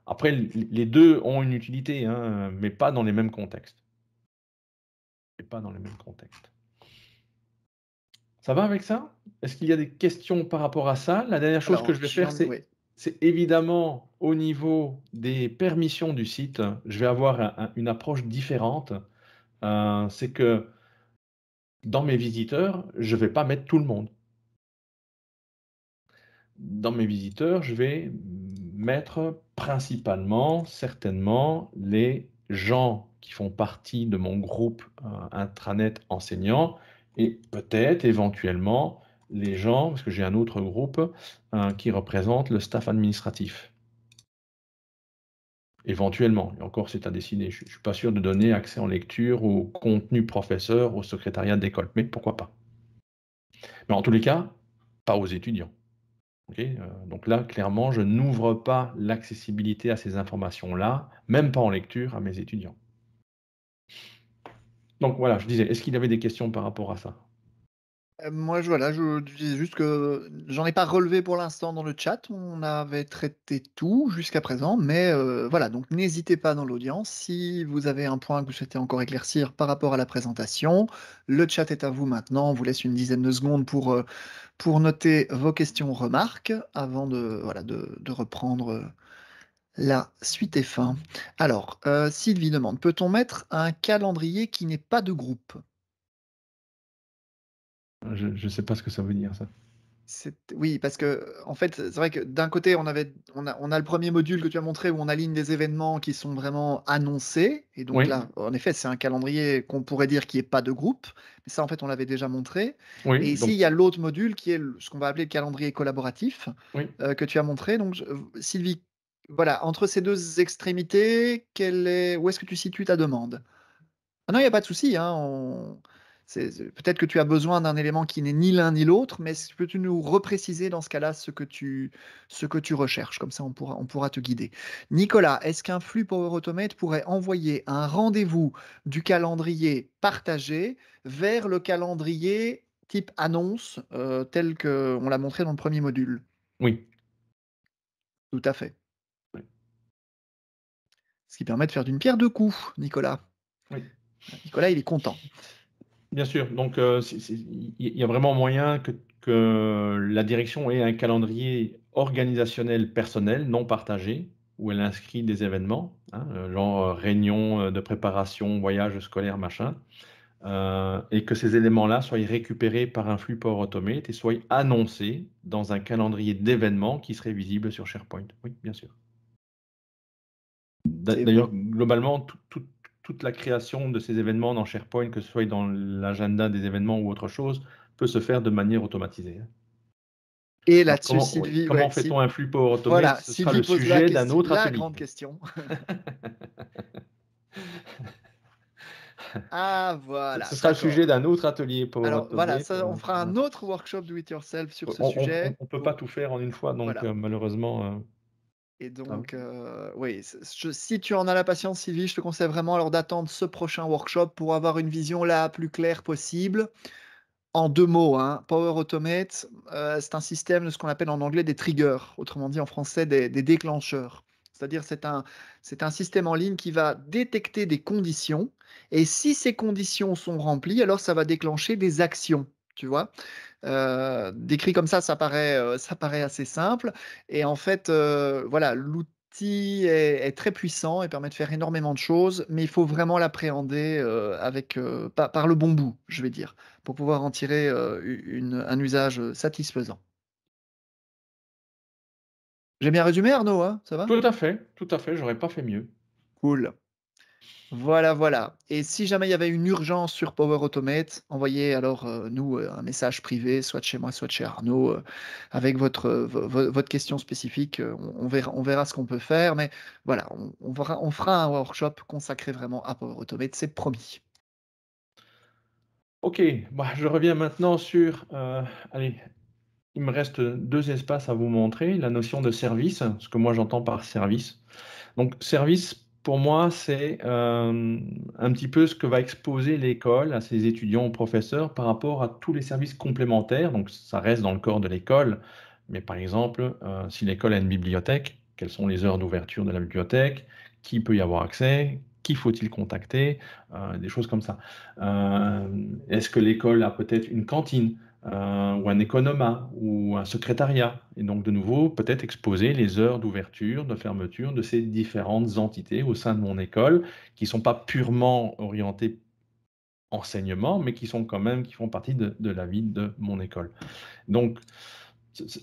après, les deux ont une utilité, hein, mais pas dans les mêmes contextes. Et pas dans les mêmes contextes. Ça va avec ça Est-ce qu'il y a des questions par rapport à ça La dernière chose que je vais faire, c'est c'est évidemment au niveau des permissions du site, je vais avoir une approche différente. Euh, c'est que dans mes visiteurs, je ne vais pas mettre tout le monde. Dans mes visiteurs, je vais mettre principalement, certainement, les gens qui font partie de mon groupe euh, intranet enseignant et peut-être éventuellement les gens, parce que j'ai un autre groupe hein, qui représente le staff administratif. Éventuellement, et encore c'est à décider, je ne suis pas sûr de donner accès en lecture au contenu professeur, au secrétariat d'école, mais pourquoi pas. Mais en tous les cas, pas aux étudiants. Euh, donc là, clairement, je n'ouvre pas l'accessibilité à ces informations-là, même pas en lecture à mes étudiants. Donc voilà, je disais, est-ce qu'il y avait des questions par rapport à ça euh, moi, je, voilà, je disais juste que j'en ai pas relevé pour l'instant dans le chat. On avait traité tout jusqu'à présent, mais euh, voilà. Donc, n'hésitez pas dans l'audience si vous avez un point que vous souhaitez encore éclaircir par rapport à la présentation. Le chat est à vous maintenant. On vous laisse une dizaine de secondes pour euh, pour noter vos questions, remarques, avant de reprendre la suite et fin. Alors, Sylvie demande, peut-on mettre un calendrier qui n'est pas de groupe je ne sais pas ce que ça veut dire, ça. Oui, parce que en fait, c'est vrai que d'un côté, on, avait, on a, on, a, le premier module que tu as montré où on aligne des événements qui sont vraiment annoncés. Et donc là, en effet, c'est un calendrier qu'on pourrait dire qui est pas de groupe. Mais ça, en fait, on l'avait déjà montré. et ici, il y a l'autre module qui est ce qu'on va appeler le calendrier collaboratif euh, que tu as montré. Donc, Sylvie, voilà, entre ces deux extrémités, quelle est, où est-ce que tu situes ta demande ah Non, il n'y a pas de souci. Hein, Peut-être que tu as besoin d'un élément qui n'est ni l'un ni l'autre, mais peux-tu nous repréciser dans ce cas-là ce, que tu, ce que tu recherches Comme ça, on pourra, on pourra te guider. Nicolas, est-ce qu'un flux Power Automate pourrait envoyer un rendez-vous du calendrier partagé vers le calendrier type annonce, euh, tel qu'on l'a montré dans le premier module Oui. Tout à fait. Ce qui permet de faire d'une pierre deux coups, Nicolas. Nicolas, il est content. Bien sûr, donc euh, il y a vraiment moyen que, la direction ait un calendrier organisationnel personnel non partagé, où elle inscrit des événements, hein, euh, genre euh, réunion de préparation, voyage scolaire, machin, et que ces éléments-là soient récupérés par un flux Power Automate et soient annoncés dans un calendrier d'événements qui serait visible sur SharePoint. Oui, bien sûr. D'ailleurs, globalement, tout, toute la création de ces événements dans SharePoint, que ce soit dans l'agenda des événements ou autre chose, peut se faire de manière automatisée. Hein. Et là-dessus, comment, Sylvie. Comment fait-on un flux Power Automate voilà, Ce sera le sujet d'un autre la atelier. grande question. <laughs> ah voilà. Ce sera le sujet d'un autre atelier Power Alors, Voilà, euh, on fera un autre workshop do it yourself sur ce sujet. On ne peut pas tout faire en une fois, donc euh, malheureusement. Euh, et ah donc, oui, si tu en as la patience, Sylvie, je te conseille vraiment alors d'attendre ce prochain workshop pour avoir une vision la plus claire possible. En deux mots, hein, Power Automate, c'est un système de ce qu'on appelle en anglais des triggers, autrement dit en français des, des déclencheurs. C'est-à-dire c'est un, c'est un système en ligne qui va détecter des conditions et si ces conditions sont remplies, alors ça va déclencher des actions tu vois. décrit comme ça, ça paraît, ça paraît assez simple. Et en fait, voilà, l'outil est, très puissant et permet de faire énormément de choses, mais il faut vraiment l'appréhender avec par, le bon bout, je vais dire, pour pouvoir en tirer un usage satisfaisant. J'ai bien résumé, Arnaud, hein? ça va Tout à fait, tout à fait, j'aurais pas fait mieux. Cool. Voilà, voilà. Et si jamais il y avait une urgence sur Power Automate, envoyez alors euh, nous euh, un message privé, soit chez moi, soit chez Arnaud, euh, avec votre, votre question spécifique. on, verra, on verra ce qu'on peut faire, mais voilà, on, fera un workshop consacré vraiment à Power Automate, c'est promis. Ok, bah, je reviens maintenant sur. allez, il me reste deux espaces à vous montrer la notion de service, ce que moi j'entends par service. Donc, service pour moi, c'est euh, un petit peu ce que va exposer l'école à ses étudiants, aux professeurs, par rapport à tous les services complémentaires. Donc, ça reste dans le corps de l'école. Mais par exemple, euh, si l'école a une bibliothèque, quelles sont les heures d'ouverture de la bibliothèque Qui peut y avoir accès Qui faut-il contacter euh, Des choses comme ça. Est-ce que l'école a peut-être une cantine euh, ou un économat ou un secrétariat. Et donc, de nouveau, peut-être exposer les heures d'ouverture, de fermeture de ces différentes entités au sein de mon école qui ne sont pas purement orientées enseignement, mais qui sont quand même, qui font partie de, la vie de mon école. Donc,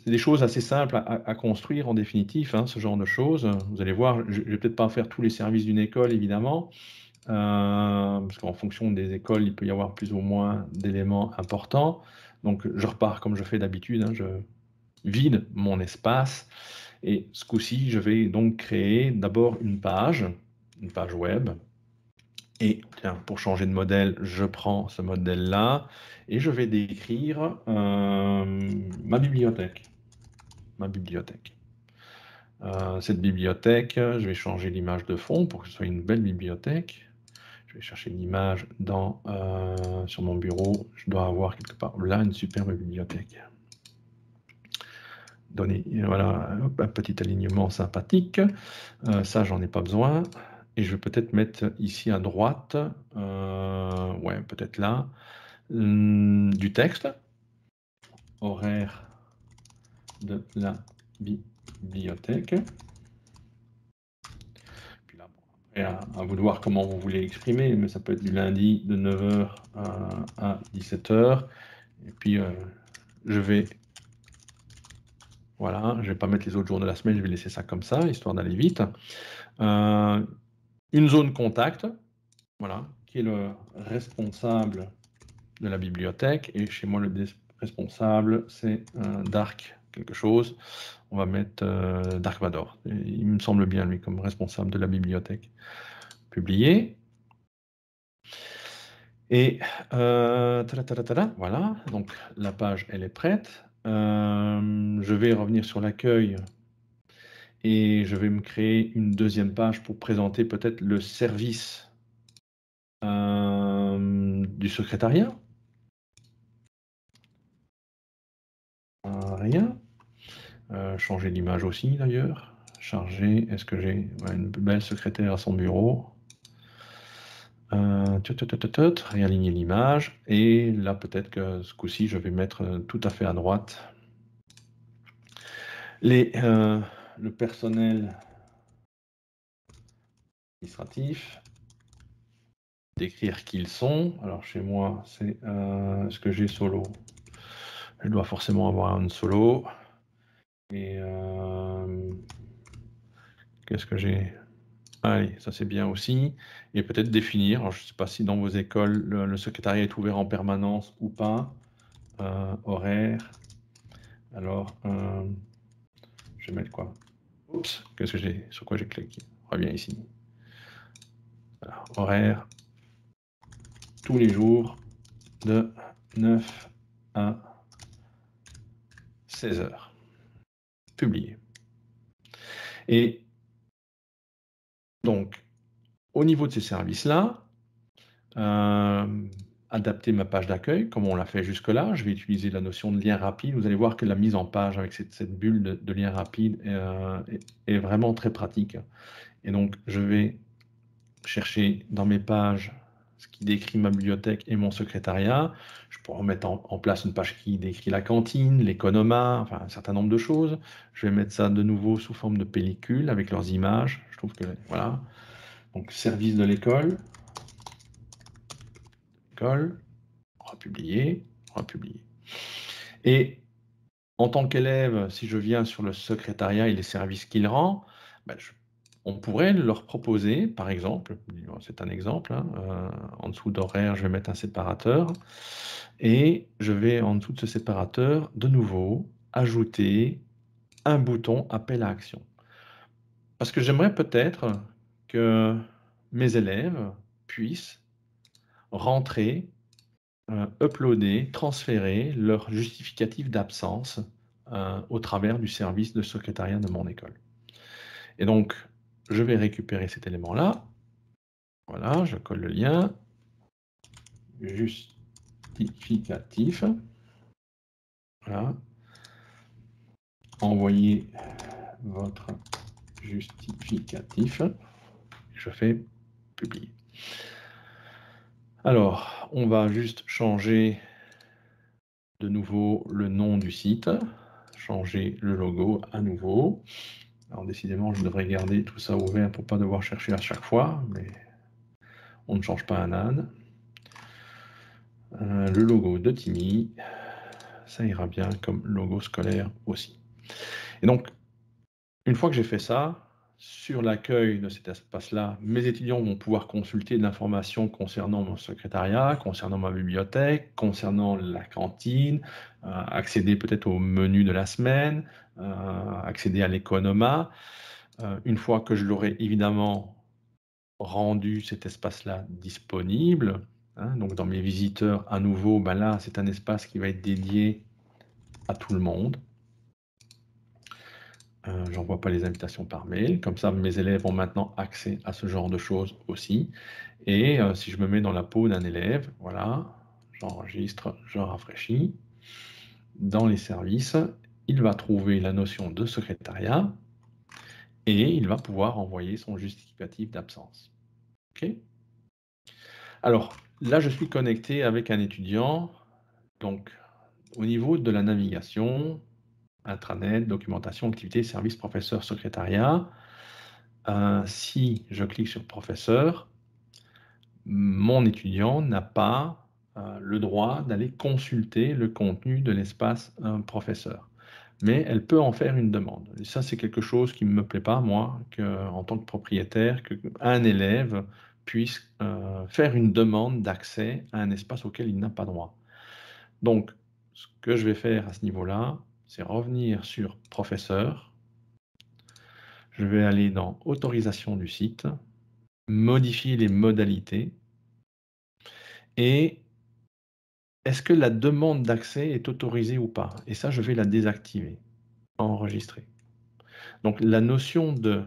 des choses assez simples à, construire en définitive, hein, ce genre de choses. Vous allez voir, je ne vais peut-être pas faire tous les services d'une école, évidemment, euh, parce qu'en fonction des écoles, il peut y avoir plus ou moins d'éléments importants. Donc je repars comme je fais d'habitude, hein, je vide mon espace. Et ce coup-ci, je vais donc créer d'abord une page, une page web. Et pour changer de modèle, je prends ce modèle-là et je vais décrire euh, ma bibliothèque. Ma bibliothèque. Euh, cette bibliothèque, je vais changer l'image de fond pour que ce soit une belle bibliothèque chercher une image dans, euh, sur mon bureau. Je dois avoir quelque part là une superbe bibliothèque. Donner, voilà, un petit alignement sympathique. Euh, ça, j'en ai pas besoin. Et je vais peut-être mettre ici à droite, euh, ouais, peut-être là, hum, du texte. Horaire de la bibliothèque à, de voir comment vous voulez exprimer, mais ça peut être du lundi de 9h à, 17h. Et puis, euh, je vais... Voilà, je ne vais pas mettre les autres jours de la semaine, je vais laisser ça comme ça, histoire d'aller vite. Euh, une zone contact, voilà, qui est le responsable de la bibliothèque. Et chez moi, le responsable, c'est euh, Dark quelque chose on va mettre euh, Dark Vador. Il me semble bien, lui, comme responsable de la bibliothèque. Publié. Et euh, voilà, donc la page, elle est prête. Euh, je vais revenir sur l'accueil et je vais me créer une deuxième page pour présenter peut-être le service du secrétariat. Ah, rien. Euh, changer l'image aussi d'ailleurs. Charger, est-ce que j'ai une belle secrétaire à son bureau euh, Réaligner l'image. Et là, peut-être que ce coup-ci, je vais mettre euh, tout à fait à droite les, le personnel administratif décrire qui ils sont. Alors chez moi, c'est ce que j'ai solo. Je dois forcément avoir un solo. Et euh, qu'est-ce que j'ai Allez, ah ça c'est bien aussi. Et peut-être définir, je ne sais pas si dans vos écoles le, secrétariat est ouvert en permanence ou pas, euh, horaire. Alors, euh, je vais mettre quoi Oups, qu'est-ce que j'ai Sur quoi j'ai cliqué revient ici. horaire tous les jours de 9 à 16 heures publié. Et donc, au niveau de ces services-là, euh, adapter ma page d'accueil, comme on l'a fait jusque-là. Je vais utiliser la notion de lien rapide. Vous allez voir que la mise en page avec cette, bulle de, lien rapide euh, est, vraiment très pratique. Et donc, je vais chercher dans mes pages ce qui décrit ma bibliothèque et mon secrétariat. Je pourrais mettre en, place une page qui décrit la cantine, l'économat, enfin un certain nombre de choses. Je vais mettre ça de nouveau sous forme de pellicule avec leurs images. Je trouve que voilà. Donc service de l'école, école, republier, republier. Et en tant qu'élève, si je viens sur le secrétariat et les services qu'il rend, ben je on pourrait leur proposer, par exemple, c'est un exemple, hein, euh, en dessous d'horaire, je vais mettre un séparateur, et je vais en dessous de ce séparateur, de nouveau, ajouter un bouton appel à action. Parce que j'aimerais peut-être que mes élèves puissent rentrer, euh, uploader, transférer leur justificatif d'absence euh, au travers du service de secrétariat de mon école. Et donc, je vais récupérer cet élément-là. Voilà, je colle le lien. Justificatif. Voilà. Envoyez votre justificatif. Je fais publier. Alors, on va juste changer de nouveau le nom du site, changer le logo à nouveau. Alors décidément, je devrais garder tout ça ouvert pour pas devoir chercher à chaque fois, mais on ne change pas un âne. Euh, le logo de Timmy, ça ira bien comme logo scolaire aussi. Et donc, une fois que j'ai fait ça, sur l'accueil de cet espace-là, mes étudiants vont pouvoir consulter l'information concernant mon secrétariat, concernant ma bibliothèque, concernant la cantine, euh, accéder peut-être au menu de la semaine, euh, accéder à l'économa. Euh, une fois que je l'aurai évidemment rendu cet espace-là disponible, hein, donc dans mes visiteurs à nouveau, ben là c'est un espace qui va être dédié à tout le monde. Euh, je n'envoie pas les invitations par mail. Comme ça, mes élèves ont maintenant accès à ce genre de choses aussi. Et euh, si je me mets dans la peau d'un élève, voilà, j'enregistre, je rafraîchis. Dans les services, il va trouver la notion de secrétariat et il va pouvoir envoyer son justificatif d'absence. Alors, là, je suis connecté avec un étudiant. Donc, au niveau de la navigation, intranet, documentation, Activité, Service, professeur, secrétariat. Euh, si je clique sur professeur, mon étudiant n'a pas euh, le droit d'aller consulter le contenu de l'espace euh, professeur. Mais elle peut en faire une demande. Et ça, c'est quelque chose qui ne me plaît pas, moi, que, en tant que propriétaire, qu'un élève puisse faire une demande d'accès à un espace auquel il n'a pas droit. Donc, ce que je vais faire à ce niveau-là, c'est revenir sur professeur. Je vais aller dans autorisation du site, modifier les modalités. Et est-ce que la demande d'accès est autorisée ou pas Et ça, je vais la désactiver, enregistrer. Donc la notion de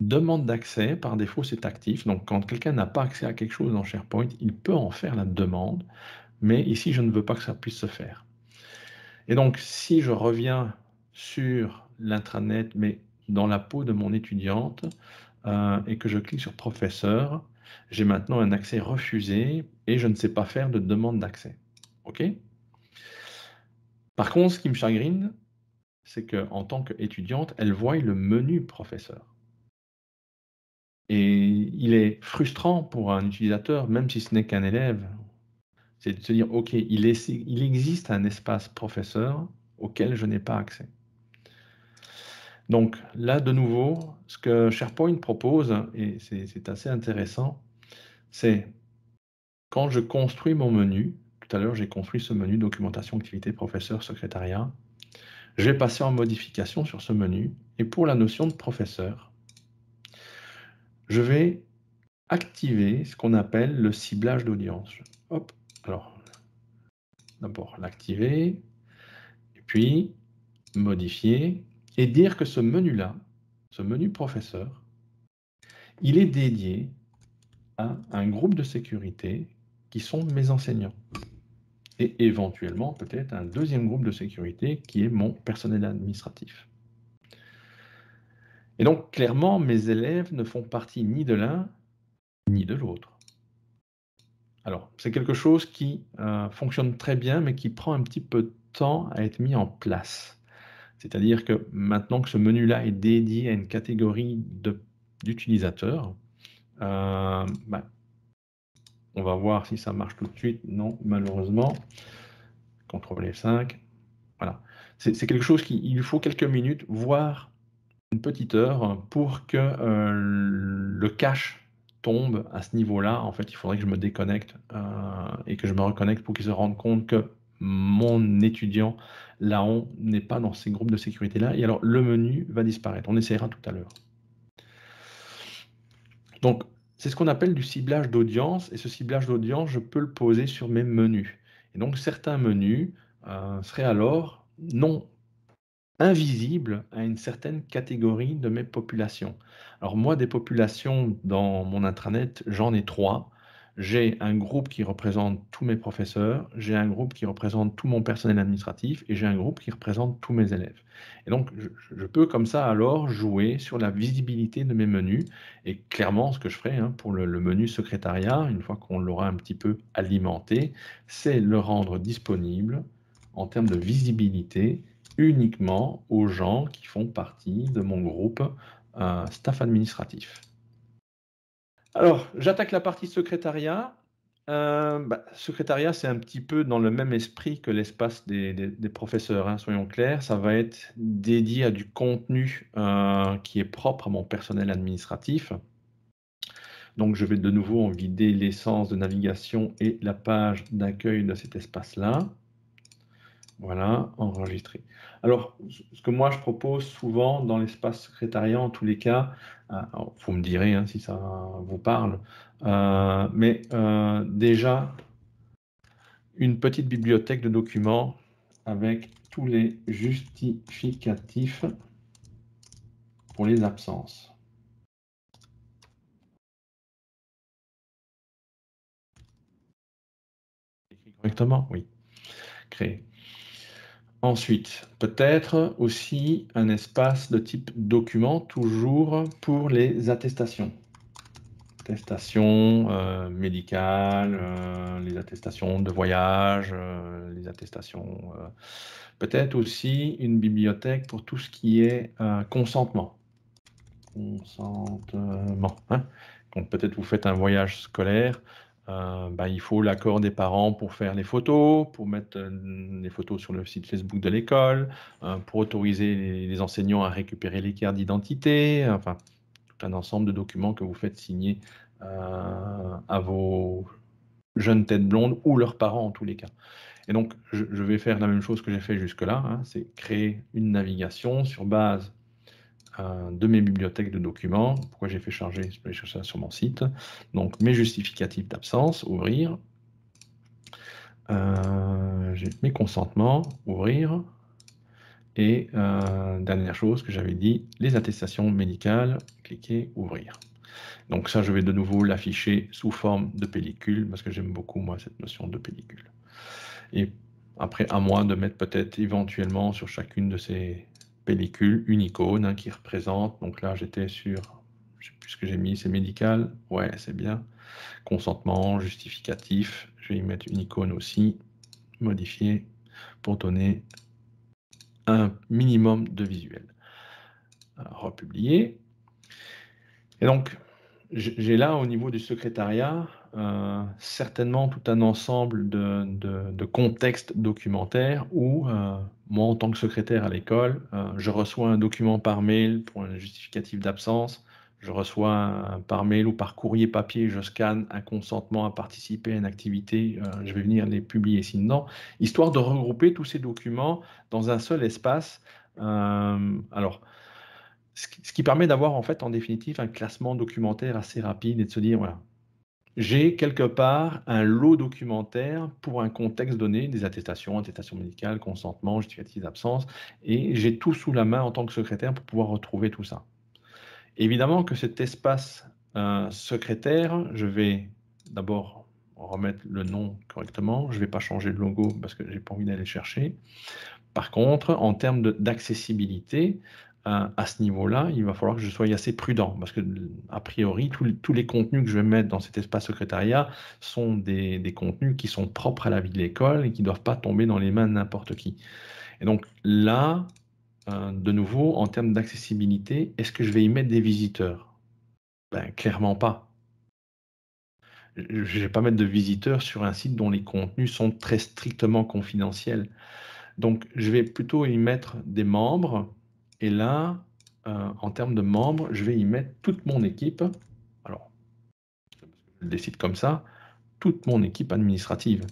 demande d'accès, par défaut, c'est actif. Donc quand quelqu'un n'a pas accès à quelque chose dans SharePoint, il peut en faire la demande. Mais ici, je ne veux pas que ça puisse se faire. Et donc, si je reviens sur l'intranet, mais dans la peau de mon étudiante, euh, et que je clique sur professeur, j'ai maintenant un accès refusé et je ne sais pas faire de demande d'accès. OK Par contre, ce qui me chagrine, c'est qu'en tant qu'étudiante, elle voit le menu professeur. Et il est frustrant pour un utilisateur, même si ce n'est qu'un élève c'est de se dire, OK, il, il existe un espace professeur auquel je n'ai pas accès. Donc là, de nouveau, ce que SharePoint propose, et c'est assez intéressant, c'est quand je construis mon menu, tout à l'heure j'ai construit ce menu documentation, activité, professeur, secrétariat, je vais passer en modification sur ce menu, et pour la notion de professeur, je vais activer ce qu'on appelle le ciblage d'audience. Hop, alors, d'abord l'activer, et puis modifier, et dire que ce menu-là, ce menu professeur, il est dédié à un groupe de sécurité qui sont mes enseignants. Et éventuellement, peut-être un deuxième groupe de sécurité qui est mon personnel administratif. Et donc, clairement, mes élèves ne font partie ni de l'un ni de l'autre. Alors, c'est quelque chose qui euh, fonctionne très bien, mais qui prend un petit peu de temps à être mis en place. C'est-à-dire que maintenant que ce menu-là est dédié à une catégorie d'utilisateurs, euh, bah, on va voir si ça marche tout de suite. Non, malheureusement. CTRL F5. Voilà. C'est quelque chose qui lui faut quelques minutes, voire une petite heure, pour que euh, le cache à ce niveau-là, en fait, il faudrait que je me déconnecte euh, et que je me reconnecte pour qu'ils se rendent compte que mon étudiant là on n'est pas dans ces groupes de sécurité-là. Et alors, le menu va disparaître. On essaiera tout à l'heure. Donc, c'est ce qu'on appelle du ciblage d'audience. Et ce ciblage d'audience, je peux le poser sur mes menus. Et donc, certains menus euh, seraient alors non invisible à une certaine catégorie de mes populations. Alors moi, des populations dans mon intranet, j'en ai trois. J'ai un groupe qui représente tous mes professeurs, j'ai un groupe qui représente tout mon personnel administratif et j'ai un groupe qui représente tous mes élèves. Et donc, je, peux comme ça alors jouer sur la visibilité de mes menus. Et clairement, ce que je ferai hein, pour le, le, menu secrétariat, une fois qu'on l'aura un petit peu alimenté, c'est le rendre disponible en termes de visibilité uniquement aux gens qui font partie de mon groupe euh, staff administratif. Alors, j'attaque la partie secrétariat. Euh, bah, secrétariat, c'est un petit peu dans le même esprit que l'espace des, professeurs, hein, soyons clairs. Ça va être dédié à du contenu euh, qui est propre à mon personnel administratif. Donc, je vais de nouveau en guider l'essence de navigation et la page d'accueil de cet espace-là. Voilà, enregistré. Alors, ce que moi je propose souvent dans l'espace secrétariat, en tous les cas, euh, vous me direz hein, si ça vous parle, euh, mais euh, déjà une petite bibliothèque de documents avec tous les justificatifs pour les absences. Écrit correctement, oui. Créé. Ensuite, peut-être aussi un espace de type document, toujours pour les attestations. Attestations euh, médicales, euh, les attestations de voyage, euh, les attestations... peut-être aussi une bibliothèque pour tout ce qui est consentement. Consentement. Hein. peut-être vous faites un voyage scolaire, euh, bah, il faut l'accord des parents pour faire les photos, pour mettre euh, les photos sur le site Facebook de l'école, euh, pour autoriser les, enseignants à récupérer les cartes d'identité, enfin, tout un ensemble de documents que vous faites signer à vos jeunes têtes blondes ou leurs parents en tous les cas. Et donc, je, vais faire la même chose que j'ai fait jusque-là, hein, c'est créer une navigation sur base de mes bibliothèques de documents. Pourquoi j'ai fait charger ça sur mon site. Donc, mes justificatifs d'absence, ouvrir. Euh, j'ai mes consentements, ouvrir. Et euh, dernière chose que j'avais dit, les attestations médicales, cliquer, ouvrir. Donc ça, je vais de nouveau l'afficher sous forme de pellicule, parce que j'aime beaucoup, moi, cette notion de pellicule. Et après, à moi de mettre peut-être éventuellement sur chacune de ces pellicule, une icône hein, qui représente. Donc là, j'étais sur, je sais plus ce que j'ai mis, c'est médical. Ouais, c'est bien. Consentement, justificatif. Je vais y mettre une icône aussi, modifier, pour donner un minimum de visuel. Alors, republier. Et donc, j'ai là, au niveau du secrétariat, euh, certainement tout un ensemble de, contextes documentaires où euh, moi, en tant que secrétaire à l'école, euh, je reçois un document par mail pour un justificatif d'absence, je reçois par mail ou par courrier papier, je scanne un consentement à participer à une activité, je vais venir les publier sinon, dedans, histoire de regrouper tous ces documents dans un seul espace. alors, ce qui permet d'avoir en fait en définitive un classement documentaire assez rapide et de se dire voilà j'ai quelque part un lot documentaire pour un contexte donné, des attestations, attestations médicales, consentement, justificatifs d'absence, et j'ai tout sous la main en tant que secrétaire pour pouvoir retrouver tout ça. Évidemment que cet espace euh, secrétaire, je vais d'abord remettre le nom correctement, je ne vais pas changer le logo parce que je n'ai pas envie d'aller chercher. Par contre, en termes d'accessibilité, à ce niveau-là, il va falloir que je sois assez prudent parce que, a priori, tous les contenus que je vais mettre dans cet espace secrétariat sont des, contenus qui sont propres à la vie de l'école et qui ne doivent pas tomber dans les mains de n'importe qui. Et donc là, euh, de nouveau, en termes d'accessibilité, est-ce que je vais y mettre des visiteurs ben, Clairement pas. Je ne vais pas mettre de visiteurs sur un site dont les contenus sont très strictement confidentiels. Donc, je vais plutôt y mettre des membres et là, euh, en termes de membres, je vais y mettre toute mon équipe. Alors, je décide comme ça, toute mon équipe administrative.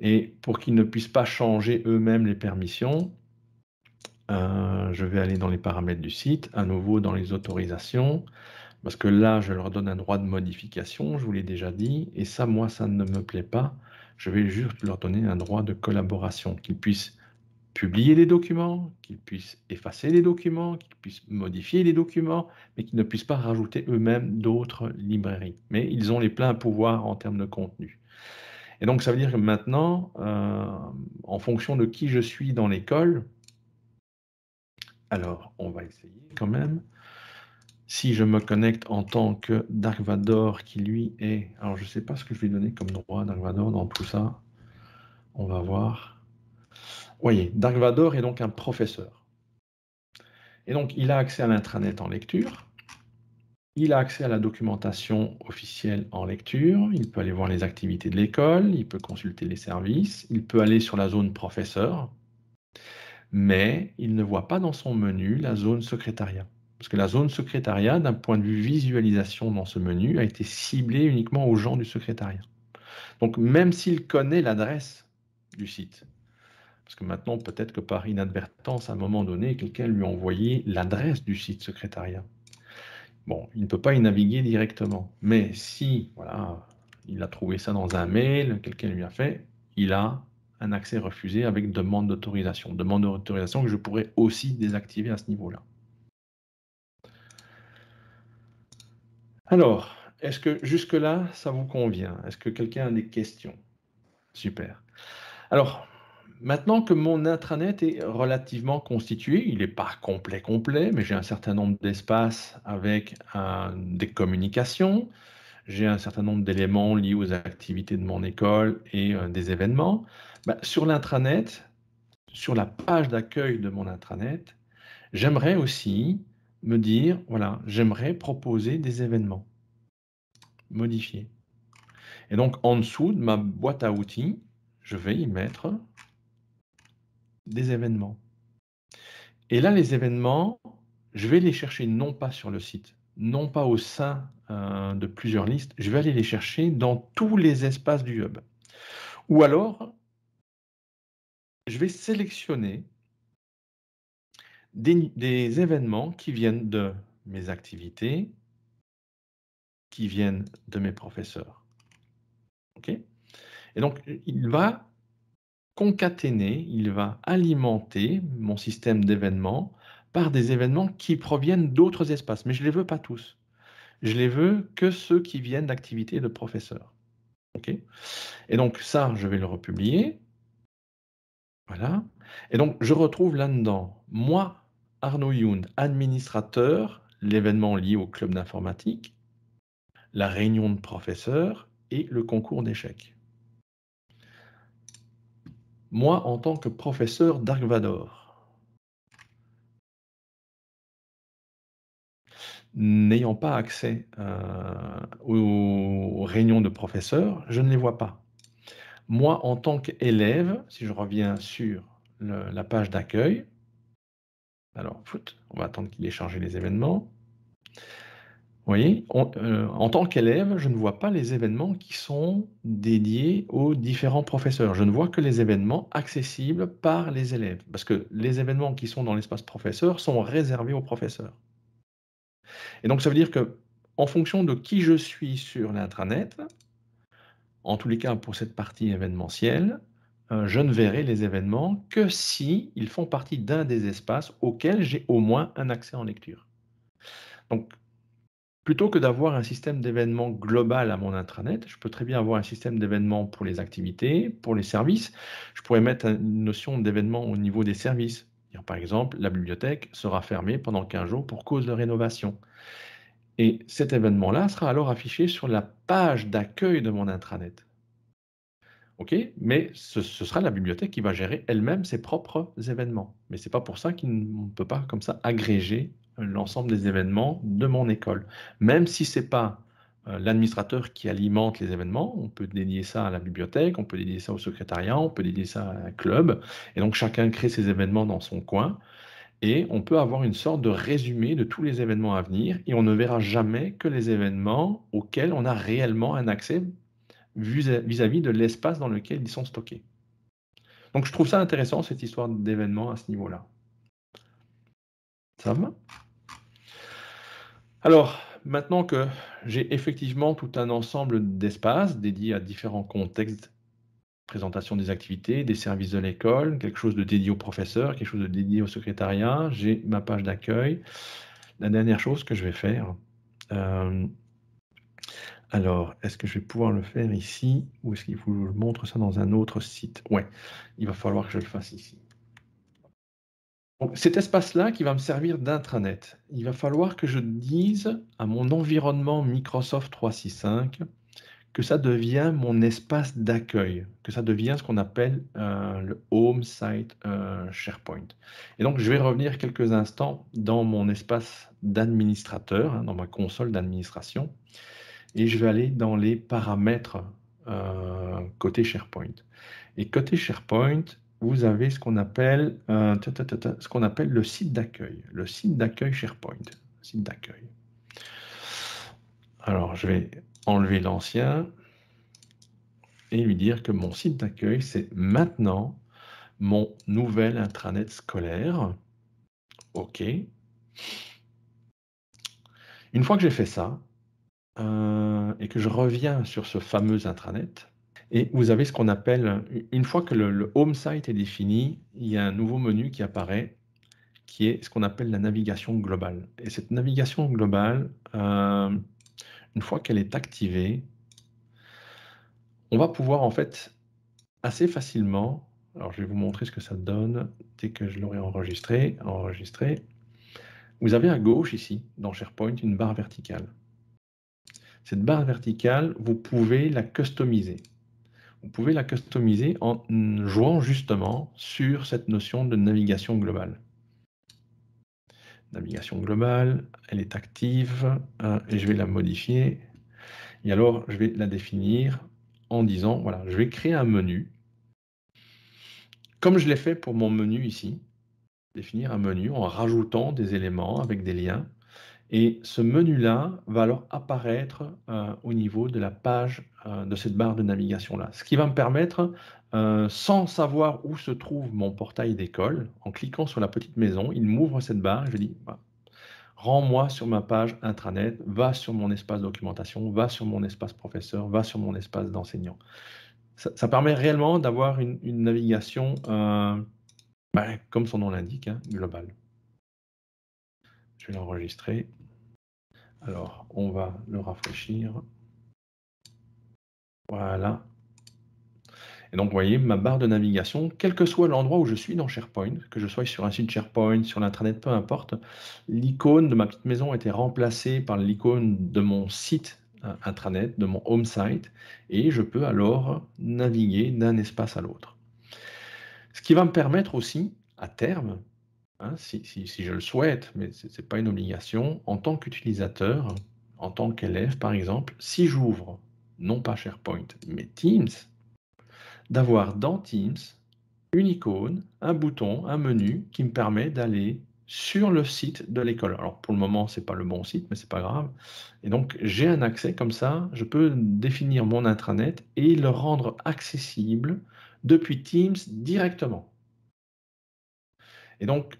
Et pour qu'ils ne puissent pas changer eux-mêmes les permissions, euh, je vais aller dans les paramètres du site, à nouveau dans les autorisations, parce que là, je leur donne un droit de modification, je vous l'ai déjà dit, et ça, moi, ça ne me plaît pas. Je vais juste leur donner un droit de collaboration, qu'ils puissent publier les documents, qu'ils puissent effacer les documents, qu'ils puissent modifier les documents, mais qu'ils ne puissent pas rajouter eux-mêmes d'autres librairies. Mais ils ont les pleins pouvoirs en termes de contenu. Et donc, ça veut dire que maintenant, euh, en fonction de qui je suis dans l'école, alors on va essayer quand même. Si je me connecte en tant que Dark Vador, qui lui est. Alors, je ne sais pas ce que je vais donner comme droit, Dark Vador, dans tout ça. On va voir voyez, Dark Vador est donc un professeur. Et donc, il a accès à l'intranet en lecture. Il a accès à la documentation officielle en lecture. Il peut aller voir les activités de l'école. Il peut consulter les services. Il peut aller sur la zone professeur. Mais il ne voit pas dans son menu la zone secrétariat. Parce que la zone secrétariat, d'un point de vue visualisation dans ce menu, a été ciblée uniquement aux gens du secrétariat. Donc, même s'il connaît l'adresse du site, parce que maintenant, peut-être que par inadvertance, à un moment donné, quelqu'un lui a envoyé l'adresse du site secrétariat. Bon, il ne peut pas y naviguer directement. Mais si, voilà, il a trouvé ça dans un mail, quelqu'un lui a fait, il a un accès refusé avec demande d'autorisation. Demande d'autorisation que je pourrais aussi désactiver à ce niveau-là. Alors, est-ce que jusque-là, ça vous convient Est-ce que quelqu'un a des questions Super. Alors, Maintenant que mon intranet est relativement constitué, il n'est pas complet complet, mais j'ai un certain nombre d'espaces avec des communications, j'ai un certain nombre d'éléments liés aux activités de mon école et euh, des événements. Bah, sur l'intranet, sur la page d'accueil de mon intranet, j'aimerais aussi me dire, voilà, j'aimerais proposer des événements. Modifier. Et donc, en dessous de ma boîte à outils, je vais y mettre des événements. Et là, les événements, je vais les chercher non pas sur le site, non pas au sein euh, de plusieurs listes, je vais aller les chercher dans tous les espaces du hub. Ou alors, je vais sélectionner des, événements qui viennent de mes activités, qui viennent de mes professeurs. OK et donc, il va concaténé, il va alimenter mon système d'événements par des événements qui proviennent d'autres espaces. Mais je ne les veux pas tous. Je les veux que ceux qui viennent d'activités de professeurs. et donc ça, je vais le republier. Voilà. Et donc je retrouve là-dedans, moi, Arnaud Youn, administrateur, l'événement lié au club d'informatique, la réunion de professeurs et le concours d'échecs moi en tant que professeur Dark N'ayant pas accès euh, aux réunions de professeurs, je ne les vois pas. Moi, en tant qu'élève, si je reviens sur la page d'accueil, alors, foot, on va attendre qu'il ait changé les événements voyez, euh, en tant qu'élève, je ne vois pas les événements qui sont dédiés aux différents professeurs. Je ne vois que les événements accessibles par les élèves, parce que les événements qui sont dans l'espace professeur sont réservés aux professeurs. Et donc, ça veut dire que, en fonction de qui je suis sur l'intranet, en tous les cas pour cette partie événementielle, euh, je ne verrai les événements que si ils font partie d'un des espaces auxquels j'ai au moins un accès en lecture. Donc, Plutôt que d'avoir un système d'événements global à mon intranet, je peux très bien avoir un système d'événements pour les activités, pour les services. Je pourrais mettre une notion d'événement au niveau des services. Par exemple, la bibliothèque sera fermée pendant 15 jours pour cause de rénovation. Et cet événement-là sera alors affiché sur la page d'accueil de mon intranet. OK Mais ce, sera la bibliothèque qui va gérer elle-même ses propres événements. Mais ce n'est pas pour ça qu'on ne peut pas comme ça agréger l'ensemble des événements de mon école. Même si ce n'est pas euh, l'administrateur qui alimente les événements, on peut dédier ça à la bibliothèque, on peut dédier ça au secrétariat, on peut dédier ça à un club. Et donc chacun crée ses événements dans son coin. Et on peut avoir une sorte de résumé de tous les événements à venir. Et on ne verra jamais que les événements auxquels on a réellement un accès vis à -vis de l'espace dans lequel ils sont stockés. Donc je trouve ça intéressant, cette histoire d'événements à ce niveau-là. Alors, maintenant que j'ai effectivement tout un ensemble d'espaces dédiés à différents contextes, présentation des activités, des services de l'école, quelque chose de dédié au professeur, quelque chose de dédié au secrétariat, j'ai ma page d'accueil. La dernière chose que je vais faire, euh, alors, est-ce que je vais pouvoir le faire ici ou est-ce qu'il faut que je montre ça dans un autre site Ouais, il va falloir que je le fasse ici cet espace-là qui va me servir d'intranet, il va falloir que je dise à mon environnement Microsoft 365 que ça devient mon espace d'accueil, que ça devient ce qu'on appelle euh, le Home Site euh, SharePoint. Et donc, je vais revenir quelques instants dans mon espace d'administrateur, hein, dans ma console d'administration, et je vais aller dans les paramètres euh, côté SharePoint. Et côté SharePoint, vous avez ce qu'on appelle, euh, appelle le site d'accueil, le site d'accueil SharePoint, site d'accueil. Alors, je vais enlever l'ancien et lui dire que mon site d'accueil, c'est maintenant mon nouvel intranet scolaire. OK. Une fois que j'ai fait ça, euh, et que je reviens sur ce fameux intranet, et vous avez ce qu'on appelle, une fois que le, home site est défini, il y a un nouveau menu qui apparaît, qui est ce qu'on appelle la navigation globale. Et cette navigation globale, euh, une fois qu'elle est activée, on va pouvoir en fait assez facilement, alors je vais vous montrer ce que ça donne dès que je l'aurai enregistré, enregistré. Vous avez à gauche ici, dans SharePoint, une barre verticale. Cette barre verticale, vous pouvez la customiser vous pouvez la customiser en jouant justement sur cette notion de navigation globale. Navigation globale, elle est active, euh, et je vais la modifier. Et alors, je vais la définir en disant, voilà, je vais créer un menu, comme je l'ai fait pour mon menu ici, définir un menu en rajoutant des éléments avec des liens, et ce menu-là va alors apparaître euh, au niveau de la page euh, de cette barre de navigation-là. Ce qui va me permettre, euh, sans savoir où se trouve mon portail d'école, en cliquant sur la petite maison, il m'ouvre cette barre je dis bah, Rends-moi sur ma page intranet, va sur mon espace documentation, va sur mon espace professeur, va sur mon espace d'enseignant. Ça, permet réellement d'avoir une, navigation, bah, comme son nom l'indique, hein, globale. Je vais l'enregistrer. Alors, on va le rafraîchir. Voilà. Et donc, vous voyez, ma barre de navigation, quel que soit l'endroit où je suis dans SharePoint, que je sois sur un site SharePoint, sur l'intranet, peu importe, l'icône de ma petite maison a été remplacée par l'icône de mon site euh, intranet, de mon home site, et je peux alors naviguer d'un espace à l'autre. Ce qui va me permettre aussi, à terme, Hein, si, si, je le souhaite, mais ce n'est pas une obligation, en tant qu'utilisateur, en tant qu'élève par exemple, si j'ouvre, non pas SharePoint, mais Teams, d'avoir dans Teams une icône, un bouton, un menu qui me permet d'aller sur le site de l'école. Alors pour le moment, ce n'est pas le bon site, mais ce n'est pas grave. Et donc j'ai un accès comme ça, je peux définir mon intranet et le rendre accessible depuis Teams directement. Et donc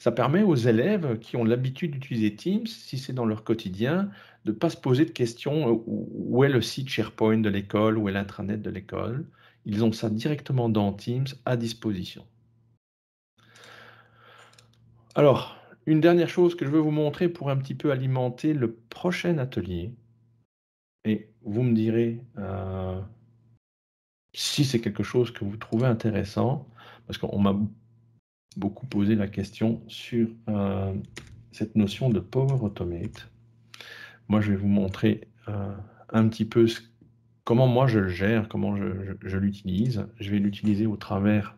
ça permet aux élèves qui ont l'habitude d'utiliser Teams, si c'est dans leur quotidien, de ne pas se poser de questions euh, où est le site SharePoint de l'école, où est l'intranet de l'école. Ils ont ça directement dans Teams à disposition. Alors, une dernière chose que je veux vous montrer pour un petit peu alimenter le prochain atelier. Et vous me direz euh, si c'est quelque chose que vous trouvez intéressant, parce qu'on m'a beaucoup posé la question sur euh, cette notion de Power Automate. Moi, je vais vous montrer euh, un petit peu comment moi je le gère, comment je, l'utilise. Je vais l'utiliser au travers,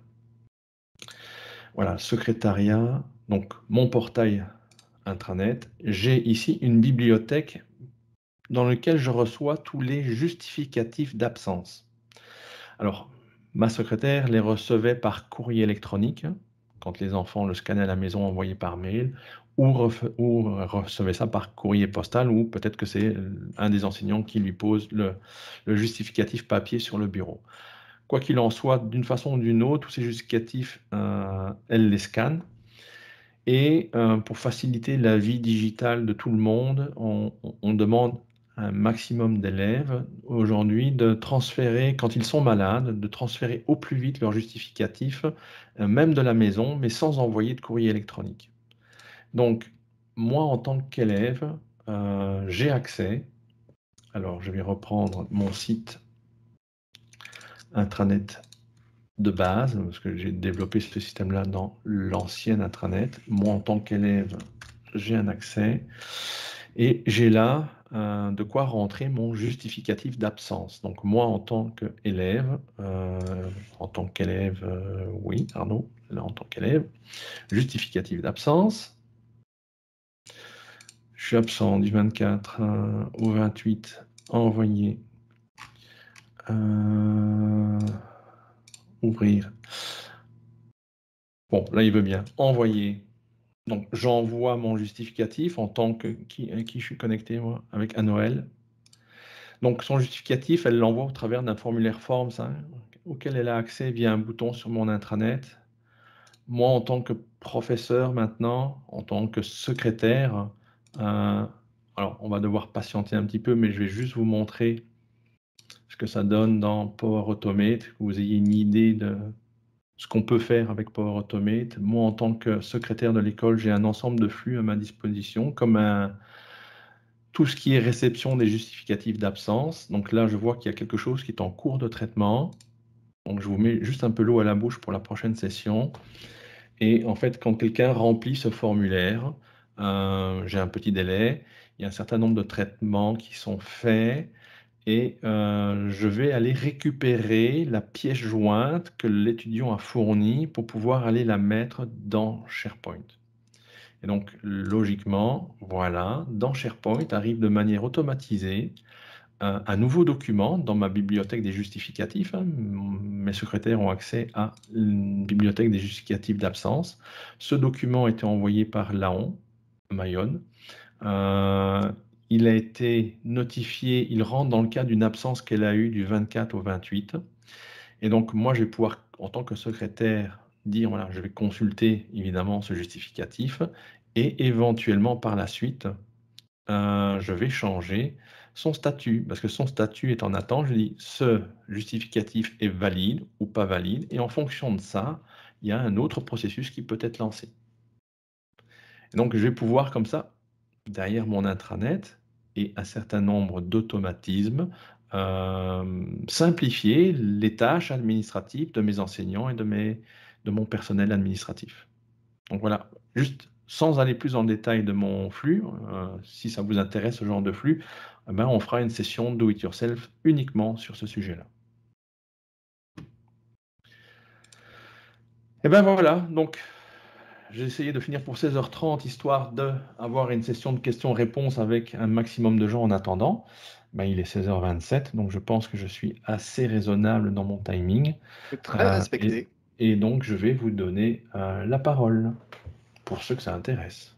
voilà, secrétariat, donc mon portail intranet. J'ai ici une bibliothèque dans laquelle je reçois tous les justificatifs d'absence. Alors, ma secrétaire les recevait par courrier électronique quand les enfants le scannaient à la maison, envoyé par mail, ou, ou ça par courrier postal, ou peut-être que c'est un des enseignants qui lui pose le, justificatif papier sur le bureau. Quoi qu'il en soit, d'une façon ou d'une autre, tous ces justificatifs, euh, elle les scanne. Et euh, pour faciliter la vie digitale de tout le monde, on demande un maximum d'élèves aujourd'hui de transférer, quand ils sont malades, de transférer au plus vite leur justificatif, euh, même de la maison, mais sans envoyer de courrier électronique. Donc, moi, en tant qu'élève, euh, j'ai accès. Alors, je vais reprendre mon site intranet de base, parce que j'ai développé ce système-là dans l'ancienne intranet. Moi, en tant qu'élève, j'ai un accès. Et j'ai là euh, de quoi rentrer mon justificatif d'absence. Donc moi, en tant qu'élève, euh, en tant qu'élève, euh, oui, Arnaud, là, en tant qu'élève, justificatif d'absence. Je suis absent du 24 au 28, envoyer, ouvrir. Bon, là, il veut bien envoyer donc mm. j'envoie mon justificatif en tant que euh, qui, je suis connecté moi avec Anoël. Donc son justificatif, elle l'envoie au travers d'un formulaire Forms hein, auquel elle a accès via un bouton sur mon intranet. Moi, en tant que professeur maintenant, en tant que secrétaire, euh, alors on va devoir patienter un petit peu, mais je vais juste vous montrer ce que ça donne dans Power Automate, que vous ayez une idée de, ce qu'on peut faire avec Power Automate. Moi, en tant que secrétaire de l'école, j'ai un ensemble de flux à ma disposition, comme un, tout ce qui est réception des justificatifs d'absence. Donc là, je vois qu'il y a quelque chose qui est en cours de traitement. Donc je vous mets juste un peu l'eau à la bouche pour la prochaine session. Et en fait, quand quelqu'un remplit ce formulaire, euh, j'ai un petit délai, il y a un certain nombre de traitements qui sont faits et euh, je vais aller récupérer la pièce jointe que l'étudiant a fournie pour pouvoir aller la mettre dans SharePoint. Et donc, logiquement, voilà, dans SharePoint arrive de manière automatisée un nouveau document dans ma bibliothèque des justificatifs. Hein. mes secrétaires ont accès à une bibliothèque des justificatifs d'absence. Ce document a été envoyé par Laon, Mayonne. Euh, il a été notifié, il rentre dans le cas d'une absence qu'elle a eue du 24 au 28. Et donc, moi, je vais pouvoir, en tant que secrétaire, dire, voilà, je vais consulter évidemment ce justificatif et éventuellement par la suite, euh, je vais changer son statut, parce que son statut est en attente. Je dis, ce justificatif est valide ou pas valide, et en fonction de ça, il y a un autre processus qui peut être lancé. donc, je vais pouvoir comme ça, derrière mon intranet, et un certain nombre d'automatismes, euh, simplifier les tâches administratives de mes enseignants et de, mon personnel administratif. Donc voilà, juste sans aller plus en détail de mon flux, euh, si ça vous intéresse ce genre de flux, eh ben, on fera une session Do It Yourself uniquement sur ce sujet-là. Et eh ben voilà, donc j'ai essayé de finir pour 16h30, histoire d'avoir une session de questions-réponses avec un maximum de gens en attendant. Ben, il est 16h27, donc je pense que je suis assez raisonnable dans mon timing. Très euh, respecté. et, donc, je vais vous donner euh, la parole, pour ceux que ça intéresse.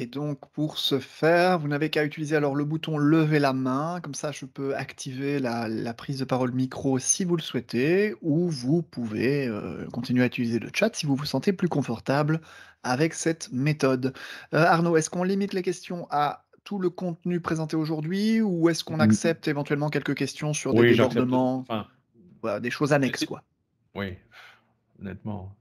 Et donc, pour ce faire, vous n'avez qu'à utiliser alors le bouton lever la main, comme ça je peux activer la, prise de parole micro si vous le souhaitez, ou vous pouvez euh, continuer à utiliser le chat si vous vous sentez plus confortable avec cette méthode. Euh, Arnaud, est-ce qu'on limite les questions à tout le contenu présenté aujourd'hui, ou est-ce qu'on accepte éventuellement quelques questions sur des débordements, enfin, des choses annexes quoi Oui, honnêtement.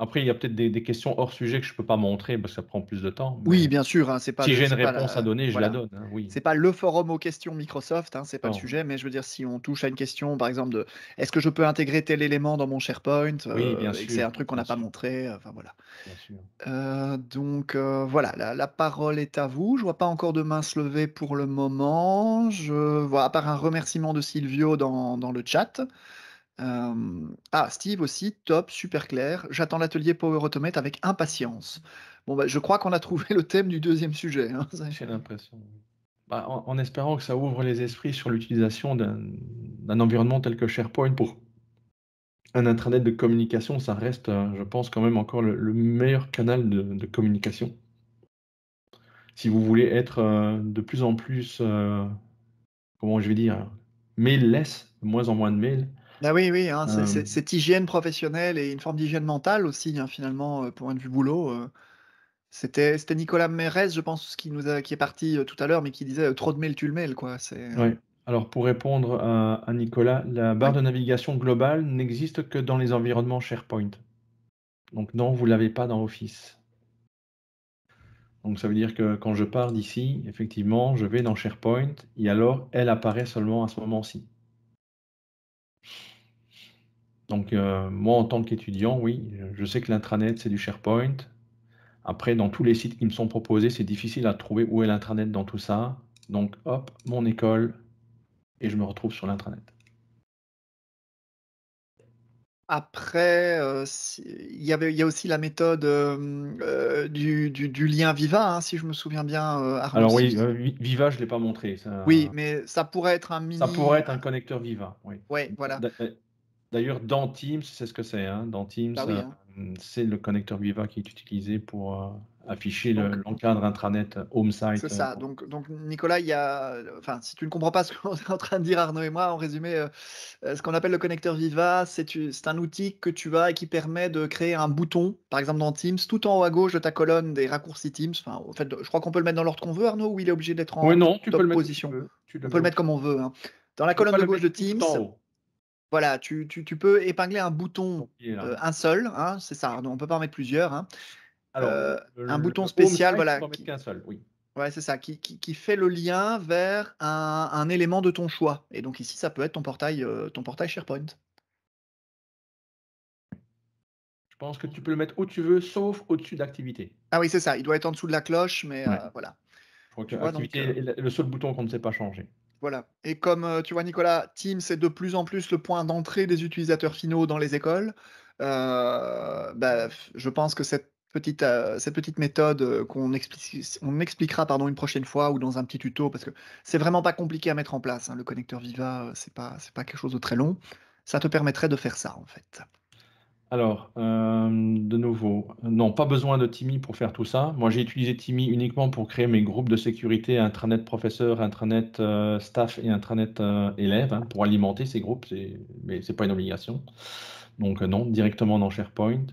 Après, il y a peut-être des, questions hors sujet que je ne peux pas montrer parce que ça prend plus de temps. Oui, bien sûr. Hein, pas, si j'ai une réponse à donner, je la donne. Hein, oui. C'est pas le forum aux questions Microsoft, hein, c'est pas le sujet, mais je veux dire, si on touche à une question, par exemple, de est-ce que je peux intégrer tel élément dans mon SharePoint Oui, euh, bien sûr. C'est un truc qu'on n'a pas montré. Euh, enfin, voilà. Euh, donc, voilà, la, parole est à vous. Je vois pas encore de main se lever pour le moment. Je vois, à part un remerciement de Silvio dans le chat ah, Steve aussi, top, super clair. J'attends l'atelier Power Automate avec impatience. Bon, ben, je crois qu'on a <laughs> trouvé le thème du deuxième sujet. Hein, J'ai l'impression. Bah, en, espérant que ça ouvre les esprits sur l'utilisation d'un environnement tel que SharePoint pour un intranet de communication, ça reste, euh, je pense, quand même encore le, meilleur canal de, communication. Si vous voulez être euh, de plus en plus, euh, comment je vais dire, mailless, de moins en moins de mails, bah oui, oui, hein, cette euh. hygiène professionnelle et une forme d'hygiène mentale aussi, hein, finalement, euh, pour un vue boulot. Euh. C'était Nicolas Mérez, je pense, qui, est parti tout à l'heure, mais qui disait trop de mails, tu le mails Quoi. Oui. Alors, pour répondre à, Nicolas, la barre de navigation globale n'existe que dans les environnements SharePoint. Donc, non, vous ne l'avez pas dans Office. Donc, ça veut dire que quand je pars d'ici, effectivement, je vais dans SharePoint et alors elle apparaît seulement à ce moment-ci. Donc, euh, moi, en tant qu'étudiant, oui, je sais que l'intranet, c'est du SharePoint. Après, dans tous les sites qui me sont proposés, c'est difficile à trouver où est l'intranet dans tout ça. Donc, hop, mon école, et je me retrouve sur l'intranet. Après, euh, il, y avait, y a aussi la méthode euh, du, lien Viva, hein, si je me souviens bien. Alors oui, Viva, je ne l'ai pas montré. oui, mais ça pourrait être un mini... Ça pourrait être un connecteur Viva, oui. Oui, voilà. D'ailleurs, dans Teams, c'est ce que c'est. Hein, dans Teams, bah hein. euh, c'est le connecteur Viva qui est utilisé pour euh, afficher l'encadre intranet euh, home site. C'est ça. donc, donc, Nicolas, il y a... enfin, si tu ne comprends pas ce qu'on est en train de dire, Arnaud et moi, en résumé, ce qu'on appelle le connecteur Viva, c'est un outil que tu as et qui permet de créer un bouton, par exemple dans Teams, tout en haut à gauche de ta colonne des raccourcis Teams. Enfin, en fait, je crois qu'on peut le mettre dans l'ordre qu'on veut, Arnaud, ou il est obligé d'être en oui, non, tu peux le mettre position. tu peux le mettre comme on veut. Dans la colonne de gauche de Teams. Voilà, tu, peux épingler un bouton, euh, un seul, hein, c'est ça, on ne peut pas en mettre plusieurs. Hein, euh, un bouton spécial, voilà. Qui, seul, oui. Ouais, c'est ça, qui, fait le lien vers un, élément de ton choix. Et donc ici, ça peut être ton portail, euh, ton portail SharePoint. Je pense que tu peux le mettre où tu veux, sauf au-dessus d'activité. Ah oui, c'est ça, il doit être en dessous de la cloche, mais voilà. Je le seul bouton qu'on ne sait pas changer. Voilà. Et comme euh, tu vois, Nicolas, Teams c'est de plus en plus le point d'entrée des utilisateurs finaux dans les écoles. Euh, bah, je pense que cette petite, euh, cette petite méthode qu'on on expliquera pardon, une prochaine fois ou dans un petit tuto, parce que c'est vraiment pas compliqué à mettre en place. Hein. Le connecteur Viva, c'est pas, pas quelque chose de très long. Ça te permettrait de faire ça, en fait. Alors, euh, de nouveau, non, pas besoin de Timmy pour faire tout ça. Moi, j'ai utilisé Timmy uniquement pour créer mes groupes de sécurité intranet professeur, intranet euh, staff et intranet euh, élève hein, pour alimenter ces groupes, mais ce n'est pas une obligation. Donc, non, directement dans SharePoint.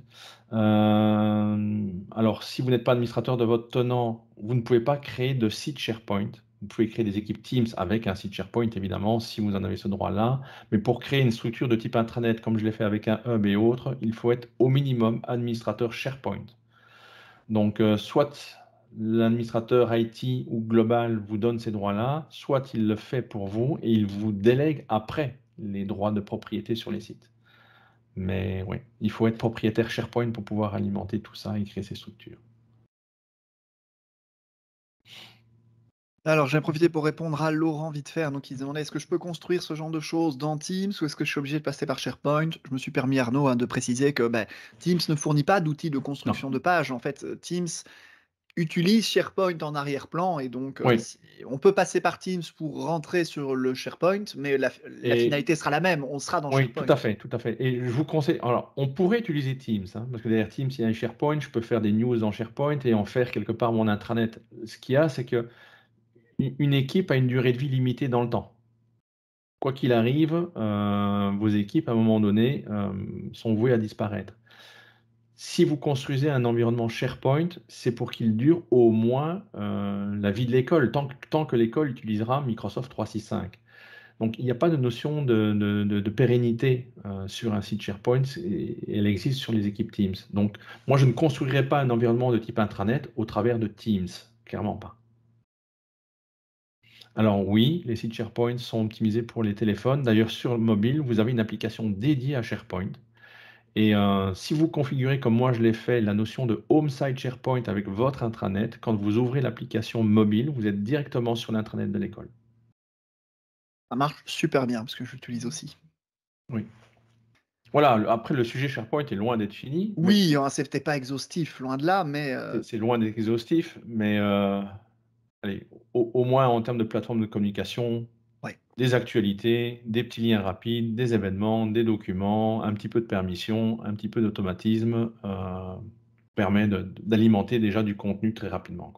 alors, si vous n'êtes pas administrateur de votre tenant, vous ne pouvez pas créer de site SharePoint. Vous pouvez créer des équipes Teams avec un site SharePoint, évidemment, si vous en avez ce droit-là. Mais pour créer une structure de type intranet, comme je l'ai fait avec un hub et autres, il faut être au minimum administrateur SharePoint. Donc, euh, soit l'administrateur IT ou global vous donne ces droits-là, soit il le fait pour vous et il vous délègue après les droits de propriété sur les sites. Mais oui, il faut être propriétaire SharePoint pour pouvoir alimenter tout ça et créer ces structures. Alors, j'ai profité pour répondre à Laurent vite fait. Donc, il se demandait est-ce que je peux construire ce genre de choses dans Teams ou est-ce que je suis obligé de passer par SharePoint Je me suis permis, Arnaud, hein, de préciser que bah, Teams ne fournit pas d'outils de construction de pages. En fait, euh, Teams utilise SharePoint en arrière-plan et donc euh, on peut passer par Teams pour rentrer sur le SharePoint, mais la, finalité sera la même, on sera dans SharePoint. Oui, tout à fait, tout à fait. Et je vous conseille, alors on pourrait utiliser Teams, hein, parce que derrière Teams, il y a un SharePoint, je peux faire des news en SharePoint et en faire quelque part mon intranet. Ce qu'il y a, c'est que une équipe a une durée de vie limitée dans le temps. Quoi qu'il arrive, euh, vos équipes, à un moment donné, euh, sont vouées à disparaître. Si vous construisez un environnement SharePoint, c'est pour qu'il dure au moins euh, la vie de l'école, tant, que l'école utilisera Microsoft 365. Donc il n'y a pas de notion de, pérennité sur un site SharePoint, elle existe sur les équipes Teams. Donc moi, je ne construirai pas un environnement de type intranet au travers de Teams, clairement pas. Alors oui, les sites SharePoint sont optimisés pour les téléphones. D'ailleurs, sur mobile, vous avez une application dédiée à SharePoint. Et euh, si vous configurez, comme moi je l'ai fait, la notion de Home Site SharePoint avec votre intranet, quand vous ouvrez l'application mobile, vous êtes directement sur l'intranet de l'école. Ça marche super bien parce que je l'utilise aussi. Oui. Voilà, après le sujet SharePoint est loin d'être fini. Oui, hein, ce n'était pas exhaustif, loin de là, mais. Euh c'est loin d'être exhaustif, mais euh, au, moins en termes de plateforme de communication, des actualités, des petits liens rapides, des événements, des documents, un petit peu de permission, un petit peu d'automatisme, euh, permet d'alimenter déjà du contenu très rapidement.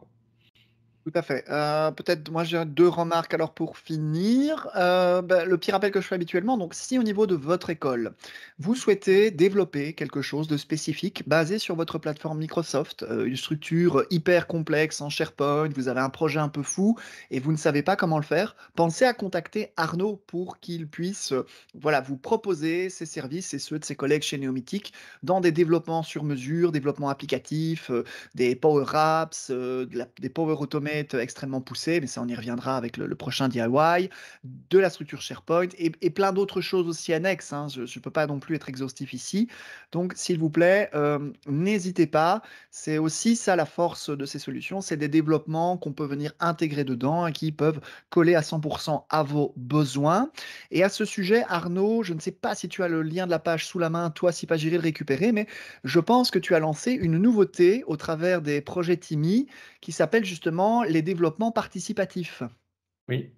Tout à fait. Euh, peut-être, moi, j'ai deux remarques. Alors, pour finir, euh, ben, le pire rappel que je fais habituellement. Donc, si au niveau de votre école, vous souhaitez développer quelque chose de spécifique basé sur votre plateforme Microsoft, euh, une structure hyper complexe en SharePoint, vous avez un projet un peu fou et vous ne savez pas comment le faire, pensez à contacter Arnaud pour qu'il puisse, voilà, vous proposer ses services et ceux de ses collègues chez Neomitic dans des développements sur mesure, développement applicatif, des Power Apps, des Power Automate euh, extrêmement poussé, mais ça on y reviendra avec le, prochain DIY, de la structure SharePoint et, plein d'autres choses aussi annexes. Hein. Je ne peux pas non plus être exhaustif ici. Donc s'il vous plaît, euh, n'hésitez pas. C'est aussi ça la force de ces solutions, c'est des développements qu'on peut venir intégrer dedans et qui peuvent coller à 100% à vos besoins. Et à ce sujet, Arnaud, je ne sais pas si tu as le lien de la page sous la main, toi, si pas j'irai le récupérer, mais je pense que tu as lancé une nouveauté au travers des projets Timmy, qui s'appelle justement les développements participatifs. Oui.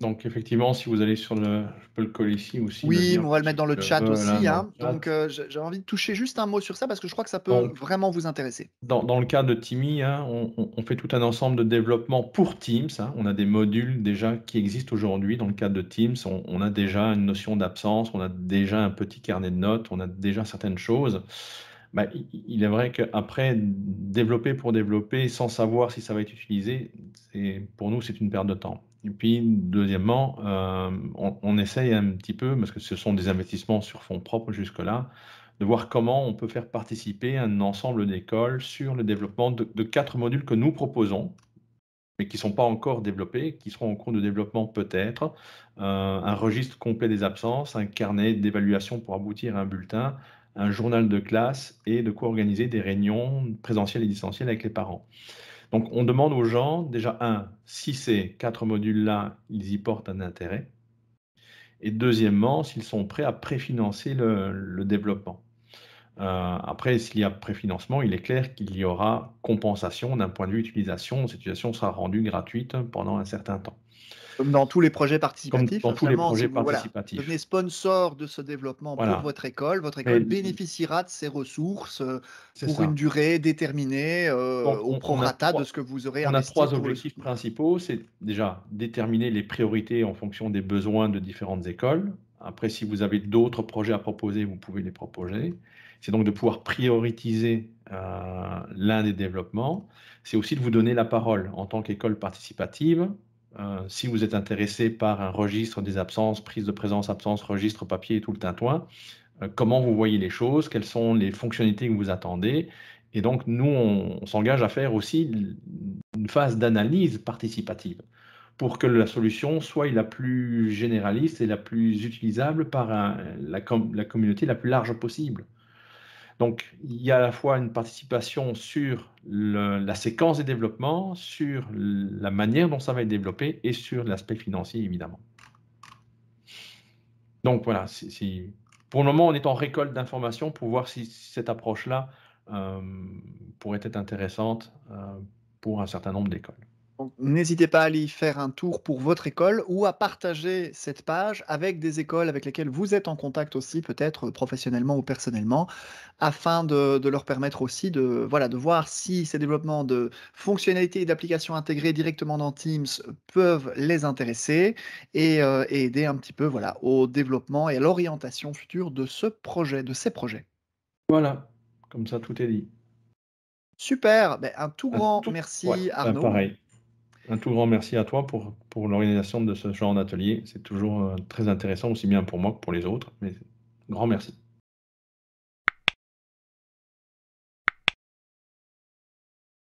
Donc effectivement, si vous allez sur le, je peux le coller ici aussi. Oui, on va le mettre dans le chat aussi. Hein. Donc euh, j'ai envie de toucher juste un mot sur ça parce que je crois que ça peut vraiment vous intéresser. Dans, le cas de Timmy, hein, on, fait tout un ensemble de développements pour Teams. Hein. On a des modules déjà qui existent aujourd'hui. Dans le cas de Teams, on, on a déjà une notion d'absence, on a déjà un petit carnet de notes, on a déjà certaines choses. Bah, il est vrai qu'après, développer pour développer sans savoir si ça va être utilisé, pour nous, c'est une perte de temps. Et puis, deuxièmement, euh, on, essaye un petit peu, parce que ce sont des investissements sur fonds propres jusque-là, de voir comment on peut faire participer un ensemble d'écoles sur le développement de, quatre modules que nous proposons, mais qui ne sont pas encore développés, qui seront en cours de développement peut-être, euh, un registre complet des absences, un carnet d'évaluation pour aboutir à un bulletin, un journal de classe et de quoi organiser des réunions présentielles et distancielles avec les parents. Donc on demande aux gens, déjà, un, si ces quatre modules-là, ils y portent un intérêt, et deuxièmement, s'ils sont prêts à préfinancer le, le développement. Euh, après, s'il y a préfinancement, il est clair qu'il y aura compensation d'un point de vue utilisation. Cette utilisation sera rendue gratuite pendant un certain temps. Comme dans tous les projets participatifs. Comme dans tous les projets participatifs. devenez sponsor de ce développement pour votre école. Votre école bénéficiera de ces ressources euh, pour une durée déterminée euh, on, au prorata de ce que vous aurez On a trois objectifs principaux. C'est déjà déterminer les priorités en fonction des besoins de différentes écoles. Après, si vous avez d'autres projets à proposer, vous pouvez les proposer. C'est donc de pouvoir prioriser euh, l'un des développements. C'est aussi de vous donner la parole en tant qu'école participative. Euh, si vous êtes intéressé par un registre des absences, prise de présence, absence, registre papier et tout le tintouin, euh, comment vous voyez les choses, quelles sont les fonctionnalités que vous attendez. Et donc, nous, on, s'engage à faire aussi une phase d'analyse participative pour que la solution soit la plus généraliste et la plus utilisable par la communauté la plus large possible. Donc, il y a à la fois une participation sur la séquence des développements, sur la manière dont ça va être développé et sur l'aspect financier, évidemment. Donc, voilà, pour le moment, on est en récolte d'informations pour voir si cette approche-là euh, pourrait être intéressante euh, pour un certain nombre d'écoles. N'hésitez pas à aller faire un tour pour votre école ou à partager cette page avec des écoles avec lesquelles vous êtes en contact aussi, peut-être euh, professionnellement ou personnellement, afin de, leur permettre aussi de, voilà, de voir si ces développements de fonctionnalités et d'applications intégrées directement dans Teams peuvent les intéresser euh, et, aider un petit peu voilà, au développement et à l'orientation future de ce projet, de ces projets. Voilà, comme ça tout est dit. Super, ben, un tout grand merci ben, Arnaud. Un tout grand merci à toi pour, pour l'organisation de ce genre d'atelier. C'est toujours euh, très intéressant, aussi bien pour moi que pour les autres. Mais grand merci.